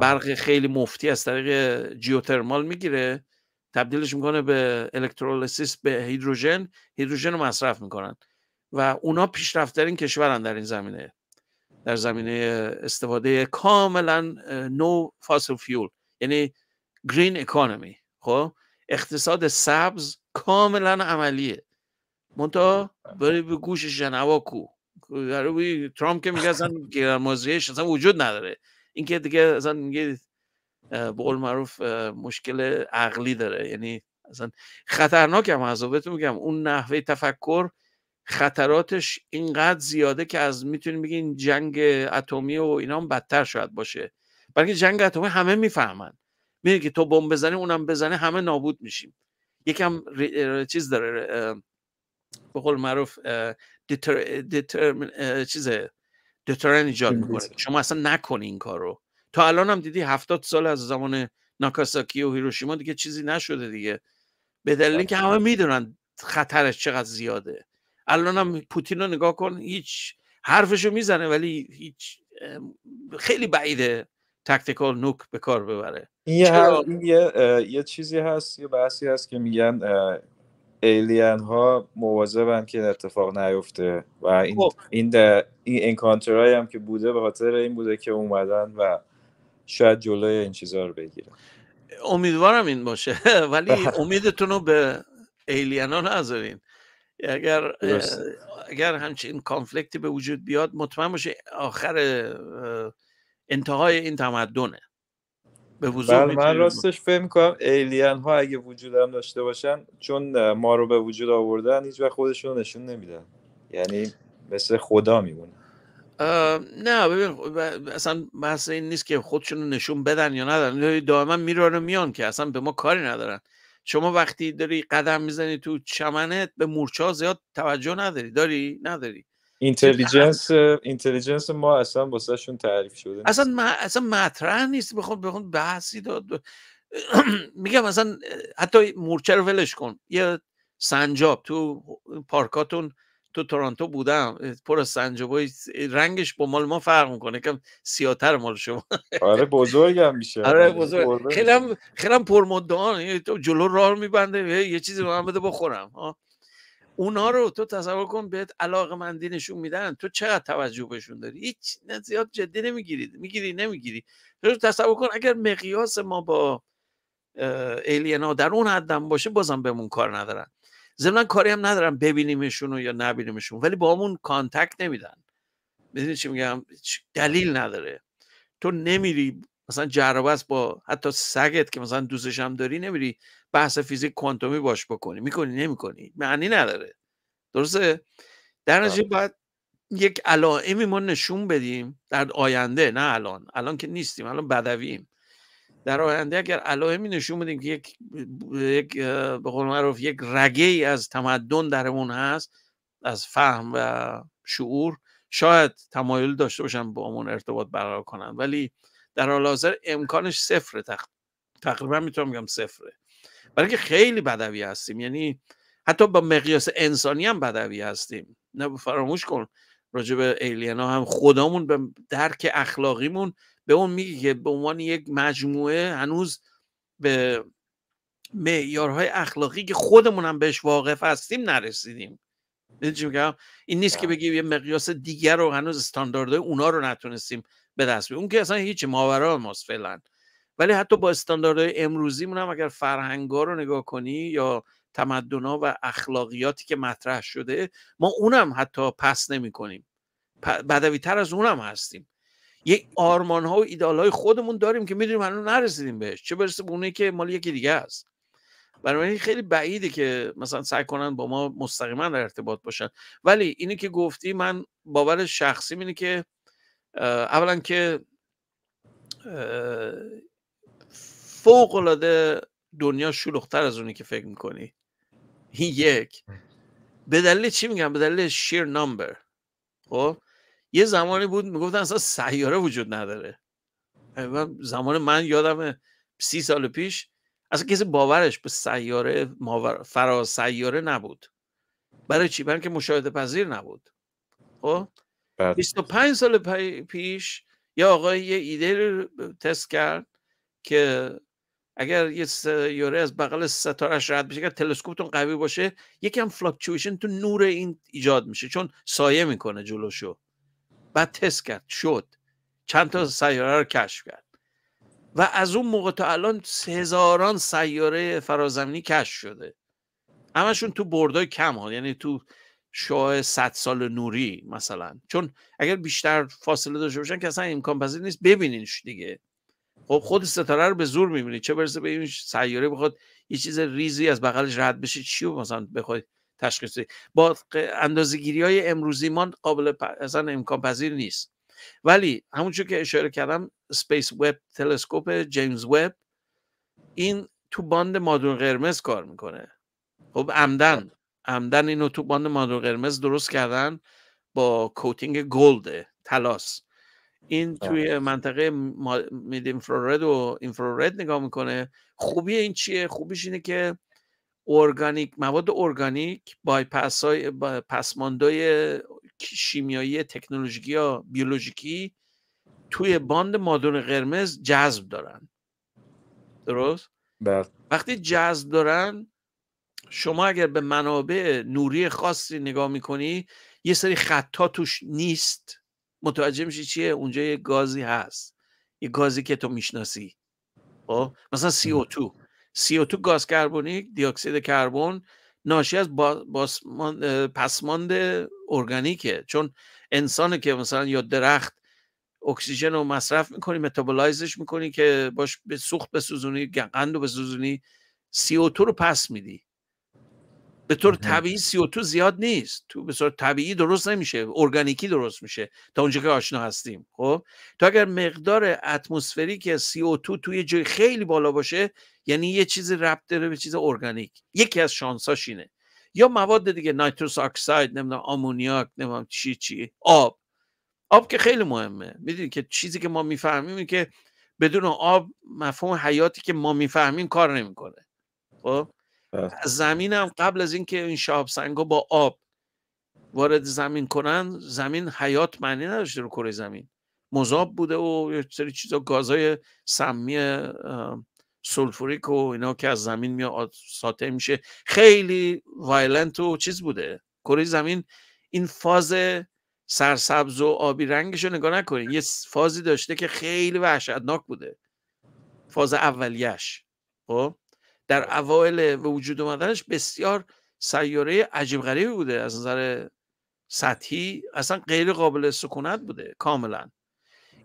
[SPEAKER 1] برق خیلی مفتی از طریق جیوترمال میگیره تبدیلش میکنه به الکترولیسیس به هیدروژن هیدروژن رو مصرف میکنن و اونا پیشرفتترین کشورن در این زمینه در زمینه استفاده کاملا نو فاسل فیول یعنی گرین اکانومی خب اقتصاد سبز کاملا عملیه منتها بری به گوش شنوا کو ترامپ که میگه اصلا گرمازیش اصلا وجود نداره اینکه که دیگه اصلا میگه به قول معروف مشکل عقلی داره یعنی اصلا خطرناک هم از میگم اون نحوه تفکر خطراتش اینقدر زیاده که از میتونیم بگیم جنگ اتمی و اینا هم بدتر شاید باشه بلکه جنگ اتمی همه میفهمن میگه که تو بمب بزنی اونم بزنه همه نابود میشیم یکم چیز داره به قول معروف دیتر, دترن ایجاد میکنه شما اصلا نکنی این کارو تا الان هم دیدی هفتاد سال از زمان ناکاساکی و هیروشیما دیگه چیزی نشده دیگه به دلیل اینکه همه میدونن خطرش چقدر زیاده الان هم پوتین رو نگاه کن هیچ حرفشو میزنه ولی هیچ خیلی بعیده تکتیکال نوک به کار ببره
[SPEAKER 2] یه, یه،, یه چیزی هست یه بحثی هست که میگن ایلین ها مواظبن که اتفاق نیفته و این خب. این انکانتر هم که بوده به خاطر این بوده که اومدن و شاید جلوی این چیزها رو بگیرن
[SPEAKER 1] امیدوارم این باشه ولی بله. امیدتون رو به ایلین ها نذارین اگر اگر همچین کانفلیکتی به وجود بیاد مطمئن باشه آخر انتهای این تمدنه به بله من
[SPEAKER 2] راستش فهم کنم ایلین ها اگه وجود هم داشته باشن چون ما رو به وجود آوردن هیچ وقت خودشون نشون نمیدن یعنی مثل خدا میمونه
[SPEAKER 1] نه ببین خب، اصلا بحث این نیست که خودشون رو نشون بدن یا ندارن دائما میرن میان که اصلا به ما کاری ندارن شما وقتی داری قدم میزنی تو چمنت به مورچه زیاد توجه نداری داری نداری
[SPEAKER 2] اینتلیجنس
[SPEAKER 1] اینتلیجنس ما اصلا شون
[SPEAKER 2] تعریف شده
[SPEAKER 1] اصلا ما اصلا مطرح نیست بخون بخون بحثی داد میگم اصلا حتی مورچه رو ولش کن یه سنجاب تو پارکاتون تو تورنتو بودم پر از سنجابای رنگش با مال ما فرق میکنه کم سیاتر مال شما
[SPEAKER 2] آره بزرگم میشه آره, آره، بزرگ خیلی
[SPEAKER 1] هم خیلی تو جلو راه میبنده یه چیزی به من بده بخورم اونا رو تو تصور کن بهت علاقه مندی نشون میدن تو چقدر توجه بهشون داری هیچ نه زیاد جدی نمیگیری میگیری نمیگیری تو تصور کن اگر مقیاس ما با ایلینا در اون حدم باشه بازم بهمون کار ندارن ضمنا کاری هم ندارن ببینیمشون یا نبینیمشون ولی با همون کانتکت نمیدن میدونی چی میگم دلیل نداره تو نمیری مثلا جرابست با حتی سگت که مثلا دوستش هم داری نمیری بحث فیزیک کوانتومی باش بکنی میکنی نمیکنی معنی نداره درسته در آره. نتیجه باید یک علائمی ما نشون بدیم در آینده نه الان الان که نیستیم الان بدویم در آینده اگر علائمی نشون بدیم که یک یک به قول معروف یک رگه ای از تمدن درمون هست از فهم و شعور شاید تمایل داشته باشن با امون ارتباط برقرار کنن ولی در حال حاضر امکانش صفره تقریبا میتونم بگم صفره برای که خیلی بدوی هستیم یعنی حتی با مقیاس انسانی هم بدوی هستیم نه فراموش کن راجع به ایلینا هم خدامون به درک اخلاقیمون به اون میگه که به عنوان یک مجموعه هنوز به معیارهای اخلاقی که خودمون هم بهش واقف هستیم نرسیدیم این نیست که بگیم یه مقیاس دیگر رو هنوز استانداردهای اونا رو نتونستیم به دست بیم اون که اصلا هیچ ماورا ماست فعلا ولی حتی با استانداردهای مون هم اگر فرهنگا رو نگاه کنی یا تمدنا و اخلاقیاتی که مطرح شده ما اونم حتی پس نمی کنیم بدوی تر از اونم هستیم یک آرمان ها و ایدال های خودمون داریم که میدونیم هنوز نرسیدیم بهش چه برسه به اونایی که مال یکی دیگه است بنابراین خیلی بعیده که مثلا سعی کنن با ما مستقیما در ارتباط باشن ولی اینی که گفتی من باور شخصی اینه که اولا که فوق دنیا شلوغتر از اونی که فکر میکنی این یک به دلیل چی میگم به دلیل شیر نامبر خب یه زمانی بود میگفتن اصلا سیاره وجود نداره زمان من یادم سی سال پیش اصلا کسی باورش به سیاره فرا سیاره نبود برای چی برای که مشاهده پذیر نبود خب 25 سال پیش یه آقای یه ایده تست کرد که اگر یه سیاره از بغل ستارهش رد بشه اگر تلسکوپتون قوی باشه یکم فلاکچویشن تو نور این ایجاد میشه چون سایه میکنه جلوشو بعد تست کرد شد چند تا سیاره رو کشف کرد و از اون موقع تا الان هزاران سیاره فرازمینی کشف شده همشون تو بردای کم ها یعنی تو شاه صد سال نوری مثلا چون اگر بیشتر فاصله داشته باشن که اصلا امکان پذیر نیست ببینینش دیگه خب خود ستاره رو به زور میبینی چه برسه به این سیاره بخواد یه چیز ریزی از بغلش رد بشه چی رو مثلا بخواد تشخیص دید. با اندازگیری های امروزی ما قابل اصلا امکان پذیر نیست ولی همونجور که اشاره کردم سپیس وب تلسکوپ جیمز وب این تو باند مادون قرمز کار میکنه خب عمدن آره. عمدن اینو تو باند مادون قرمز درست کردن با کوتینگ گلد تلاس این توی منطقه مید انفرارد و اینفرارد نگاه میکنه خوبی این چیه خوبیش اینه که ارگانیک مواد ارگانیک با های پسماندای شیمیایی تکنولوژیکی یا بیولوژیکی توی باند مادون قرمز جذب دارن درست بله. وقتی جذب دارن شما اگر به منابع نوری خاصی نگاه میکنی یه سری خطا توش نیست متوجه میشی چیه اونجا یه گازی هست یه گازی که تو میشناسی خب مثلا CO2 CO2 گاز کربونیک دیاکسید کربن ناشی از باسمان، پسماند ارگانیکه چون انسانه که مثلا یا درخت اکسیژن رو مصرف میکنی متابولایزش میکنی که باش به سوخت بسوزونی قند رو بسوزونی CO2 رو پس میدی به طور طبیعی او 2 زیاد نیست تو به طور طبیعی درست نمیشه ارگانیکی درست میشه تا اونجا که آشنا هستیم خب تو اگر مقدار اتمسفری که CO2 توی جای خیلی بالا باشه یعنی یه چیزی ربط داره به چیز ارگانیک یکی از شانساش اینه یا مواد دیگه نایتروس اکساید نمیدونم آمونیاک نمیدونم چی چی آب آب که خیلی مهمه میدونی که چیزی که ما میفهمیم که بدون آب مفهوم حیاتی که ما میفهمیم کار نمیکنه خب زمین هم قبل از اینکه این شهاب سنگ با آب وارد زمین کنن زمین حیات معنی نداشته رو کره زمین مذاب بوده و یه سری چیزا گازهای سمی سولفوریک و اینا که از زمین میاد ساطع میشه خیلی وایلنت و چیز بوده کره زمین این فاز سرسبز و آبی رنگش رو نگاه نکنین یه فازی داشته که خیلی وحشتناک بوده فاز اولیش خب در اوایل به وجود اومدنش بسیار سیاره عجیب غریبی بوده از نظر سطحی اصلا غیر قابل سکونت بوده کاملا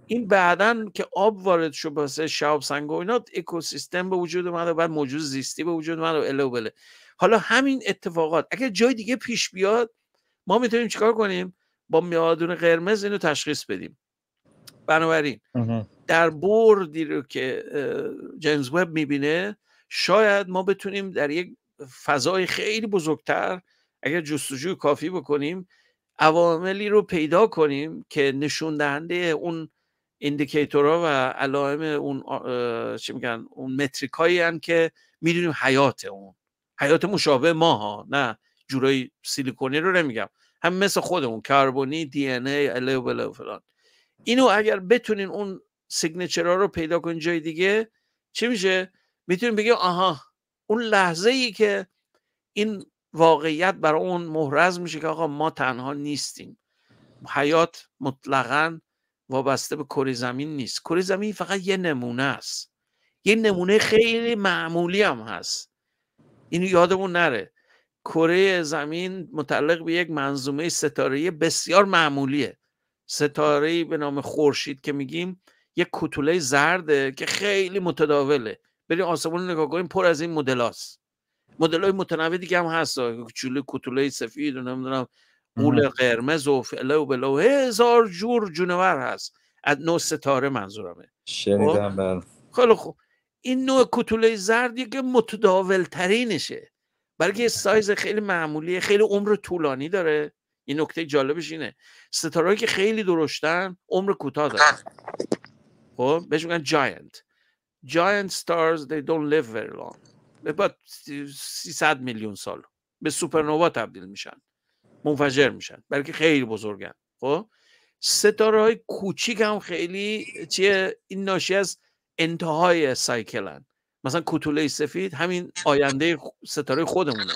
[SPEAKER 1] این بعدا که آب وارد شد واسه شاب سنگ و اینا اکوسیستم به وجود اومده و بعد موجود زیستی به وجود اومده و اله بله حالا همین اتفاقات اگر جای دیگه پیش بیاد ما میتونیم چیکار کنیم با میادون قرمز اینو تشخیص بدیم بنابراین در بردی رو که جیمز وب میبینه شاید ما بتونیم در یک فضای خیلی بزرگتر اگر جستجوی کافی بکنیم عواملی رو پیدا کنیم که نشون دهنده اون ایندیکیتورها و علائم اون چی میگن اون متریکایی هن که میدونیم حیات اون حیات مشابه ما ها نه جورایی سیلیکونی رو نمیگم هم مثل خودمون کربونی دی ان ای و فلان اینو اگر بتونین اون سیگنچرها رو پیدا کنین جای دیگه چی میشه میتونیم بگیم آها اون لحظه ای که این واقعیت برای اون محرز میشه که آقا ما تنها نیستیم حیات مطلقا وابسته به کره زمین نیست کره زمین فقط یه نمونه است یه نمونه خیلی معمولی هم هست اینو یادمون نره کره زمین متعلق به یک منظومه ستاره بسیار معمولیه ستاره به نام خورشید که میگیم یک کتوله زرده که خیلی متداوله بریم آسمون نگاه کنیم پر از این مدلاست مدل های متنوع دیگه هم هست چوله کتوله سفید و نمیدونم قول قرمز و فعله و بلا هزار جور جونور هست از نو ستاره منظورمه
[SPEAKER 2] شنیدم خب؟ بله.
[SPEAKER 1] خیلی خوب این نوع کتوله زردی یک متداول ترینشه بلکه سایز خیلی معمولیه خیلی عمر طولانی داره این نکته جالبش اینه ستاره که خیلی درشتن عمر کوتاه داره خب بهش میگن جاینت جاینت ستارز they don't live very long بعد 300 میلیون سال به سوپرنوا تبدیل میشن منفجر میشن بلکه خیلی بزرگن خب ستاره های کوچیک هم خیلی چیه این ناشی از انتهای سایکلن مثلا کتوله سفید همین آینده ستاره خودمونه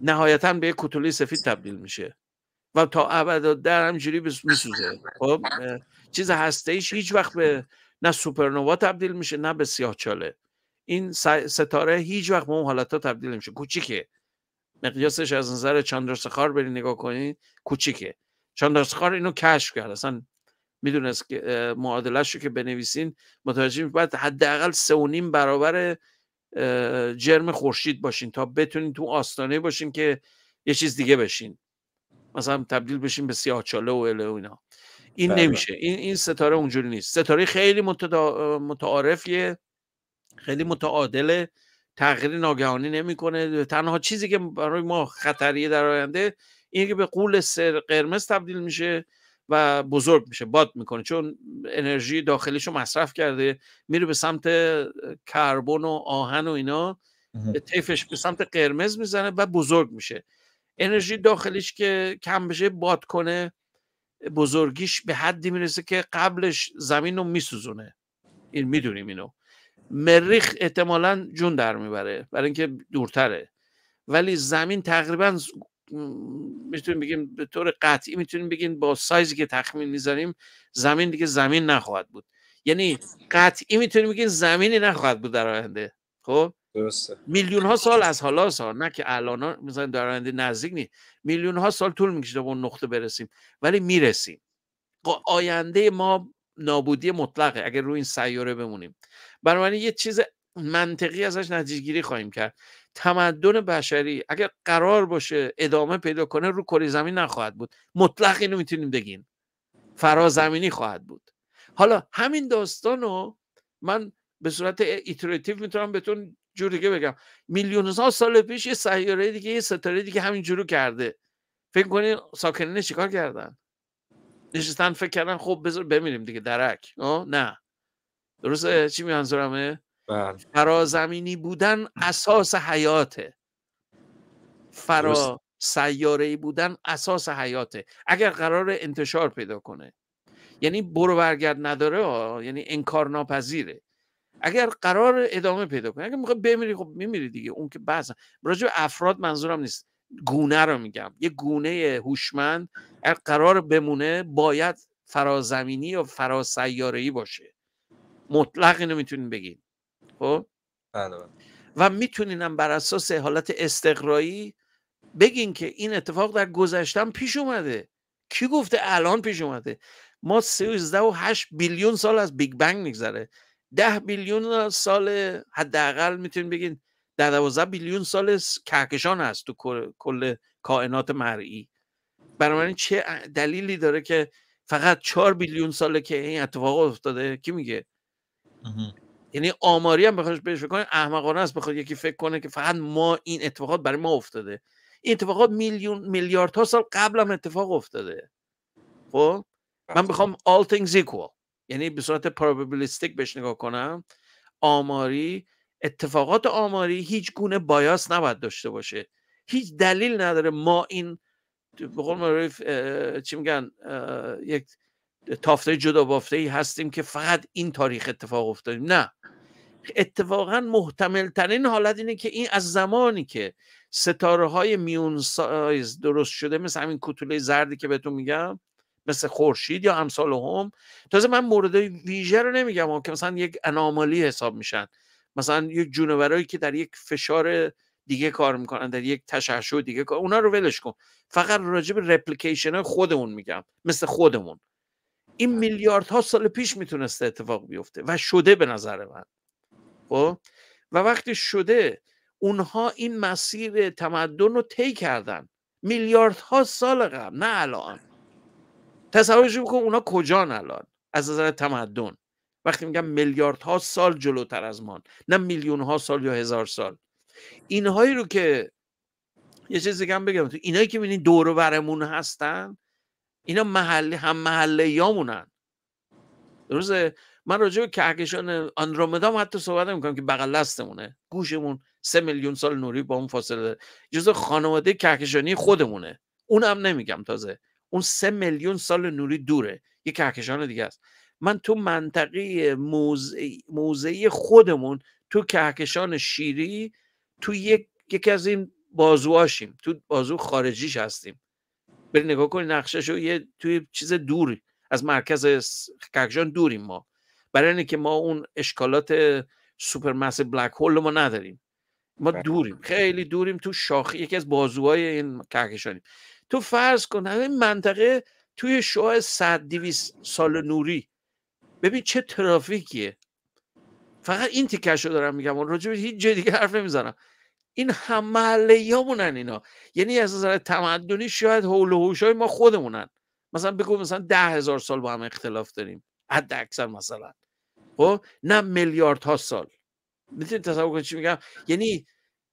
[SPEAKER 1] نهایتا به کتوله سفید تبدیل میشه و تا ابد در همجوری میسوزه خب چیز هسته ایش هیچ وقت به نه سوپرنوا تبدیل میشه نه به چاله، این ستاره هیچ وقت به اون حالت تبدیل میشه، کوچیکه مقیاسش از نظر چاندرسخار برید نگاه کنید کوچیکه چاندرسخار اینو کشف کرد اصلا میدونست که معادلش رو که بنویسین متوجه باید حداقل سه و نیم برابر جرم خورشید باشین تا بتونین تو آستانه باشین که یه چیز دیگه بشین مثلا تبدیل بشین به چاله و اله و اینا این بله. نمیشه این این ستاره اونجوری نیست ستاره خیلی متدا... متعارفیه خیلی متعادله تغییر ناگهانی نمیکنه تنها چیزی که برای ما خطریه در آینده اینه که به قول سر قرمز تبدیل میشه و بزرگ میشه باد میکنه چون انرژی داخلیش رو مصرف کرده میره به سمت کربن و آهن و اینا طیفش به سمت قرمز میزنه و بزرگ میشه انرژی داخلیش که کم بشه باد کنه بزرگیش به حدی میرسه که قبلش زمین رو میسوزونه این میدونیم اینو مریخ احتمالا جون در میبره برای اینکه دورتره ولی زمین تقریبا میتونیم بگیم به طور قطعی میتونیم بگیم با سایزی که تخمین میزنیم زمین دیگه زمین نخواهد بود یعنی قطعی میتونیم بگیم زمینی نخواهد بود در آینده خب میلیون ها سال از حالا سا نه که الان مثلا در آینده نزدیک نیست میلیون ها سال طول میکشه به اون نقطه برسیم ولی میرسیم خب، آینده ما نابودی مطلقه اگر روی این سیاره بمونیم بنابراین یه چیز منطقی ازش گیری خواهیم کرد تمدن بشری اگر قرار باشه ادامه پیدا کنه رو کره زمین نخواهد بود مطلق اینو میتونیم بگیم زمینی خواهد بود حالا همین داستان من به صورت ایتراتیو میتونم بهتون جور دیگه بگم میلیون ها سال پیش یه سیاره دیگه یه ستاره دیگه همین جورو کرده فکر کنید ساکنین چیکار کردن نشستن فکر کردن خب بذار بمیریم دیگه درک آه؟ نه درسته بله. چی منظورمه بله. فرازمینی بودن اساس حیاته فرا سیاره ای بودن اساس حیاته اگر قرار انتشار پیدا کنه یعنی برو برگرد نداره یعنی انکار ناپذیره اگر قرار ادامه پیدا کنه اگر میخوای بمیری خب میمیری دیگه اون که بحث راجع به افراد منظورم نیست گونه رو میگم یه گونه هوشمند اگر قرار بمونه باید فرازمینی یا فراسیاره‌ای باشه مطلق اینو میتونین بگین خب بله، بله. و میتونینم بر اساس حالت استقرایی بگین که این اتفاق در گذشتم پیش اومده کی گفته الان پیش اومده ما 13 و 8 بیلیون سال از بیگ بنگ میگذره ده بیلیون سال حداقل میتونیم بگین در دوازده بیلیون سال کهکشان هست تو کل کائنات مرئی بنابراین چه دلیلی داره که فقط چهار بیلیون ساله که این اتفاق افتاده کی میگه یعنی آماری هم بخواش بهش بکنه احمقانه است بخواد یکی فکر کنه که فقط ما این اتفاقات برای ما افتاده این اتفاقات میلیون تا سال قبل هم اتفاق افتاده خب من بخوام بله. all things equal یعنی به صورت پروببلیستیک بهش نگاه کنم آماری اتفاقات آماری هیچ گونه بایاس نباید داشته باشه هیچ دلیل نداره ما این به قول چی میگن یک تافته جدا بافته ای هستیم که فقط این تاریخ اتفاق افتادیم نه اتفاقا محتمل ترین حالت اینه که این از زمانی که ستاره های میون سایز درست شده مثل همین کتوله زردی که بهتون میگم مثل خورشید یا امثال هم تازه من مورد ویژه رو نمیگم که مثلا یک انامالی حساب میشن مثلا یک جونورایی که در یک فشار دیگه کار میکنن در یک تشعشع دیگه کار اونا رو ولش کن فقط راجع به رپلیکیشن خودمون میگم مثل خودمون این بله. میلیاردها سال پیش میتونسته اتفاق بیفته و شده به نظر من خب؟ و وقتی شده اونها این مسیر تمدن رو طی کردن میلیاردها سال قبل نه الان تصورش بکن اونا کجان الان از نظر تمدن وقتی میگم میلیاردها سال جلوتر از ما نه میلیون ها سال یا هزار سال اینهایی رو که یه چیز دیگه هم بگم تو اینایی که میبینی دور و برمون هستن اینا محلی هم محله یامونن درسته من راجع به کهکشان آندرومدا حتی صحبت میکنم که بغل دستمونه گوشمون سه میلیون سال نوری با اون فاصله خانواده کهکشانی خودمونه اونم نمیگم تازه اون سه میلیون سال نوری دوره یه کهکشان دیگه است من تو منطقه موزه خودمون تو کهکشان شیری تو یک یکی از این بازواشیم تو بازو خارجیش هستیم بری نگاه کنی نقشه شو یه توی چیز دوری از مرکز کهکشان دوریم ما برای اینکه ما اون اشکالات سوپر بلک هول ما نداریم ما بله. دوریم خیلی دوریم تو شاخه یکی از بازوهای این کهکشانیم تو فرض کن این منطقه توی شعاع 100 200 سال نوری ببین چه ترافیکیه فقط این تیکش رو دارم میگم اون راجع هیچ جای دیگه حرف نمیزنم این همه اینا یعنی از نظر تمدنی شاید حول و های ما خودمونن مثلا بگو مثلا ده هزار سال با هم اختلاف داریم حد اکثر مثلا خب نه میلیاردها سال میتونی تصور کنی چی میگم یعنی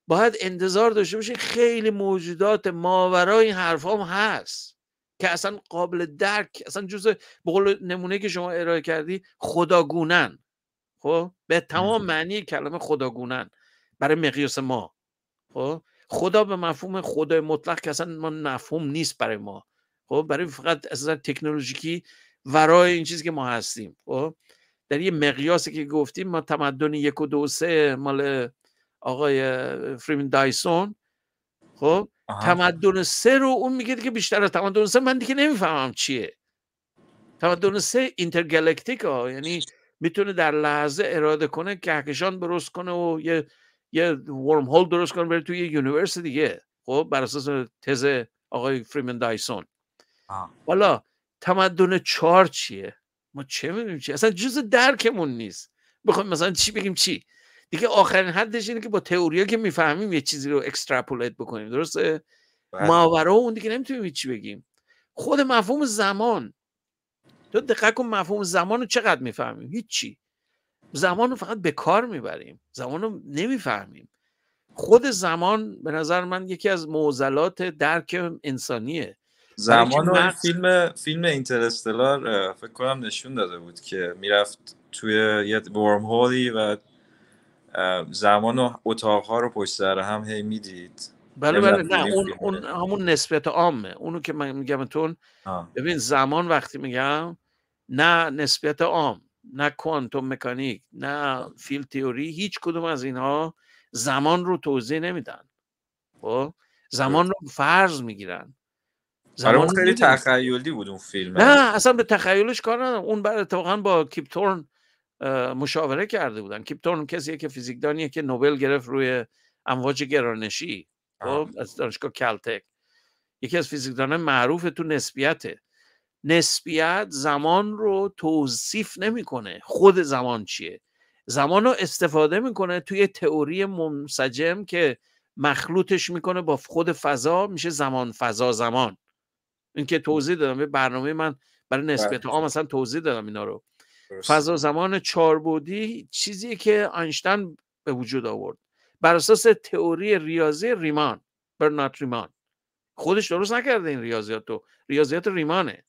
[SPEAKER 1] باید انتظار داشته باشین خیلی موجودات ماورای این حرفام هست که اصلا قابل درک اصلا جز به قول نمونه که شما ارائه کردی خداگونن خب به تمام معنی کلمه خداگونن برای مقیاس ما خب خدا به مفهوم خدای مطلق که اصلا ما مفهوم نیست برای ما خب برای فقط اصلا تکنولوژیکی ورای این چیزی که ما هستیم خب در یه مقیاسی که گفتیم ما تمدن یک و دو سه مال آقای فریمن دایسون خب تمدن سه رو اون میگه دیگه بیشتر از تمدن سه من دیگه نمیفهمم چیه تمدن سه اینترگلکتیک ها یعنی میتونه در لحظه اراده کنه کهکشان درست کنه و یه یه ورم هول درست کنه بره توی یه یونیورس دیگه خب بر اساس تز آقای فریمن دایسون حالا تمدن چهار چیه ما چه میدونیم چی اصلا جز درکمون نیست بخوام مثلا چی بگیم چی دیگه آخرین حدش اینه که با تئوریا که میفهمیم یه چیزی رو اکستراپولیت بکنیم درسته بله. ماورا اون دیگه نمیتونیم چی بگیم خود مفهوم زمان تو دقت کن مفهوم زمان رو چقدر میفهمیم هیچی زمان رو فقط به کار میبریم زمان رو نمیفهمیم خود زمان به نظر من یکی از معضلات درک انسانیه زمان و
[SPEAKER 2] فیلم فیلم اینترستلار فکر کنم نشون داده بود که میرفت توی یه ورم هولی و زمان و اتاقها رو پشت سر هم هی میدید بله بله نه اون,
[SPEAKER 1] اون همون نسبت عامه اونو که من میگم تون ببین زمان وقتی میگم نه نسبت عام نه کوانتوم مکانیک نه فیل تیوری هیچ کدوم از اینها زمان رو توضیح نمیدن خب زمان رو فرض میگیرن زمان خیلی تخیلی
[SPEAKER 2] بود اون فیلم نه
[SPEAKER 1] اصلا به تخیلش کار ندارم اون بعد اتفاقا با کیپتورن مشاوره کرده بودن کیپ کسیه که فیزیکدانیه که نوبل گرفت روی امواج گرانشی خب، از دانشگاه کلتک یکی از فیزیکدان معروف تو نسبیته نسبیت زمان رو توصیف نمیکنه خود زمان چیه زمان رو استفاده میکنه توی تئوری منسجم که مخلوطش میکنه با خود فضا میشه زمان فضا زمان این که توضیح دادم به برنامه من برای بله. نسبیت عام مثلا توضیح دادم اینا رو فضا زمان چاربودی چیزی که آینشتین به وجود آورد بر اساس تئوری ریاضی ریمان برنارد ریمان خودش درست نکرده این ریاضیات رو ریاضیات ریمانه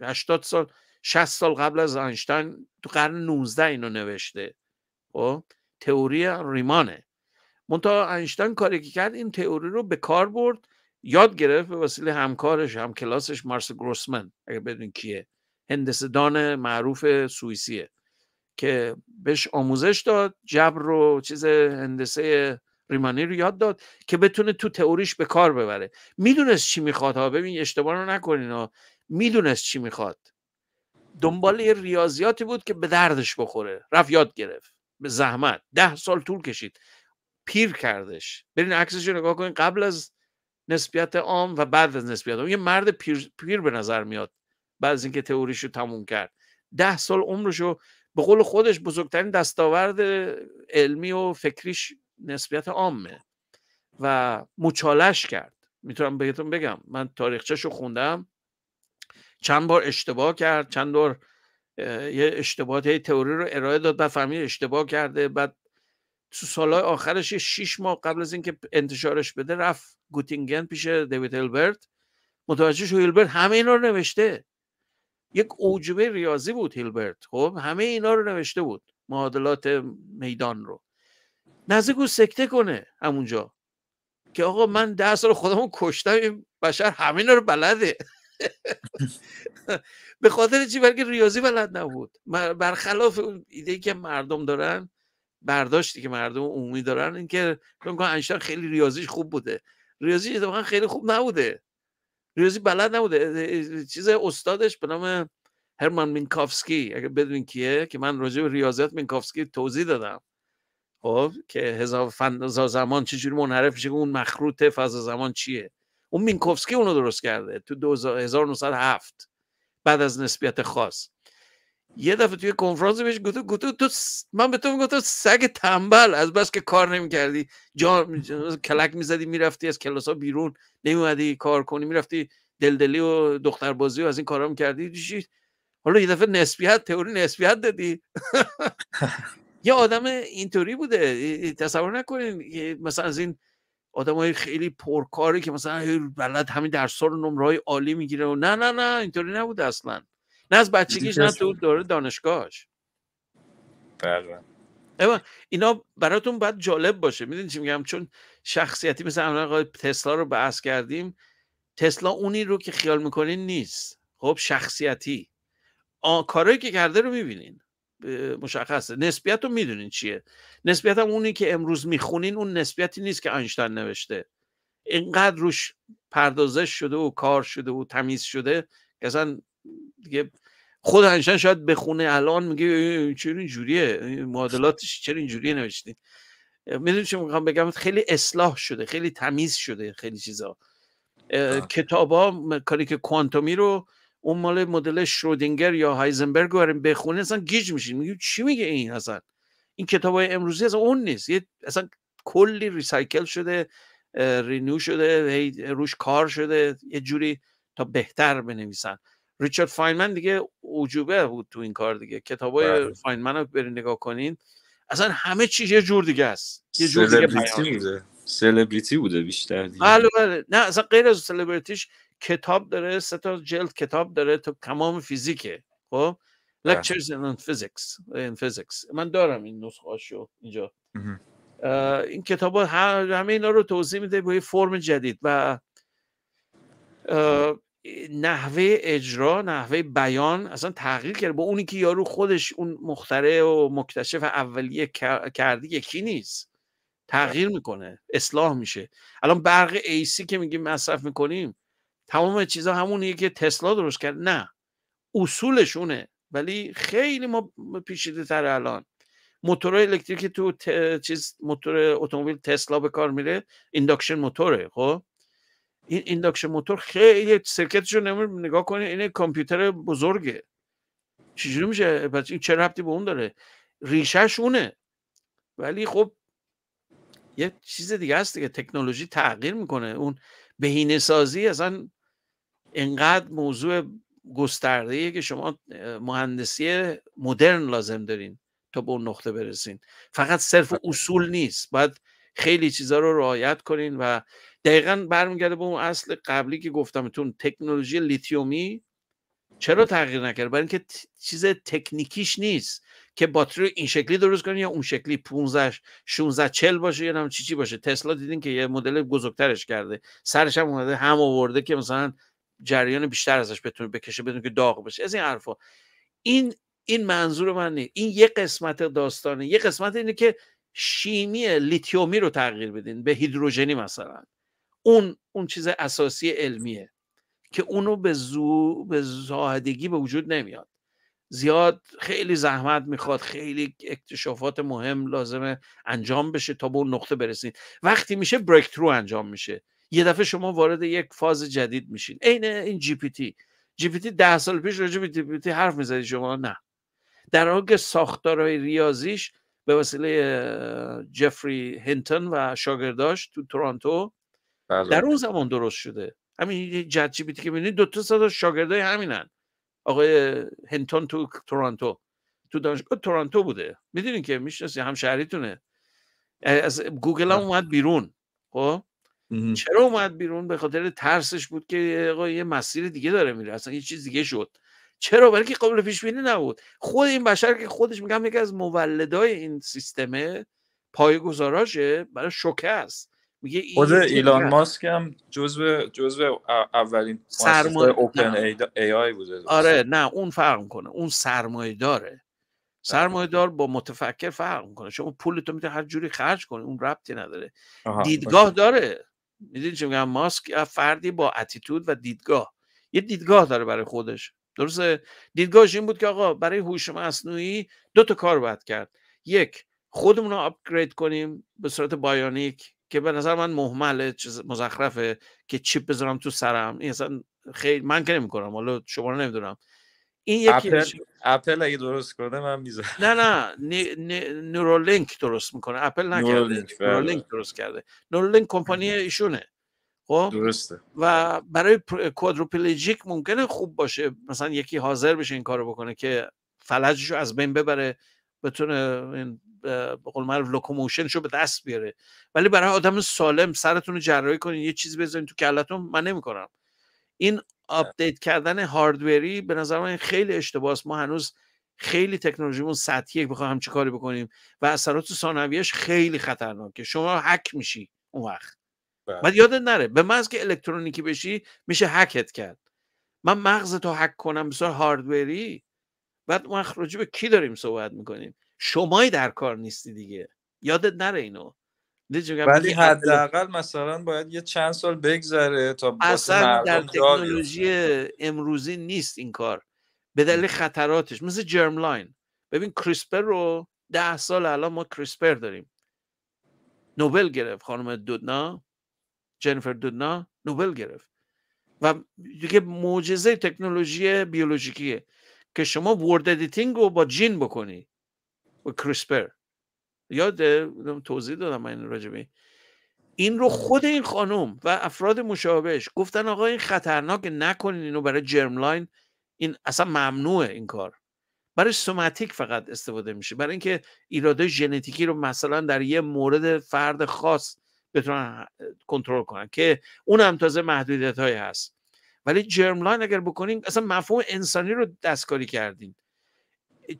[SPEAKER 1] 80 سال 60 سال قبل از آینشتین تو قرن 19 اینو نوشته خب تئوری ریمانه مونتا آینشتین کاری که کرد این تئوری رو به کار برد یاد گرفت به وسیله همکارش هم کلاسش مارس گروسمن اگه بدون کیه هندسدان معروف سوئیسیه که بهش آموزش داد جبر رو چیز هندسه ریمانی رو یاد داد که بتونه تو تئوریش به کار ببره میدونست چی میخواد ها ببین اشتباه رو نکنین ها میدونست چی میخواد دنبال یه ریاضیاتی بود که به دردش بخوره رفت یاد گرفت به زحمت ده سال طول کشید پیر کردش برین عکسش رو نگاه کنین قبل از نسبیت عام و بعد از نسبیت عام یه مرد پیر, پیر به نظر میاد بعد از اینکه تئوریشو تموم کرد ده سال عمرشو به قول خودش بزرگترین دستاورد علمی و فکریش نسبیت عامه و مچالش کرد میتونم بهتون بگم من تاریخچهشو خوندم چند بار اشتباه کرد چند بار یه اشتباهات تئوری رو ارائه داد بعد فهمید اشتباه کرده بعد تو سالهای آخرش یه شیش ماه قبل از اینکه انتشارش بده رفت گوتینگن پیش دیوید هیلبرت متوجه شو هیلبرت همه اینا رو نوشته یک اوجبه ریاضی بود هیلبرت خب همه اینا رو نوشته بود معادلات میدان رو نزدیک و سکته کنه همونجا که آقا من ده سال خودمو کشتم این بشر همین رو بلده به خاطر چی بلکه ریاضی بلد نبود برخلاف ایده که مردم دارن برداشتی که مردم عمومی دارن اینکه فکر انشتن خیلی ریاضیش خوب بوده ریاضیش اتفاقا خیلی خوب نبوده ریاضی بلد نبوده چیز استادش به نام هرمان مینکافسکی اگه بدونین کیه که من راجع به ریاضت مینکافسکی توضیح دادم خب که هزار فن زمان چجوری منحرف میشه اون مخروط فضا زمان چیه اون مینکوفسکی اونو درست کرده تو 1907 بعد از نسبیت خاص یه دفعه توی کنفرانس بهش گفته گفته تو من به تو میگفتم سگ تنبل از بس که کار نمیکردی جا کلک میزدی میرفتی از کلاس ها بیرون نمیومدی کار کنی میرفتی دلدلی و دختر و از این کارا دیشی. حالا یه دفعه نسبیت تئوری نسبیت دادی یه آدم اینطوری بوده تصور نکنین مثلا از این آدم های خیلی پرکاری که مثلا بلد همین درس رو نمره های عالی میگیره و نه نه نه اینطوری نبوده اصلا نه از بچگیش نه تو دوره دانشگاهش بله. اما اینا براتون باید جالب باشه میدونی چی میگم چون شخصیتی مثل آقای تسلا رو بحث کردیم تسلا اونی رو که خیال میکنین نیست خب شخصیتی کارایی که کرده رو میبینین مشخصه نسبیت رو میدونین چیه نسبیت هم اونی که امروز میخونین اون نسبیتی نیست که اینشتین نوشته اینقدر روش پردازش شده و کار شده و تمیز شده که اصلا دیگه خود انشن شاید بخونه الان میگه چرا اینجوریه معادلاتش چرا اینجوریه نوشتین میدونی چه میخوام بگم خیلی اصلاح شده خیلی تمیز شده خیلی چیزا کتاب ها کاری که کوانتومی رو اون مال مدل شرودینگر یا هایزنبرگ رو خونه اصلا گیج میشین میگه چی میگه این اصلا این کتاب های امروزی اصلا اون نیست یه اصلا کلی ریسایکل شده رینو شده روش کار شده یه جوری تا بهتر بنویسن ریچارد فاینمن دیگه عجوبه بود تو این کار دیگه کتابای بله. فاینمن رو برین نگاه کنین اصلا همه چیز یه جور دیگه است یه جور دیگه بوده
[SPEAKER 2] سلبریتی بوده بیشتر دیگه
[SPEAKER 1] بله بله نه اصلا غیر از سلبریتیش کتاب داره سه تا جلد کتاب داره تو تمام فیزیکه خب لکچرز فیزیکس فیزیکس من دارم این نسخه اینجا این کتاب همه اینا رو توضیح میده با یه فرم جدید و نحوه اجرا نحوه بیان اصلا تغییر کرده با اونی که یارو خودش اون مختره و مکتشف اولیه کردی یکی نیست تغییر بله. میکنه اصلاح میشه الان برق ایسی که میگیم مصرف میکنیم تمام چیزا همونیه که تسلا درست کرد نه اصولشونه ولی خیلی ما پیچیده تر الان موتور الکتریکی تو چیز موتور اتومبیل تسلا به کار میره اینداکشن موتوره خب این اینداکشن موتور خیلی سرکتش رو نگاه کنید این کامپیوتر بزرگه چجوری میشه پس این چه ربطی به اون داره ریشهش اونه ولی خب یه چیز دیگه هست دیگه تکنولوژی تغییر میکنه اون بهینه سازی اصلا انقدر موضوع گسترده که شما مهندسی مدرن لازم دارین تا به اون نقطه برسین فقط صرف آره. اصول نیست باید خیلی چیزها رو رعایت کنین و دقیقا برمیگرده به اون اصل قبلی که گفتمتون تکنولوژی لیتیومی چرا تغییر نکرده برای اینکه چیز تکنیکیش نیست که باتری این شکلی درست کنی یا اون شکلی 15 16 40 باشه یا هم چی چی باشه تسلا دیدین که یه مدل بزرگترش کرده سرش هم اومده هم آورده که مثلا جریان بیشتر ازش بتونه بکشه بدون که داغ بشه از این حرفا این این منظور من نیست این یه قسمت داستانه یه قسمت اینه که شیمی لیتیومی رو تغییر بدین به هیدروژنی مثلا اون اون چیز اساسی علمیه که اونو به زو به زاهدگی به وجود نمیاد زیاد خیلی زحمت میخواد خیلی اکتشافات مهم لازمه انجام بشه تا به اون نقطه برسید وقتی میشه بریک ترو انجام میشه یه دفعه شما وارد یک فاز جدید میشین عین این جی پی تی جی پی تی ده سال پیش راجع به جی پی تی حرف میزدی شما نه در حال که ساختارهای ریاضیش به وسیله جفری هینتون و شاگرداش تو تورنتو بله. در اون زمان درست شده همین جدجی بیتی که بینید دوتا تا صدا شاگردای همینن آقای هنتون تو تورانتو تو دانشگاه تورانتو بوده میدونین که میشناسی هم شهریتونه از گوگل اومد بیرون خب چرا اومد بیرون به خاطر ترسش بود که آقا یه مسیر دیگه داره میره اصلا یه چیز دیگه شد چرا برای که قابل پیش بینی نبود خود این بشر که خودش میگم یکی از مولدای این سیستمه پایه‌گذاراشه برای شوکه است میگه خود ایلان ماسک هم جزو جزو اولین سرمایه اوپن ای, آی بوده آره نه اون فرق کنه اون سرمایه داره سرمایه دار با متفکر فرق میکنه شما پول تو میتونی هر جوری خرج کنی اون ربطی نداره دیدگاه داره میدونی چه میگم ماسک فردی با اتیتود و دیدگاه یه دیدگاه داره برای خودش درسته دیدگاهش این بود که آقا برای هوش مصنوعی دو تا کار باید کرد یک خودمون رو آپگرید کنیم به صورت بایونیک که به نظر من محمله مزخرفه که چیپ بذارم تو سرم این اصلا خیلی من که نمیکنم حالا شما رو نمیدونم این یکی اپل,
[SPEAKER 2] اپل اگه درست کرده من میذارم نه
[SPEAKER 1] نه نورولینک درست میکنه اپل نکرده نورولینک, بله. درست کرده نورولینک کمپانی ایشونه خب درسته و برای کوادروپلیجیک ممکنه خوب باشه مثلا یکی حاضر بشه این کارو بکنه که فلجشو از بین ببره بتونه این به قول معروف لوکوموشنشو به دست بیاره ولی برای آدم سالم سرتون رو جراحی کنین یه چیزی بذارین تو کلتون من نمیکنم این آپدیت کردن هاردوری به نظر من خیلی اشتباهه ما هنوز خیلی تکنولوژیمون سطحیه بخوام همچی کاری بکنیم و اثرات ثانویش خیلی خطرناکه شما هک میشی اون وقت بله. بعد یادت نره به محض که الکترونیکی بشی میشه هکت کرد من مغز تو هک کنم بسیار هاردوری بعد ما به کی داریم صحبت میکنیم شمای در کار نیستی دیگه یادت نره اینو ولی حداقل مثلا باید یه چند سال بگذره تا اصلا در تکنولوژی امروزی نیست این کار به دلیل خطراتش مثل جرم لاین ببین کریسپر رو ده سال الان ما کریسپر داریم نوبل گرفت خانم دودنا جنیفر دودنا نوبل گرفت و دیگه معجزه تکنولوژی بیولوژیکیه که شما ورد ادیتینگ رو با جین بکنی با کریسپر یاد توضیح دادم این راجبی این رو خود این خانم و افراد مشابهش گفتن آقا این خطرناک نکنین اینو برای جرم لاین این اصلا ممنوعه این کار برای سوماتیک فقط استفاده میشه برای اینکه ایراده ژنتیکی رو مثلا در یه مورد فرد خاص بتونن کنترل کنن که اون هم تازه محدودیت هایی هست ولی جرم لاین اگر بکنین اصلا مفهوم انسانی رو دستکاری کردین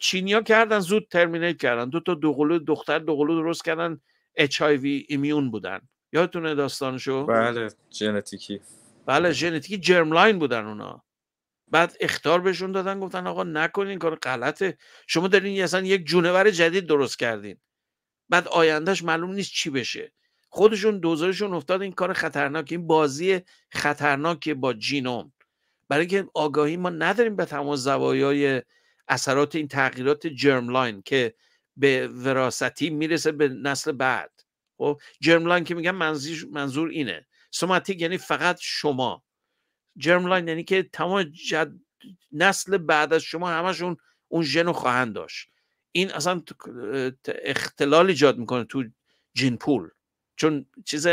[SPEAKER 1] چینیا کردن زود ترمینیت کردن دو تا دوقلو دختر دوقلو درست کردن اچ ایمیون بودن یادتونه داستانشو بله ژنتیکی بله ژنتیکی جرم لاین بودن اونا بعد اختار بهشون دادن گفتن آقا نکنین کار غلطه شما دارین اصلا یک جونور جدید درست کردین بعد آیندهش معلوم نیست چی بشه خودشون دوزارشون افتاد این کار خطرناک این بازی خطرناک با جینوم برای اینکه آگاهی ما نداریم به تمام زوایای اثرات این تغییرات جرم لاین که به وراستی میرسه به نسل بعد خب جرم لاین که میگم منظور اینه سوماتیک یعنی فقط شما جرم لاین یعنی که تمام جد... نسل بعد از شما همشون اون ژن خواهند داشت این اصلا اختلال ایجاد میکنه تو جین پول چون چیز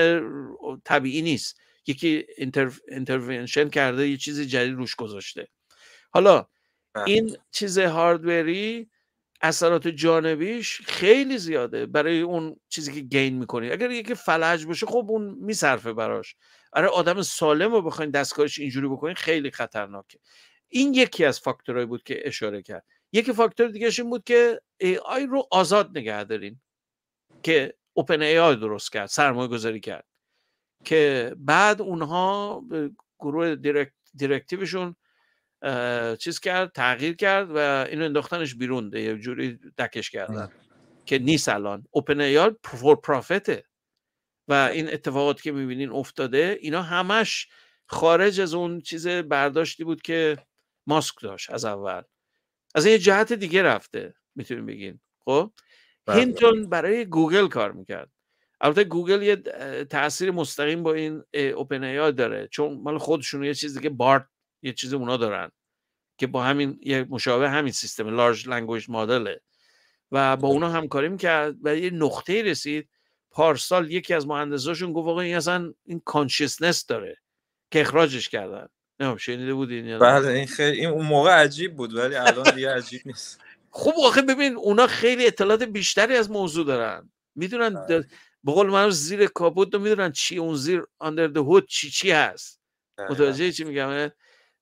[SPEAKER 1] طبیعی نیست یکی انترونشن کرده یه چیزی جدید روش گذاشته حالا بله. این چیز هاردوری اثرات جانبیش خیلی زیاده برای اون چیزی که گین میکنی اگر یکی فلج باشه خب اون میصرفه براش اره آدم سالم رو بخواین دستکارش اینجوری بکنین خیلی خطرناکه این یکی از فاکتورهایی بود که اشاره کرد یکی فاکتور دیگه این بود که ای آی رو آزاد نگه دارین که اوپن ای آی درست کرد سرمایه گذاری کرد که بعد اونها گروه دیرکت دیرکتیوشون چیز کرد تغییر کرد و اینو انداختنش بیرون یه جوری دکش کردن بله. که نیست الان اوپن ای آی فور پرافیته و بله. این اتفاقات که میبینین افتاده اینا همش خارج از اون چیز برداشتی بود که ماسک داشت از اول از یه جهت دیگه رفته میتونیم بگین خب هینتون برای گوگل کار میکرد البته گوگل یه تاثیر مستقیم با این اوپن ای داره چون مال خودشون یه چیزی که بارت یه چیزی اونا دارن که با همین یه مشابه همین سیستم لارج لنگویج مدله و با اونا بله. همکاری میکرد و یه نقطه رسید پارسال یکی از مهندساشون گفت آقا این اصلا این کانشسنس داره که اخراجش کردن نه شنیده بودین بله این خیلی این اون موقع عجیب بود ولی الان دیگه عجیب نیست خب آخه ببین اونا خیلی اطلاعات بیشتری از موضوع دارن میدونن آره. به قول من زیر کابوت رو میدونن چی اون زیر under the hood چی چی هست متوجه چی میگم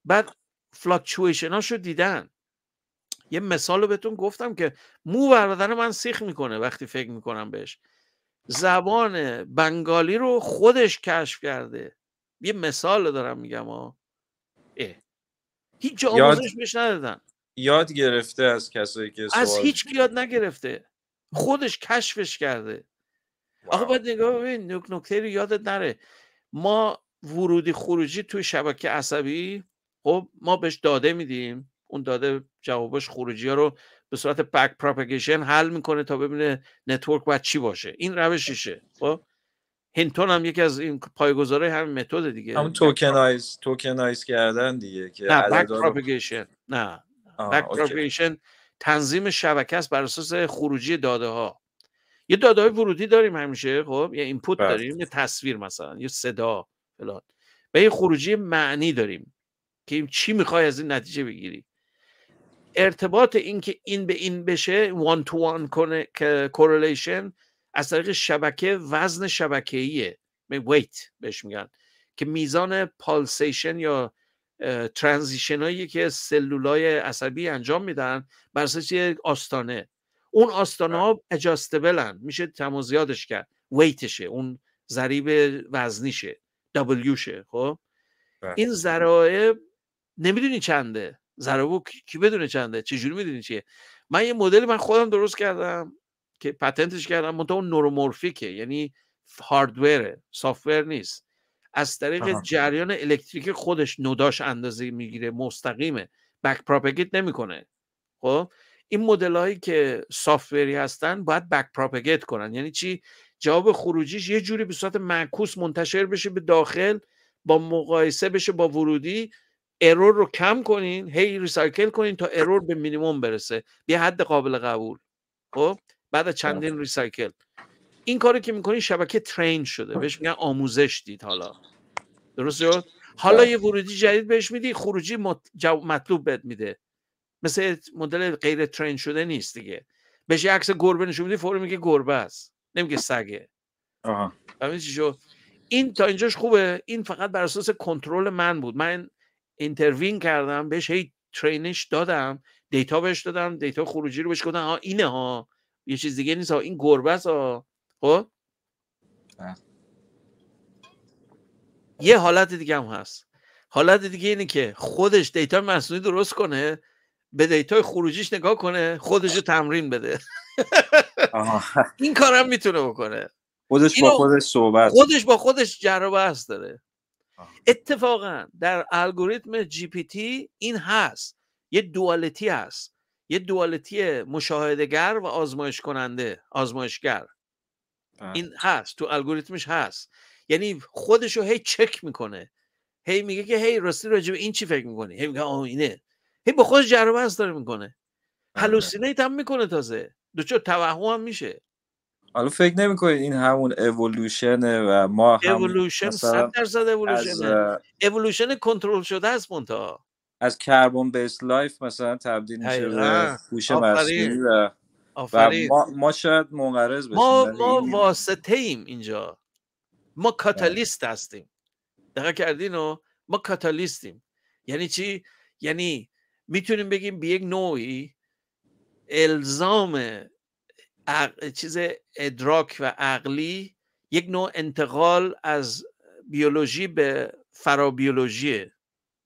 [SPEAKER 1] بعد فلاکچویشن هاشو دیدن یه مثال رو بهتون گفتم که مو برادر من سیخ میکنه وقتی فکر میکنم بهش زبان بنگالی رو خودش کشف کرده یه مثال دارم میگم ها هیچ آموزش بهش ندادن
[SPEAKER 2] یاد گرفته از کسایی که از هیچ
[SPEAKER 1] یاد نگرفته خودش کشفش کرده آخه باید نگاه ببین نک نکته رو یادت نره ما ورودی خروجی توی شبکه عصبی خب ما بهش داده میدیم اون داده جوابش خروجی ها رو به صورت بک پروپاگیشن حل میکنه تا ببینه نتورک باید چی باشه این روششه خب. خب هینتون هم یکی از این پایگذارای همین متد دیگه همون توکنایز یعنی توکنایز کردن دیگه که نه بک نه تنظیم شبکه است بر اساس خروجی داده ها یه داده های ورودی داریم همیشه خب یه اینپوت بله. داریم یه تصویر مثلا یه صدا فلان و یه خروجی معنی داریم که چی میخوای از این نتیجه بگیری ارتباط این که این به این بشه وان تو وان کورلیشن از طریق شبکه وزن شبکه‌ایه ویت بهش میگن که میزان پالسیشن یا ترانزیشن هایی که های عصبی انجام میدن بر اساس آستانه اون آستانه ها اجاستبلن میشه تمازیادش کرد ویتشه اون ضریب وزنیشه دبلیوشه خب بله. این ضرایب نمیدونی چنده ضرایب کی بدونه چنده چجوری میدونی چیه من یه مدل من خودم درست کردم که پتنتش کردم منتها اون نورومورفیکه یعنی هاردویره سافتور نیست از طریق جریان الکتریک خودش نوداش اندازه میگیره مستقیمه بک پراپگیت نمیکنه خب این مدل هایی که سافتوری هستن باید بک پراپگیت کنن یعنی چی جواب خروجیش یه جوری به صورت معکوس منتشر بشه به داخل با مقایسه بشه با ورودی ارور رو کم کنین هی ریسایکل کنین تا ارور به مینیمم برسه به حد قابل قبول خب بعد بله. چندین ریسایکل این کاری که میکنی شبکه ترین شده بهش میگن آموزش دید حالا درست شد حالا یه ورودی جدید بهش میدی خروجی مطلوب بهت میده مثل مدل غیر ترین شده نیست دیگه بهش یه عکس گربه نشون میدی فوری میگه گربه است نمیگه سگه آها شد این تا اینجاش خوبه این فقط بر اساس کنترل من بود من اینتروین کردم بهش هی ترینش دادم دیتا بهش دادم دیتا خروجی رو بهش گفتم ها اینه ها یه چیز دیگه نیست این گربه ها خب بله. یه حالت دیگه هم هست حالت دیگه اینه که خودش دیتا مصنوعی درست کنه به دیتای خروجیش نگاه کنه خودش رو تمرین بده این کارم میتونه بکنه خودش با خودش صحبت خودش با خودش جر هست داره اتفاقا در الگوریتم جی پی تی این هست یه دوالتی هست یه دوالتی مشاهدگر و آزمایش کننده آزمایشگر این هست تو الگوریتمش هست یعنی خودش رو هی چک میکنه هی میگه که هی راستی راجب این چی فکر میکنی هی میگه آه اینه هی به خودش جر هست داره میکنه آره. هلوسینیت هم میکنه تازه دچار توهم هم میشه حالا فکر نمیکنید
[SPEAKER 2] این همون اِوولوشنه و ما هم اِوولوشن 100 درصد اِوولوشنه اِوولوشن کنترل شده است مونتا از کربن بیس لایف مثلا تبدیل میشه به هوش
[SPEAKER 1] ما،,
[SPEAKER 2] ما شاید منقرض
[SPEAKER 1] بشیم ما ما واسطه ایم اینجا ما کاتالیست هستیم دقیق کردین ما کاتالیستیم یعنی چی یعنی میتونیم بگیم به یک نوعی الزام چیز ادراک و عقلی یک نوع انتقال از بیولوژی به فرابیولوژی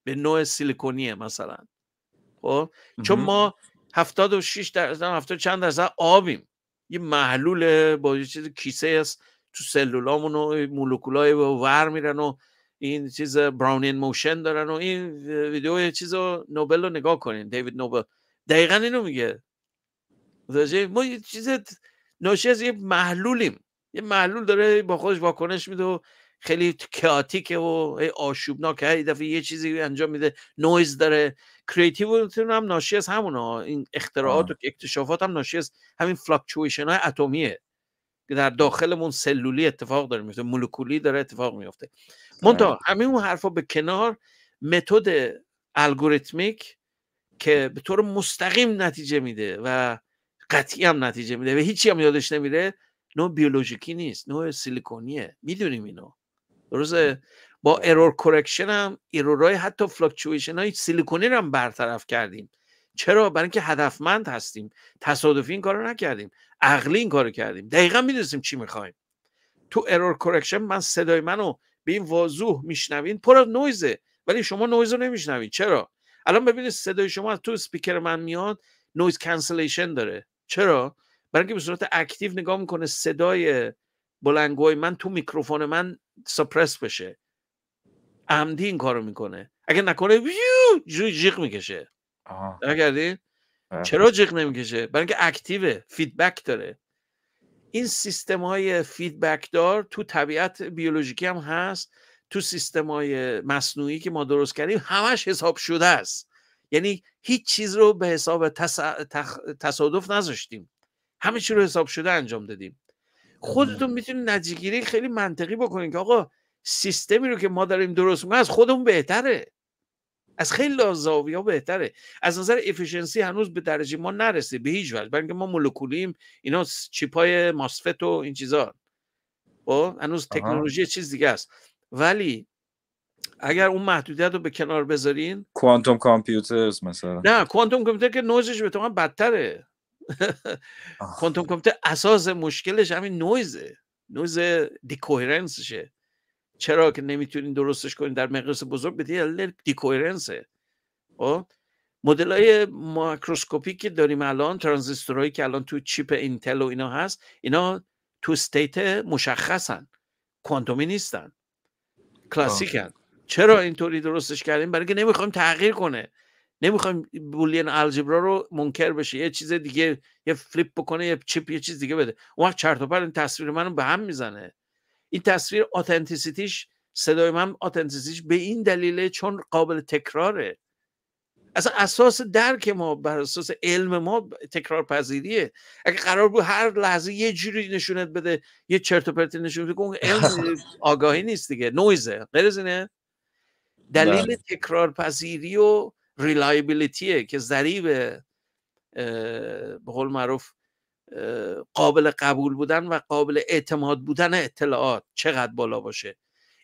[SPEAKER 1] به نوع سیلیکونیه مثلا خب چون ما 76 درصد 70 چند درصد آبیم یه محلول با یه چیز کیسه است تو سلولامون و مولکولای ور میرن و این چیز براونین موشن دارن و این ویدیو چیز نوبل رو نگاه کنین دیوید نوبل دقیقا اینو میگه ما یه چیز ناشی از یه محلولیم یه محلول داره با خودش واکنش میده و خیلی کاتیکه و آشوبناک هر دفعه یه چیزی انجام میده نویز داره کریتیو هم ناشی از همونا این اختراعات آه. و اکتشافات هم ناشی از همین فلکچویشن های اتمیه که در داخلمون سلولی اتفاق داره میفته مولکولی داره اتفاق میفته منتها بله. همین اون حرفا به کنار متد الگوریتمیک که به طور مستقیم نتیجه میده و قطعی هم نتیجه میده و هیچی هم یادش نمیره نوع بیولوژیکی نیست نوع سیلیکونیه میدونیم اینو درسته با ارور کرکشن هم ایرورای حتی فلاکچویشن های سیلیکونی رو هم برطرف کردیم چرا برای اینکه هدفمند هستیم تصادفی این کارو نکردیم عقلی این کارو کردیم دقیقا میدونستیم چی میخوایم تو ارور کرکشن من صدای منو به این واضوح میشنوین پر از نویزه ولی شما نویز رو نمیشنوید چرا الان ببینید صدای شما از تو سپیکر من میاد نویز کانسلیشن داره چرا برای اینکه به صورت اکتیو نگاه میکنه صدای بلنگوی من تو میکروفون من سپرس بشه عمدی این کارو میکنه اگه نکنه جوی جیغ میکشه نگردین چرا جیغ نمیکشه برای اینکه اکتیوه فیدبک داره این سیستم های فیدبک دار تو طبیعت بیولوژیکی هم هست تو سیستم های مصنوعی که ما درست کردیم همش حساب شده است یعنی هیچ چیز رو به حساب تصادف نذاشتیم همه چی رو حساب شده انجام دادیم خودتون میتونید نجیگیری خیلی منطقی بکنید که آقا سیستمی رو که ما داریم درست میکنیم از خودمون بهتره از خیلی لازاوی ها بهتره از نظر افیشنسی هنوز به درجه ما نرسه به هیچ وجه بلکه ما مولکولیم اینا چیپای ماسفت و این چیزا خب، هنوز تکنولوژی چیز دیگه است ولی اگر اون محدودیت رو به کنار بذارین
[SPEAKER 2] کوانتوم کامپیوترز مثلا
[SPEAKER 1] نه کوانتوم کامپیوتر که نوزش به بدتره کوانتوم کامپیوتر اساس مشکلش همین نویزه نویز دیکوهرنسشه چرا که نمیتونین درستش کنین در مقیاس بزرگ بدی دیکوهرنسه دیکوهرنسه خب؟ مدل های ماکروسکوپی که داریم الان ترانزیستورهایی که الان تو چیپ اینتل و اینا هست اینا تو استیت مشخصن کوانتومی نیستن کلاسیکن چرا اینطوری درستش کردیم برای که نمیخوایم تغییر کنه نمیخوایم بولین الجبرا رو منکر بشه یه چیز دیگه یه فلیپ بکنه یه چپ یه چیز دیگه بده اون وقت چرت و پرت این تصویر منو به هم میزنه این تصویر اتنتیسیتیش صدای من اتنتیسیتیش به این دلیله چون قابل تکراره اصلا اساس درک ما بر اساس علم ما تکرار پذیریه اگه قرار بود هر لحظه یه جوری نشونت بده یه چرت و پرتی نشون بده اون علم آگاهی نیست دیگه نویزه غیر دلیل بله. تکرار پذیری و ریلایبیلیتیه که ضریب به قول معروف قابل قبول بودن و قابل اعتماد بودن اطلاعات چقدر بالا باشه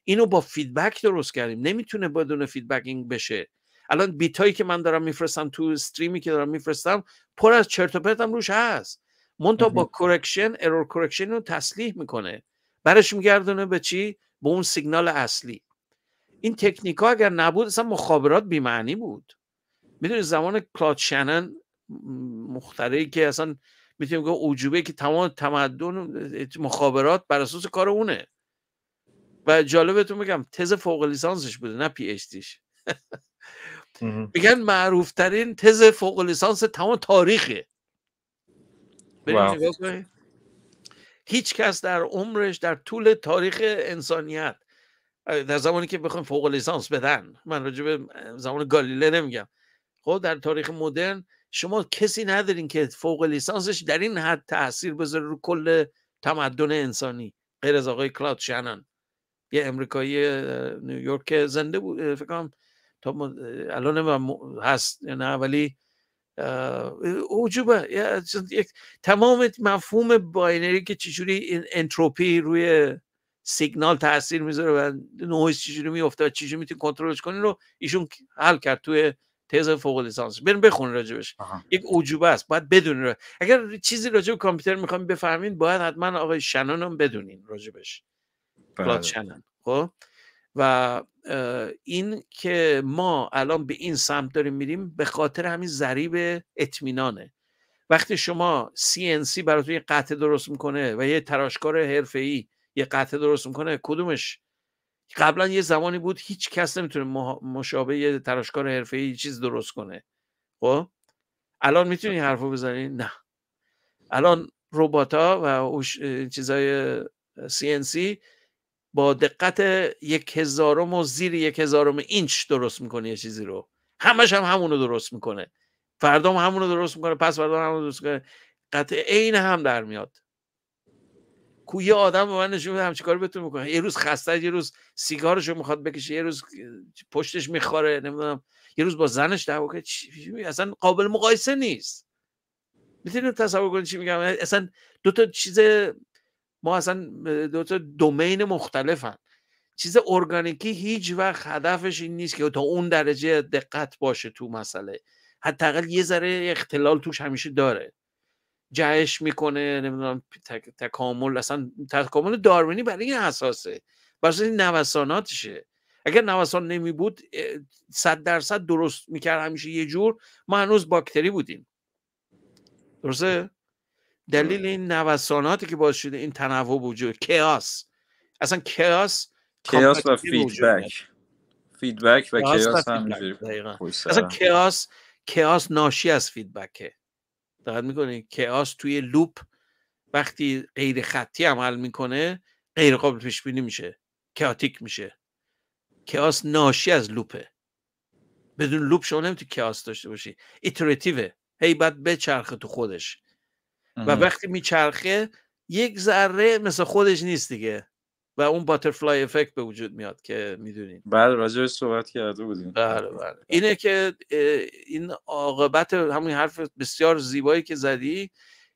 [SPEAKER 1] اینو با فیدبک درست کردیم نمیتونه بدون فیدبک بشه الان بیت هایی که من دارم میفرستم تو استریمی که دارم میفرستم پر از چرت و پرتم روش هست مونتا با کرکشن ارور کرکشن رو تسلیح میکنه برش میگردونه به چی به اون سیگنال اصلی این تکنیک ها اگر نبود اصلا مخابرات بیمعنی بود میدونی زمان کلاد شنن مختره که اصلا میتونیم که اوجوبه که تمام تمدن مخابرات بر اساس کار اونه و جالبتون بگم تز فوق لیسانسش بوده نه پی اچ میگن معروف ترین تز فوق لیسانس تمام تاریخه هیچ کس در عمرش در طول تاریخ انسانیت در زمانی که بخوایم فوق لیسانس بدن من راجع به زمان گالیله نمیگم خب در تاریخ مدرن شما کسی ندارین که فوق لیسانسش در این حد تاثیر بذاره رو کل تمدن انسانی غیر از آقای کلاد شنن یه امریکایی نیویورک که زنده بود فکر کنم تا الان هم هست نه ولی اوجوبه تمام مفهوم باینری که چجوری انتروپی روی سیگنال تاثیر میذاره و نویز چجوری میفته و چجوری میتونی کنترلش کنی رو ایشون حل کرد توی تز فوق لیسانس بریم بخون راجبش یک عجوبه است باید بدون را... اگر چیزی راجع به کامپیوتر میخوام بفهمین باید حتما آقای شنان هم بدونین راجبش کلاد بله. شنان خب و این که ما الان به این سمت داریم میریم به خاطر همین ضریب اطمینانه وقتی شما CNC براتون یه قطعه درست میکنه و یه تراشکار حرفه‌ای یه قطعه درست میکنه کدومش قبلا یه زمانی بود هیچ کس نمیتونه مشابه تراشکار حرفه ای چیز درست کنه خب الان میتونی حرفو بزنی نه الان ربات ها و چیزای CNC با دقت یک هزارم و زیر یک هزارم اینچ درست میکنه یه چیزی رو همش هم همونو درست میکنه فردا هم همونو درست میکنه پس فردا همونو درست میکنه قطع عین هم در میاد کوی آدم به من نشون میده همچی کاری بتون میکنه یه روز خسته یه روز سیگارشو میخواد بکشه یه روز پشتش میخوره نمیدونم یه روز با زنش دعوا کنه اصلا قابل مقایسه نیست میتونید تصور کنید چی میگم اصلا دو تا چیز ما اصلا دو تا دومین مختلفن چیز ارگانیکی هیچ وقت هدفش این نیست که تا اون درجه دقت باشه تو مسئله حداقل یه ذره اختلال توش همیشه داره جهش میکنه نمیدونم تکامل اصلا تکامل داروینی برای این اساسه برای این نوساناتشه اگر نوسان نمی بود صد درصد درست میکرد همیشه یه جور ما هنوز باکتری بودیم درسته دلیل آره. این نوساناتی که باعث شده این تنوع وجود کیاس اصلا کیاس کیاس و فیدبک
[SPEAKER 2] فیدبک و کیاس هم اصلا
[SPEAKER 1] کیاس کیاس ناشی از فیدبکه دقت میکنه کیاس توی لوپ وقتی غیر خطی عمل میکنه غیر قابل پیش بینی میشه کاتیک میشه کیاس ناشی از لوپه بدون لوپ شما نمیتونی کیاس داشته باشی ایتراتیوه هی بعد بچرخه تو خودش و وقتی میچرخه یک ذره مثل خودش نیست دیگه و اون باترفلای افکت به وجود میاد که میدونید بله راجعش صحبت کرده بودیم بله بله اینه که این عاقبت همون حرف بسیار زیبایی که زدی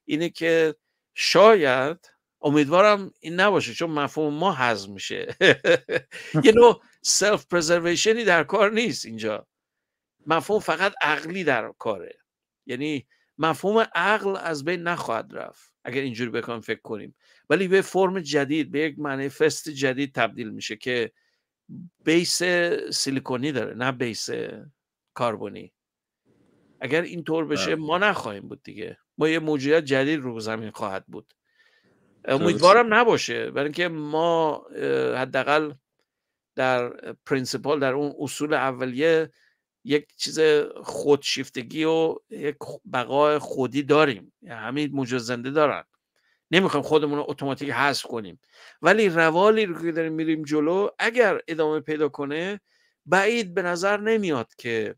[SPEAKER 1] اینه که شاید امیدوارم این نباشه چون مفهوم ما هضم میشه یه نوع سلف پرزرویشنی در کار نیست اینجا مفهوم فقط عقلی در کاره یعنی مفهوم عقل از بین نخواهد رفت اگر اینجوری بکنیم فکر کنیم ولی به فرم جدید به یک منیفست جدید تبدیل میشه که بیس سیلیکونی داره نه بیس کاربونی اگر اینطور بشه ما نخواهیم بود دیگه ما یه موجودیت جدید رو زمین خواهد بود امیدوارم نباشه برای اینکه ما حداقل در پرینسیپال در اون اصول اولیه یک چیز خودشیفتگی و یک بقای خودی داریم یعنی همین موجود زنده دارن نمیخوایم خودمون رو اتوماتیک حذف کنیم ولی روالی رو که داریم میریم جلو اگر ادامه پیدا کنه بعید به نظر نمیاد که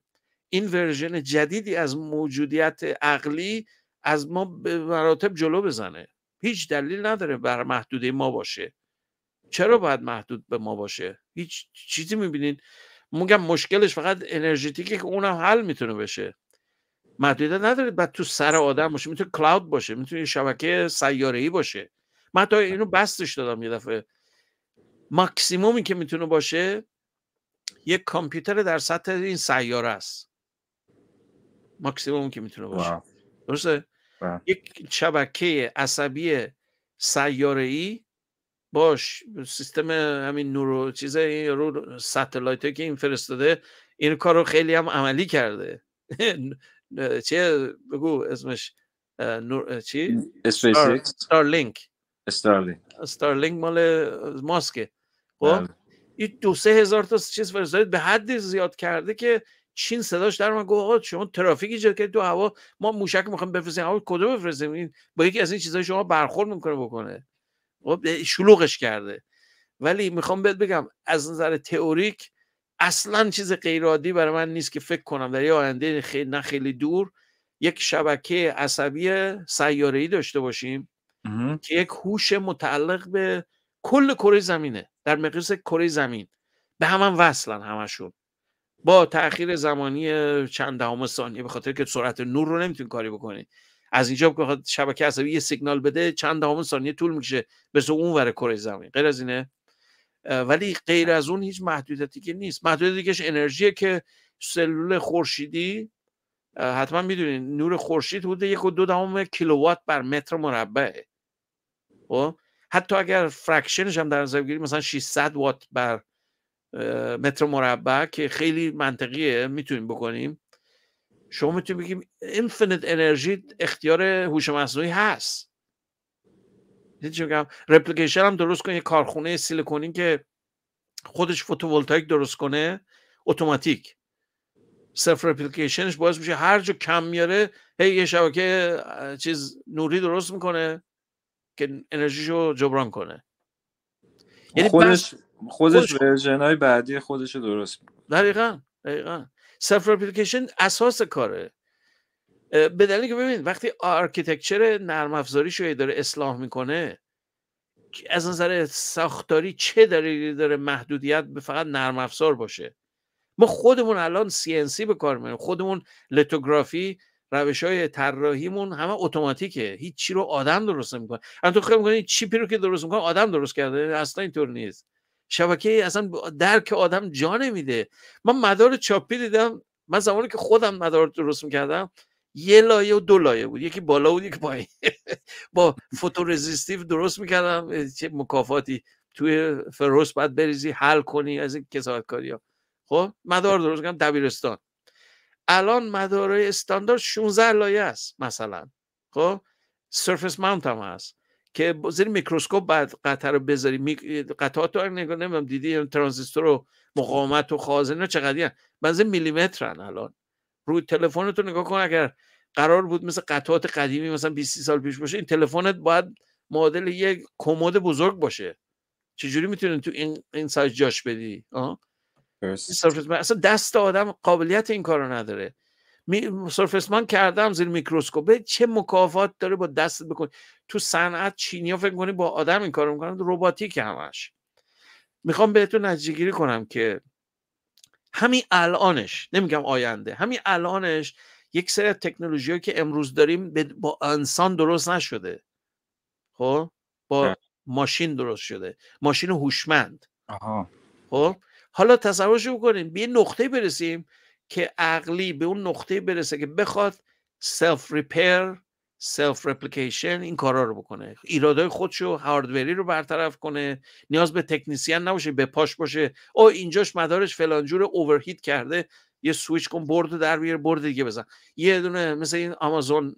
[SPEAKER 1] این ورژن جدیدی از موجودیت عقلی از ما به مراتب جلو بزنه هیچ دلیل نداره بر محدوده ما باشه چرا باید محدود به ما باشه هیچ چیزی میبینین میگم مشکلش فقط انرژیتیکه که اونم حل میتونه بشه محدودیت ندارید بعد تو سر آدم باشه میتونه کلاود باشه میتونه شبکه سیاره ای باشه من تا آره. اینو بستش دادم یه دفعه ماکسیمومی که میتونه باشه یک کامپیوتر در سطح این سیاره است ماکسیمومی که میتونه باشه درسته یک شبکه عصبی سیاره ای باش سیستم همین نورو چیزه این رو ساتلایت که این فرستاده این کار رو خیلی هم عملی کرده چه بگو اسمش نور... چی؟ ستارلینک ستارلینک مال ماسکه خب بله. این دو سه هزار تا چیز فرستاده به حدی زیاد کرده که چین صداش در من گفت آقا شما ترافیک ایجاد کردید تو هوا ما موشک میخوایم بفرستیم هوا کدوم بفرستیم با یکی از این چیزای شما برخورد میکنه بکنه خب، یعنی شلوغش کرده ولی میخوام بهت بگم از نظر تئوریک اصلا چیز غیرعادی برای من نیست که فکر کنم در یه آینده خیلی نه خیلی دور یک شبکه عصبی سیاره ای داشته باشیم که یک هوش متعلق به کل کره زمینه در مقیاس کره زمین به هم هم وصلن همشون با تاخیر زمانی چند دهم ثانیه به خاطر که سرعت نور رو نمیتونی کاری بکنی از اینجا بخواد شبکه عصبی یه سیگنال بده چند دهم ثانیه طول میکشه بس اون ور کره زمین غیر از اینه ولی غیر از اون هیچ محدودیتی که نیست محدودیتی کهش انرژیه که سلول خورشیدی حتما میدونین نور خورشید بوده یک و دو دهم کیلووات بر متر مربعه خب حتی اگر فرکشنش هم در نظر بگیریم مثلا 600 وات بر متر مربع که خیلی منطقیه میتونیم بکنیم شما میتونیم بگیم اینفینیت انرژی اختیار هوش مصنوعی هست رپلیکیشن هم درست کنه یه کارخونه سیلیکونی که خودش فوتوولتایک درست کنه اتوماتیک سلف رپلیکیشنش باعث میشه هر جا کم میاره هی یه شبکه چیز نوری درست میکنه که انرژیشو جبران کنه یعنی خودش بس... خودش, خودش بعدی خودش درست میکنه دقیقا دقیقا سلف رپلیکیشن اساس کاره به دلیل که ببینید وقتی آرکیتکچر نرم افزاری داره اصلاح میکنه از نظر ساختاری چه داره داره محدودیت به فقط نرم افزار باشه ما خودمون الان سی به کار میبریم خودمون لتوگرافی روش های طراحیمون همه اتوماتیکه هیچ چی رو آدم درست نمیکنه تو خیلی میکنی چیپی رو که درست میکنه آدم درست کرده اصلا اینطور نیست شبکه اصلا درک آدم جا نمیده من مدار چاپی دیدم من زمانی که خودم مدار درست میکردم یه لایه و دو لایه بود یکی بالا بود یکی پایین با فوتورزیستیو درست میکردم چه مکافاتی توی فروس باید بریزی حل کنی از این کسایت کاری ها خب مدار درست کردم دبیرستان الان مدارای استاندارد 16 لایه است مثلا خب سرفس ماونت هم هست که زیر میکروسکوپ بعد قطر رو بذاری قطعات رو نگاه نمیدونم دیدی ترانزیستور و مقاومت و خازن چقدر میلیمتر میلیمترن الان روی تلفنتو نگاه کن اگر قرار بود مثل قطعات قدیمی مثلا 20 سال پیش باشه این تلفنت باید معادل یک کمد بزرگ باشه چجوری میتونی تو این این سایز جاش بدی آه؟ اصلا دست آدم قابلیت این کارو نداره سرفسمان کردم زیر میکروسکوپ چه مکافات داره با دست بکن تو صنعت چینیا فکر کنی با آدم این کارو میکنن رباتیک همش میخوام بهتون نتیجه کنم که همین الانش نمیگم آینده همین الانش یک سری تکنولوژی که امروز داریم با انسان درست نشده خب با ماشین درست شده ماشین هوشمند خب حالا تصورش بکنیم به یه نقطه برسیم که عقلی به اون نقطه برسه که بخواد سلف ریپیر سلف رپلیکیشن این کارا رو بکنه ایرادای خودشو هاردوری رو برطرف کنه نیاز به تکنیسیان نباشه به پاش باشه او اینجاش مدارش فلانجور اوورهیت کرده یه سویچ کن برد در بیار برد دیگه بزن یه دونه مثل این آمازون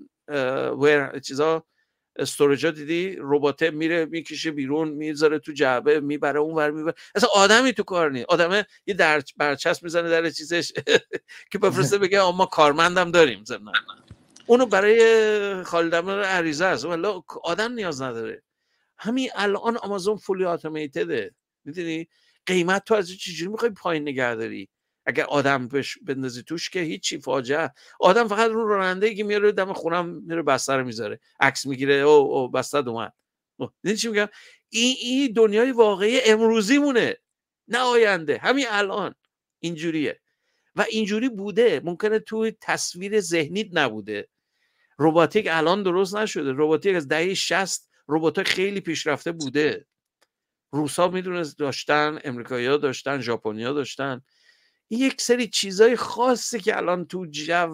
[SPEAKER 1] ویر چیزا استوریجا دیدی ربات میره میکشه بیرون میذاره تو جعبه میبره اونور میبره اصلا آدمی تو کار نیست آدمه یه در برچسب میزنه در چیزش که بفرسته بگه ما کارمندم داریم زمنا اونو برای خالدم عریضه است ولی آدم نیاز نداره همین الان آمازون فولی اتوماتیده میدونی قیمت تو از چجوری میخوای پایین نگه داری اگه آدم بش بندازی توش که هیچی فاجعه آدم فقط رو راننده که میاره دم خونم میره بستر میذاره عکس میگیره او او بستر اومد این خب، چی میگم این دنیای واقعی امروزی مونه نه آینده همین الان اینجوریه و اینجوری بوده ممکنه توی تصویر ذهنیت نبوده رباتیک الان درست نشده رباتیک از دهه 60 رباتای خیلی پیشرفته بوده روسا میدونست داشتن امریکایی داشتن ژاپنیا داشتن این یک سری چیزای خاصی که الان تو جو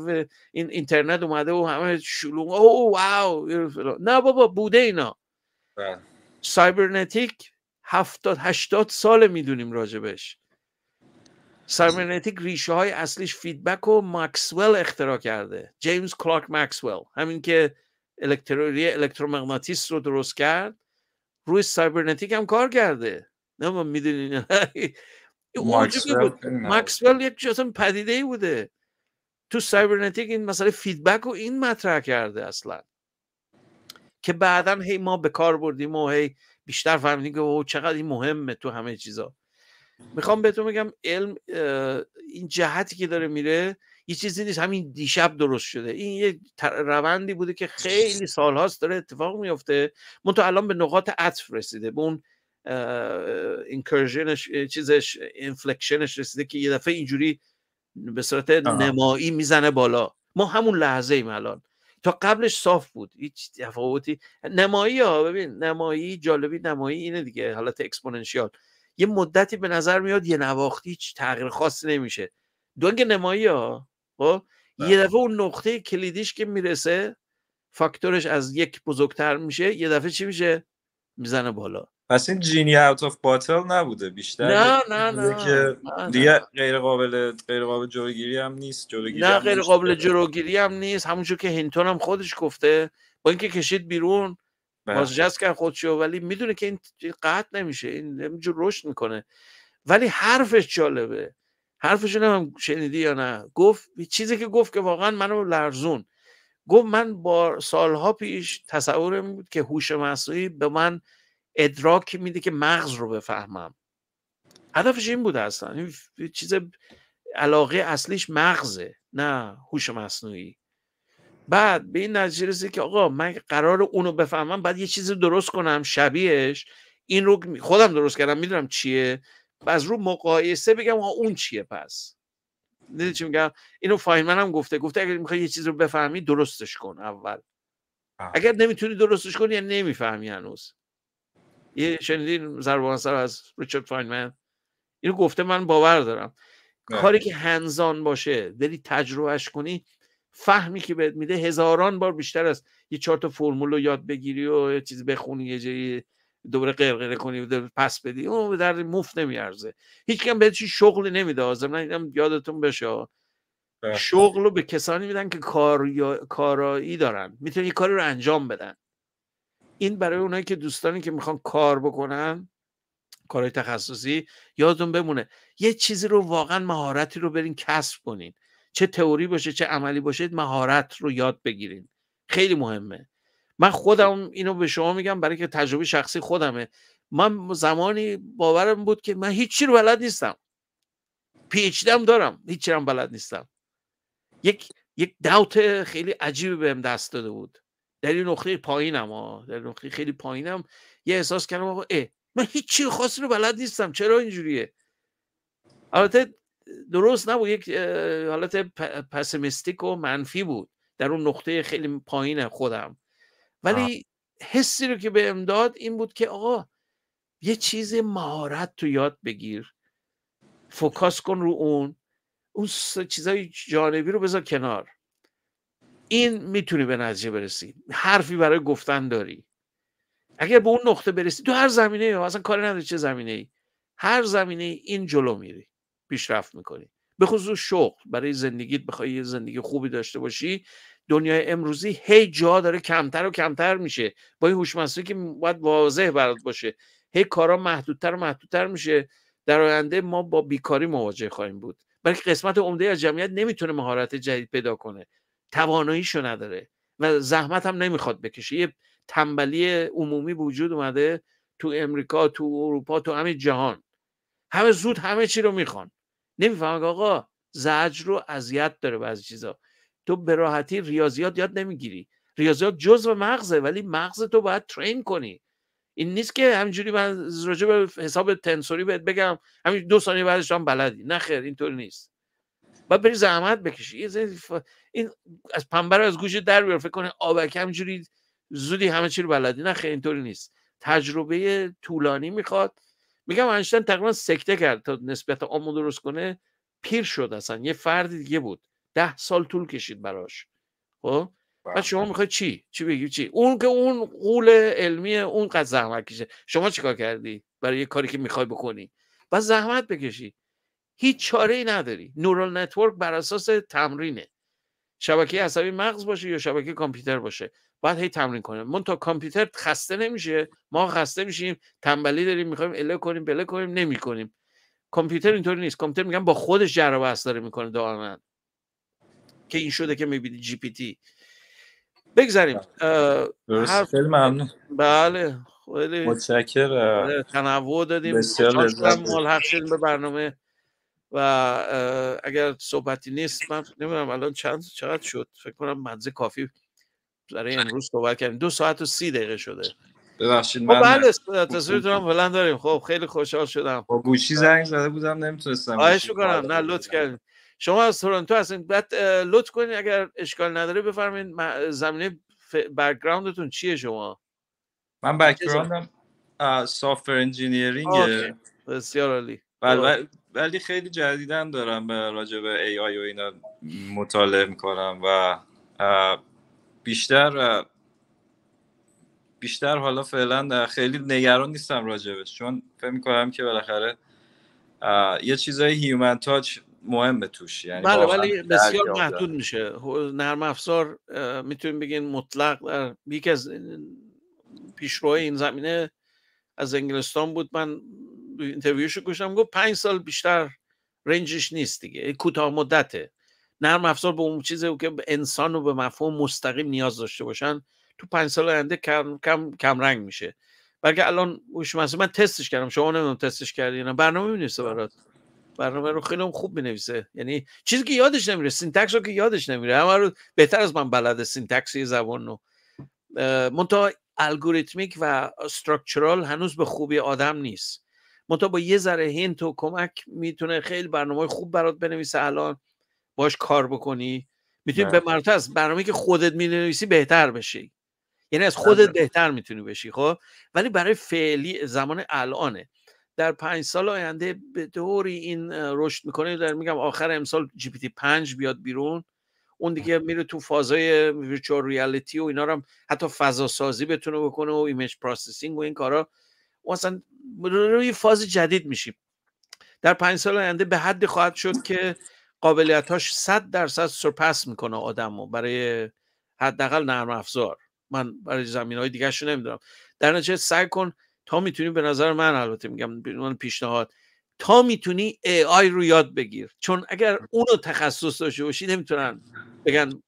[SPEAKER 1] این اینترنت اومده و همه شلوغ او واو نه بابا بوده اینا بله. سایبرنتیک هفتاد هشتاد ساله میدونیم راجبش سایبرنتیک ریشه های اصلیش فیدبک و ماکسول اختراع کرده جیمز کلارک مکسول همین که الکتروری الکترومغناطیس رو درست کرد روی سایبرنتیک هم کار کرده نه ما میدونین ماکسویل مکسول یک اصلا پدیده ای بوده تو سایبرنتیک این مسئله فیدبک رو این مطرح کرده اصلا که بعدا هی ما به کار بردیم و هی بیشتر فهمیدیم که او چقدر این مهمه تو همه چیزا میخوام بهتون بگم علم این جهتی که داره میره یه چیزی نیست همین دیشب درست شده این یه روندی بوده که خیلی سالهاست داره اتفاق میفته من الان به نقاط عطف رسیده به اون اینکرژنش چیزش اینفلکشنش رسیده که یه دفعه اینجوری به صورت نمایی میزنه بالا ما همون لحظه ایم الان تا قبلش صاف بود هیچ تفاوتی نمایی ها ببین نمایی جالبی نمایی اینه دیگه حالت اکسپوننشیال یه مدتی به نظر میاد یه نواختی هیچ تغییر خاصی نمیشه دونگ نمایی ها خب بله. یه دفعه اون نقطه کلیدیش که میرسه فاکتورش از یک بزرگتر میشه یه دفعه چی میشه میزنه بالا
[SPEAKER 2] اصلا جینی اوت آف باتل نبوده بیشتر نه نه نه که دیگه غیر قابل غیر قابل جلوگیری هم نیست جلوگیری نه غیر قابل جلوگیری
[SPEAKER 1] هم نیست همونجور که هینتون هم خودش گفته با اینکه کشید بیرون بله. بازجست کرد خودشو ولی میدونه که این قطع نمیشه این همینجور رشد میکنه ولی حرفش جالبه حرفشون هم شنیدی یا نه گفت چیزی که گفت که واقعا منو لرزون گفت من با سالها پیش تصورم بود که هوش مصنوعی به من ادراک میده که مغز رو بفهمم هدفش این بوده اصلا این چیز علاقه اصلیش مغزه نه هوش مصنوعی بعد به این نتیجه رسید که آقا من قرار اونو بفهمم بعد یه چیزی درست کنم شبیهش این رو خودم درست کردم میدونم چیه و از رو مقایسه بگم اون چیه پس نیده چی میگم اینو فایمن هم گفته گفته اگر میخوای یه چیز رو بفهمی درستش کن اول بله. اگر نمیتونی درستش کنی یعنی نمیفهمی هنوز یه شنیدین سر از ریچارد فاینمن اینو گفته من باور دارم کاری که هنزان باشه دلی تجربهش کنی فهمی که بهت میده هزاران بار بیشتر از یه چهار تا فرمول رو یاد بگیری و یه چیز بخونی یه جایی دوباره قرقره کنی و پس بدی اون به در مفت نمیارزه هیچ کم بهت شغلی نمیده آزم نه یادتون بشه بله. شغل رو به کسانی میدن که کار... کارایی دارن میتونن یه کاری رو انجام بدن این برای اونایی که دوستانی که میخوان کار بکنن کارهای تخصصی یادتون بمونه یه چیزی رو واقعا مهارتی رو برین کسب کنین چه تئوری باشه چه عملی باشه مهارت رو یاد بگیرین خیلی مهمه من خودم اینو به شما میگم برای که تجربه شخصی خودمه من زمانی باورم بود که من هیچی رو بلد نیستم پیچدم دارم هیچی رو بلد نیستم یک یک دوت خیلی عجیبی بهم دست داده بود در این نقطه پایینم در نقطه خیلی پایینم یه احساس کردم آقا اه من هیچ خاصی رو بلد نیستم چرا اینجوریه البته درست نبود یک حالت پسیمیستیک و منفی بود در اون نقطه خیلی پایین خودم ولی حسی رو که به امداد این بود که آقا یه چیز مهارت تو یاد بگیر فوکاس کن رو اون اون چیزای جانبی رو بذار کنار این میتونی به نتیجه برسی حرفی برای گفتن داری اگر به اون نقطه برسی تو هر زمینه ای اصلا کاری نداری چه زمینه ای هر زمینه این جلو میری پیشرفت میکنی به خصوص شغل برای زندگیت بخوای یه زندگی خوبی داشته باشی دنیای امروزی هی جا داره کمتر و کمتر میشه با این هوشمندی که باید واضح برات باشه هی کارا محدودتر و محدودتر میشه در آینده ما با بیکاری مواجه خواهیم بود بلکه قسمت عمده از جمعیت نمیتونه مهارت جدید پیدا کنه تواناییشو نداره و زحمت هم نمیخواد بکشه یه تنبلی عمومی وجود اومده تو امریکا تو اروپا تو همه جهان همه زود همه چی رو میخوان که آقا زجر رو اذیت داره بعضی چیزا تو به راحتی ریاضیات یاد نمیگیری ریاضیات جزء مغزه ولی مغز تو باید ترین کنی این نیست که همینجوری من راجع به حساب تنسوری بهت بگم همین دو ثانیه بعدش هم بلدی نه خیر اینطور نیست باید بری زحمت بکشی این از پنبه رو از گوش در بیار فکر کنه آبک همجوری زودی همه چی رو بلدی نه خیلی اینطوری نیست تجربه طولانی میخواد میگم انشتن تقریبا سکته کرد تا نسبت آمو درست کنه پیر شد اصلا یه فردی دیگه بود ده سال طول کشید براش خب بعد شما میخوای چی چی بگی چی اون که اون قول علمی اون قد زحمت کشه شما چیکار کردی برای یه کاری که میخوای بکنی بعد زحمت بکشی هیچ چاره ای نداری نورال نتورک بر اساس تمرینه شبکه عصبی مغز باشه یا شبکه کامپیوتر باشه باید هی تمرین کنه. من تا کامپیوتر خسته نمیشه ما خسته میشیم تنبلی داریم میخوایم اله کنیم بله کنیم نمی کنیم کامپیوتر اینطوری نیست کامپیوتر میگم با خودش جر و داره میکنه دائما که این شده که میبینی جی پی تی بگذاریم بله. هر... خیلی ممنون بله خیلی متشکرم بله، تنوع دادیم بسیار به برنامه و اگر صحبتی نیست من نمیدونم الان چند چقدر شد فکر کنم منزه کافی برای امروز صحبت کردیم دو ساعت و سی دقیقه شده ببخشید خب من بله بلند داریم خب خیلی خوشحال شدم با
[SPEAKER 2] گوشی بله. زنگ زده بودم نمیتونستم خواهش میکنم
[SPEAKER 1] نه لطف کردین شما از تورنتو هستین بعد لطف کنین اگر اشکال نداره بفرمایید زمینه بک‌گراندتون چیه شما من بک‌گراندم سافت انجینیرینگ بسیار عالی بله
[SPEAKER 2] ولی خیلی جدیدن دارم راجع به ای آی و اینا مطالعه میکنم و بیشتر بیشتر حالا فعلا خیلی نگران نیستم راجبش چون فکر میکنم که بالاخره یه چیزای هیومن تاچ مهمه توش یعنی بله ولی بسیار محدود
[SPEAKER 1] میشه نرم افزار میتونیم بگین مطلق در یکی از پیشروهای این زمینه از انگلستان بود من اینترویوش رو گوشم گفت پنج سال بیشتر رنجش نیست دیگه کوتاه مدته نرم افزار به اون چیزی که انسان رو به مفهوم مستقیم نیاز داشته باشن تو پنج سال آینده کم کم رنگ میشه بلکه الان هوش من تستش کردم شما نمیدونم تستش کردی نه برنامه مینویسه بله. برات برنامه رو خیلی خوب مینویسه یعنی چیزی که یادش نمیره سینتکس رو که یادش نمیره همه رو بهتر از من بلده سینتکس زبان رو منتها الگوریتمیک و استراکچورال هنوز به خوبی آدم نیست منتها با یه ذره هینت و کمک میتونه خیلی برنامه خوب برات بنویسه الان باش کار بکنی میتونی به مرتبه از برنامه که خودت مینویسی بهتر بشی یعنی از خودت بله. بهتر میتونی بشی خب ولی برای فعلی زمان الانه در پنج سال آینده به این رشد میکنه در میگم آخر امسال جی پی تی پنج بیاد بیرون اون دیگه میره تو فضای ویچور ریالیتی و اینا رو هم حتی فضا سازی بتونه بکنه و ایمیج پروسسینگ و این کارا و اصلا روی فاز جدید میشیم در پنج سال آینده به حد خواهد شد که قابلیت هاش صد درصد سرپس میکنه آدم و برای حداقل نرم افزار من برای زمین های دیگه شو نمیدونم در نتیجه سعی کن تا میتونی به نظر من البته میگم من پیشنهاد تا میتونی ای آی رو یاد بگیر چون اگر اونو تخصص داشته باشی نمیتونن بگن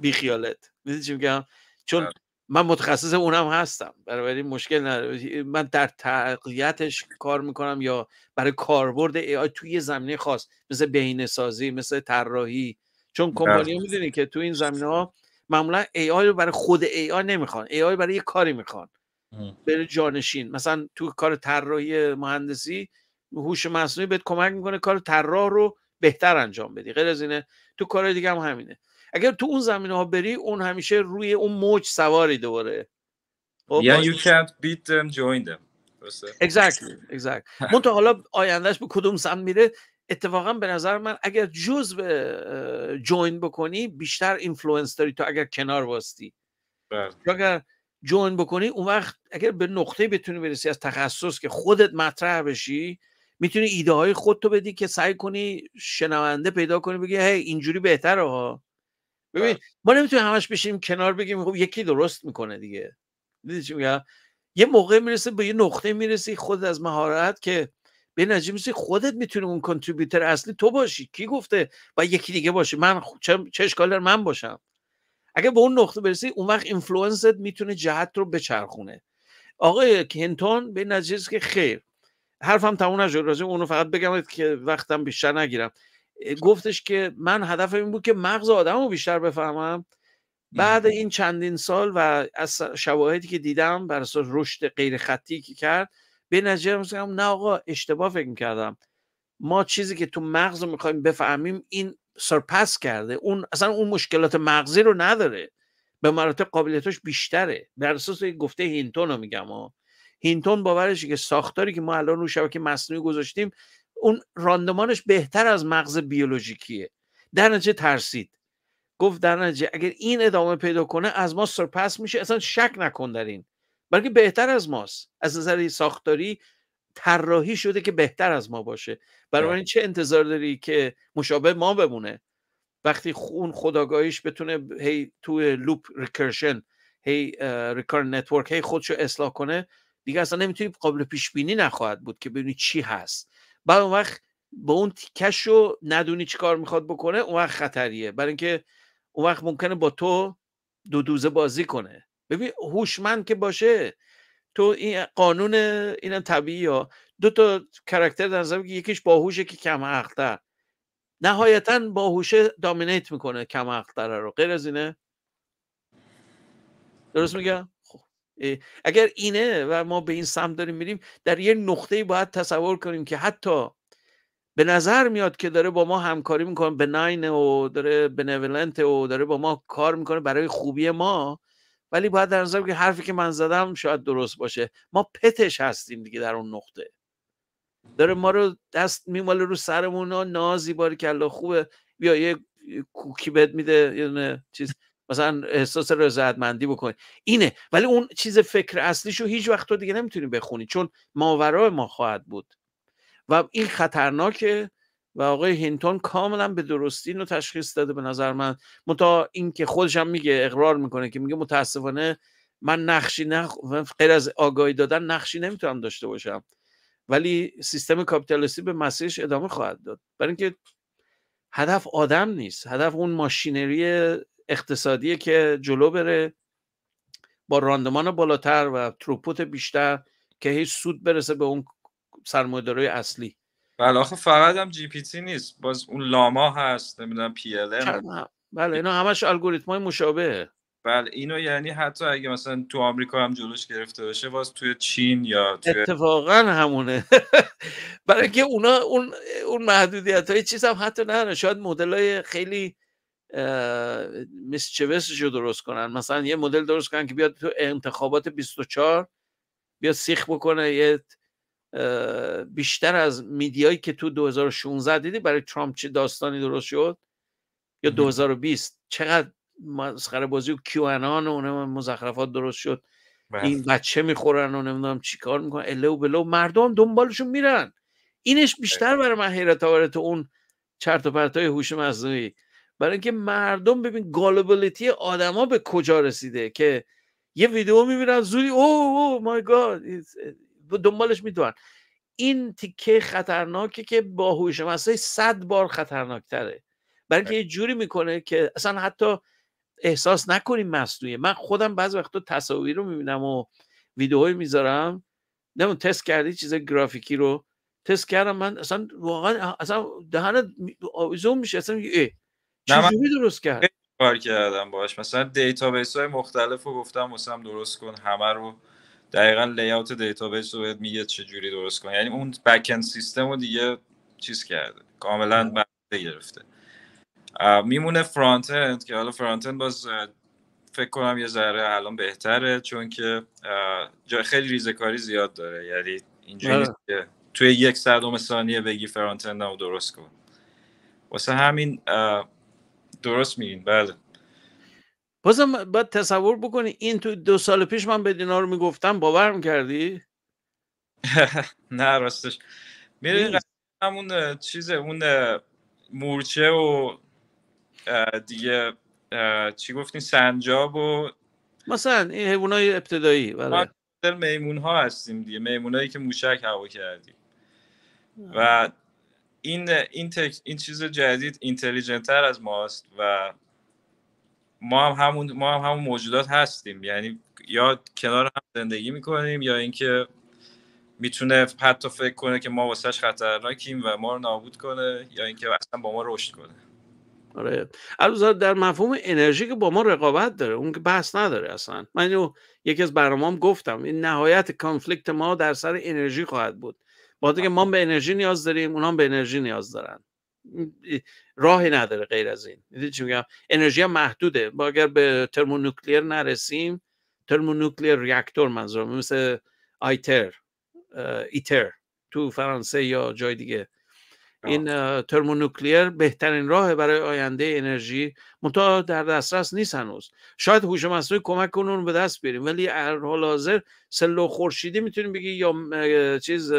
[SPEAKER 1] بیخیالت میدونی چی میگم چون بله. من متخصص اونم هستم بنابراین مشکل نداره من در تقویتش کار میکنم یا برای کاربرد ای آی توی زمینه خاص مثل سازی مثل طراحی چون بله. کمپانی میدونی که تو این زمینه ها معمولا ای آی رو برای خود ای آی نمیخوان ای آی برای یه کاری میخوان برای جانشین مثلا تو کار طراحی مهندسی هوش مصنوعی بهت کمک میکنه کار طراح رو بهتر انجام بدی غیر از اینه تو کارهای دیگه هم همینه اگر تو اون زمینه ها بری اون همیشه روی اون موج سواری دوباره خب، yeah you can't beat them join them exactly exactly حالا آیندهش به کدوم سمت میره اتفاقا به نظر من اگر جز به جوین بکنی بیشتر اینفلوئنس داری تو اگر کنار واستی بله. اگر جوین بکنی اون وقت اگر به نقطه بتونی برسی از تخصص که خودت مطرح بشی میتونی ایده های خودتو بدی که سعی کنی شنونده پیدا کنی بگی هی اینجوری بهتره ها ببین بله. ما نمیتونیم همش بشیم کنار بگیم خب یکی درست میکنه دیگه میگم یه موقع میرسه به یه نقطه میرسی خود از مهارت که به نجیب میسی خودت میتونی اون کنتریبیوتر اصلی تو باشی کی گفته و یکی دیگه باشه من چه, اشکال من باشم اگه به اون نقطه برسی اون وقت اینفلوئنست میتونه جهت رو بچرخونه آقای کنتون به نجیب که خیر حرفم تموم نشد راجع اونو فقط بگم که وقتم بیشتر نگیرم گفتش که من هدف این بود که مغز آدم رو بیشتر بفهمم بعد این چندین سال و از شواهدی که دیدم بر اساس رشد غیر خطی که کرد به نتیجه میگم نه آقا اشتباه فکر کردم ما چیزی که تو مغز رو میخوایم بفهمیم این سرپس کرده اون اصلا اون مشکلات مغزی رو نداره به مراتب قابلیتش بیشتره بر اساس گفته هینتون رو میگم ها هینتون باورش که ساختاری که ما الان رو شبکه مصنوعی گذاشتیم اون راندمانش بهتر از مغز بیولوژیکیه در نتیجه ترسید گفت در نتیجه اگر این ادامه پیدا کنه از ما سرپس میشه اصلا شک نکن در این بلکه بهتر از ماست از نظر ساختاری طراحی شده که بهتر از ما باشه برای چه انتظار داری که مشابه ما بمونه وقتی اون خداگاهیش بتونه هی تو لوپ ریکرشن هی ریکار نتورک هی خودشو اصلاح کنه دیگه اصلا نمیتونی قابل پیش بینی نخواهد بود که ببینی چی هست بعد اون وقت با اون تیکش رو ندونی چی کار میخواد بکنه اون وقت خطریه برای اینکه اون وقت ممکنه با تو دو دوزه بازی کنه ببین هوشمند که باشه تو این قانون اینم طبیعی ها دو تا کرکتر در نظر یکیش باهوشه که کم اختر نهایتا باهوشه دامینیت میکنه کم اختره رو غیر از اینه درست میگم اگر اینه و ما به این سمت داریم میریم در یه نقطه باید تصور کنیم که حتی به نظر میاد که داره با ما همکاری میکنه به ناین و داره بنولنت و داره با ما کار میکنه برای خوبی ما ولی باید در نظر که حرفی که من زدم شاید درست باشه ما پتش هستیم دیگه در اون نقطه داره ما رو دست میماله رو سرمون و نازی باری که الله خوبه بیا یه کوکی بهت میده یه چیز مثلا احساس رضایتمندی بکنی اینه ولی اون چیز فکر اصلیشو هیچ وقت تو دیگه نمیتونی بخونی چون ماورای ما خواهد بود و این خطرناکه و آقای هینتون کاملا به درستی اینو تشخیص داده به نظر من متا اینکه خودش هم میگه اقرار میکنه که میگه متاسفانه من نقشی نخ... غیر از آگاهی دادن نقشی نمیتونم داشته باشم ولی سیستم کاپیتالیستی به مسیرش ادامه خواهد داد برای اینکه هدف آدم نیست هدف اون ماشینری اقتصادیه که جلو بره با راندمان بالاتر و تروپوت بیشتر که هیچ سود برسه به اون سرمایه‌داری اصلی بله آخه فقط
[SPEAKER 2] هم جی پی تی نیست باز اون لاما هست نمیدونم پی ال
[SPEAKER 1] بله اینا همش الگوریتمای مشابهه بله اینو یعنی
[SPEAKER 2] حتی اگه مثلا تو آمریکا هم جلوش گرفته باشه باز توی چین یا توی...
[SPEAKER 1] اتفاقا همونه برای که اونا اون اون محدودیت های چیز هم حتی نه شاید مدل های خیلی میسچوسش رو درست کنن مثلا یه مدل درست کنن که بیاد تو انتخابات 24 بیاد سیخ بکنه یه بیشتر از میدیایی که تو 2016 دیدی برای ترامپ چه داستانی درست شد یا 2020 چقدر مسخره بازی و کیوانان و مزخرفات درست شد بله. این بچه میخورن و نمیدونم چیکار میکنن الو بلو مردم دنبالشون میرن اینش بیشتر برای من حیرت آوره تو اون چرت و پرتای هوش مصنوعی برای اینکه مردم ببین گالبلیتی آدما به کجا رسیده که یه ویدیو میبینن زوری او او مای گاد دنبالش میدونن این تیکه خطرناکه که با هوش مصنوعی صد بار خطرناکتره برای اینکه یه جوری میکنه که اصلا حتی احساس نکنیم مصنوعی من خودم بعض وقتا تصاویر رو میبینم و ویدیوهایی میذارم نمون تست کردی چیز گرافیکی رو تست کردم من اصلا واقعا اصلا دهنت آویزون میشه اصلا چجوری درست کرد
[SPEAKER 2] کار کردم باش مثلا دیتابیس های مختلف رو گفتم هم درست کن همه رو دقیقا لیاوت دیتابیس رو بهت میگه چجوری درست کن یعنی اون بکن سیستم رو دیگه چیز کرده کاملا بنده گرفته میمونه فرانت اند که حالا فرانت اند باز فکر کنم یه ذره الان بهتره چون که خیلی ریزکاری زیاد داره یعنی اینجوری آره. که توی یک صدم ثانیه بگی فرانت اند رو درست کن واسه همین
[SPEAKER 1] درست میگین بله بازم باید تصور بکنی این تو دو سال پیش من به دینا رو میگفتم باور کردی؟ نه
[SPEAKER 2] راستش میره همون چیزه اون مورچه و دیگه چی گفتین سنجاب و
[SPEAKER 1] مثلا این های ابتدایی بله
[SPEAKER 2] میمون ها هستیم دیگه میمونایی که موشک هوا کردیم و این این, تک، این چیز جدید اینتلیجنت تر از ماست و ما هم همون ما هم همون موجودات هستیم یعنی یا کنار هم زندگی میکنیم یا اینکه میتونه حتی فکر کنه که ما واسهش خطرناکیم و ما رو نابود کنه یا اینکه اصلا با ما رشد کنه
[SPEAKER 1] آره در مفهوم انرژی که با ما رقابت داره اون که بحث نداره اصلا من یکی از برنامه‌ام گفتم این نهایت کانفلیکت ما در سر انرژی خواهد بود با که ما بله. به انرژی نیاز داریم اونا به انرژی نیاز دارن راهی نداره غیر از این میدونی چی میگم انرژی هم محدوده با اگر به ترمونوکلیر نرسیم ترمونوکلیر ریاکتور منظورم مثل آیتر ایتر تو فرانسه یا جای دیگه این ترمونوکلیر بهترین راه برای آینده انرژی منتها در دسترس نیست هنوز شاید هوش مصنوعی کمک کنه اون به دست بیاریم ولی در حال حاضر سلو خورشیدی میتونیم بگی یا چیز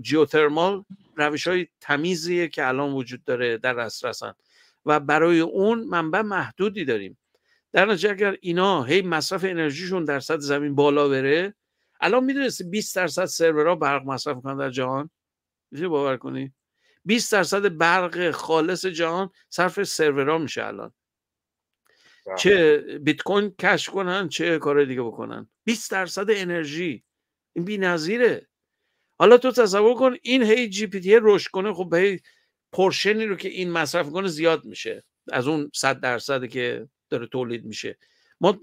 [SPEAKER 1] جیوترمال روش های تمیزیه که الان وجود داره در دسترسن و برای اون منبع محدودی داریم در نتیجه اگر اینا هی مصرف انرژیشون در سطح زمین بالا بره الان میدونستی 20 درصد سرورها برق مصرف کنند در جهان میشه باور کنی 20 درصد برق خالص جهان صرف سرورها میشه الان بله. چه بیت کوین کش کنن چه کار دیگه بکنن 20 درصد انرژی این نظیره حالا تو تصور کن این هی جی پی تی رشد کنه خب به پورشنی رو که این مصرف کنه زیاد میشه از اون 100 درصد که داره تولید میشه ما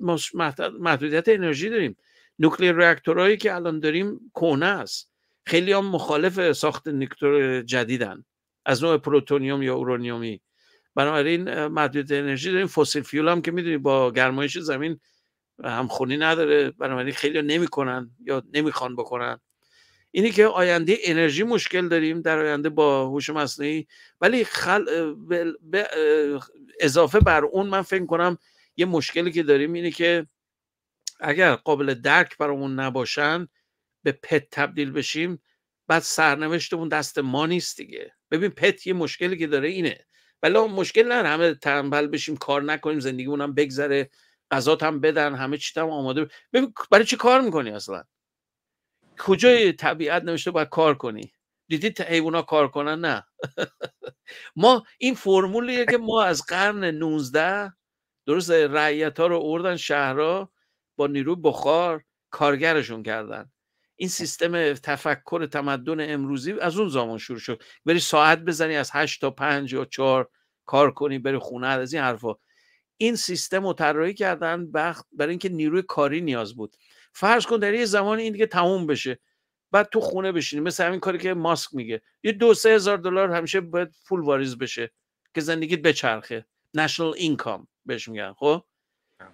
[SPEAKER 1] محدودیت انرژی داریم نوکلیر راکتورهایی که الان داریم کونه است خیلی هم مخالف ساخت نیکتور جدیدن از نوع پروتونیوم یا اورانیومی بنابراین محدودیت انرژی داریم فسیل فیول هم که میدونی با گرمایش زمین همخونی نداره بنابراین خیلی نمیکنن یا نمیخوان بکنن اینی که آینده انرژی مشکل داریم در آینده با هوش مصنوعی ولی خل... اضافه بر اون من فکر کنم یه مشکلی که داریم اینه که اگر قابل درک برامون نباشن به پت تبدیل بشیم بعد سرنوشتمون دست ما نیست دیگه ببین پت یه مشکلی که داره اینه ولی مشکل نه همه تنبل بشیم کار نکنیم زندگیمون هم بگذره غذات هم بدن همه چی هم آماده ببین برای چی کار میکنی اصلا کجای طبیعت نوشته باید کار کنی دیدی حیونا کار کنن نه ما این فرمولیه که ما از قرن 19 درست رعیت ها رو اردن شهرها با نیرو بخار کارگرشون کردن این سیستم تفکر تمدن امروزی از اون زمان شروع شد بری ساعت بزنی از 8 تا پنج یا چهار کار کنی بری خونه از این حرفا این سیستم رو طراحی کردن بخت برای اینکه نیروی کاری نیاز بود فرض کن در یه زمان این دیگه تموم بشه بعد تو خونه بشینی مثل همین کاری که ماسک میگه یه دو سه هزار دلار همیشه باید پول واریز بشه که زندگیت بچرخه نشنال اینکام بهش میگن خب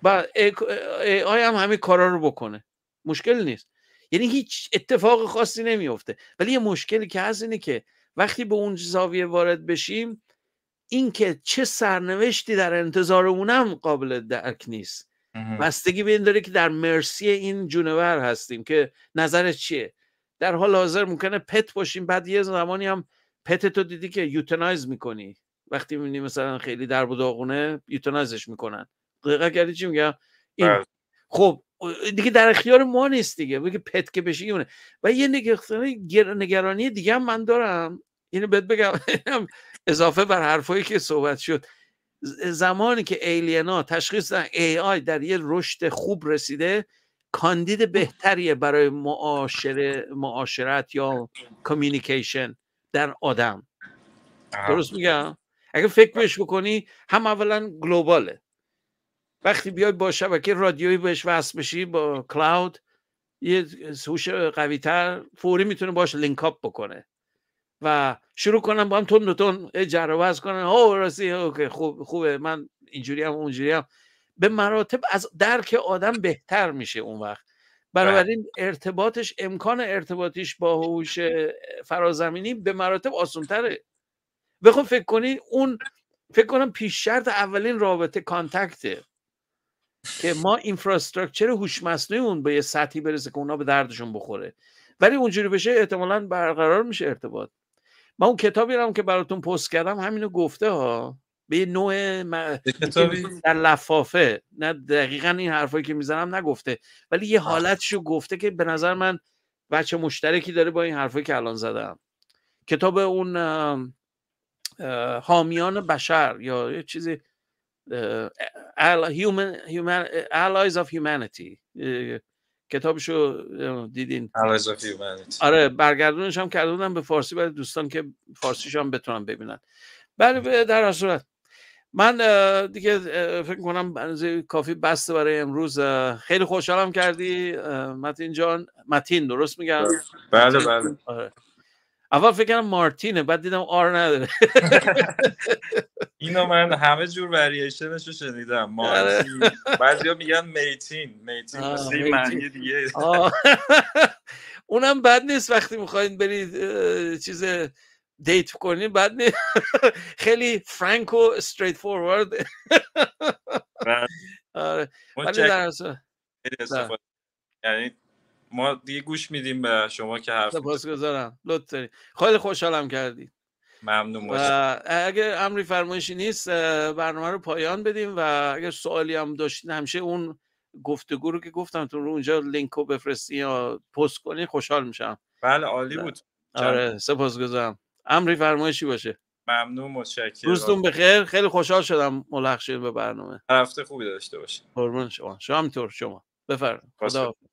[SPEAKER 1] و ای, ای, هم همین کارا رو بکنه مشکل نیست یعنی هیچ اتفاق خاصی نمیفته ولی یه مشکلی که هست اینه که وقتی به اون زاویه وارد بشیم اینکه چه سرنوشتی در انتظار اونم قابل درک نیست بستگی به این داره که در مرسی این جونور هستیم که نظرش چیه در حال حاضر ممکنه پت باشیم بعد یه زمانی هم پت تو دیدی که یوتنایز میکنی وقتی میبینی مثلا خیلی در و یوتنایزش میکنن دقیقه کردی چی میگم بله. خب دیگه در اختیار ما نیست دیگه بگه پت که و یه نگرانی دیگه هم من دارم اینو بهت بگم اضافه بر حرفایی که صحبت شد زمانی که ایلینا تشخیص دادن ای آی در یه رشد خوب رسیده کاندید بهتریه برای معاشره معاشرت یا کمیونیکیشن در آدم درست میگم اگه فکر بهش بکنی هم اولا گلوباله وقتی بیای با شبکه رادیویی بهش وصل بشی با کلاود یه هوش قوی تر فوری میتونه باش لینک اپ بکنه و شروع کنم با هم تون دو تون جرواز کنن او راستی اوکی خوب خوبه من اینجوری هم اونجوری هم به مراتب از درک آدم بهتر میشه اون وقت بنابراین بله. ارتباطش امکان ارتباطیش با هوش فرازمینی به مراتب تره بخون خب فکر کنی اون فکر کنم پیش شرط اولین رابطه کانتکته که ما اینفراستراکچر هوش مصنوعی اون به یه سطحی برسه که اونا به دردشون بخوره ولی اونجوری بشه احتمالا برقرار میشه ارتباط من اون کتابی رو که براتون پست کردم همینو گفته ها به یه نوع م... در لفافه نه دقیقا این حرفایی که میزنم نگفته ولی یه حالتشو گفته که به نظر من بچه مشترکی داره با این حرفایی که الان زدم کتاب اون حامیان بشر یا یه چیزی human, allies of humanity کتابشو دیدین Allies of آره برگردونش هم کرده بودم به فارسی برای دوستان که فارسیش هم بتونن ببینن بله در صورت من دیگه فکر کنم کافی بسته برای امروز خیلی خوشحالم کردی متین جان متین درست میگم بله بله آره. اول فکر کردم مارتینه بعد دیدم آر نداره
[SPEAKER 2] اینو من همه جور وریشنش رو شنیدم آره. مارتین بعضیا میگن میتین میتین معنی دیگه
[SPEAKER 1] اونم بد نیست وقتی میخواین برید چیز دیت کنین بعد خیلی فرانک و استریت فوروارد
[SPEAKER 2] یعنی ما دیگه گوش میدیم به شما که حرف
[SPEAKER 1] سپاسگزارم گذارم خیلی خوشحالم کردی ممنون اگه امری فرمایشی نیست برنامه رو پایان بدیم و اگر سوالی هم داشتین همیشه اون گفتگو رو که گفتم تو رو اونجا لینک رو بفرستی یا پست کنی خوشحال میشم بله عالی بود آره سپاسگزارم امری فرمایشی باشه ممنون متشکرم روزتون بخیر خیلی خوشحال شدم ملحق به برنامه هفته
[SPEAKER 2] خوبی داشته باشید
[SPEAKER 1] قربون شما شما هم طور شما بفرمایید خدا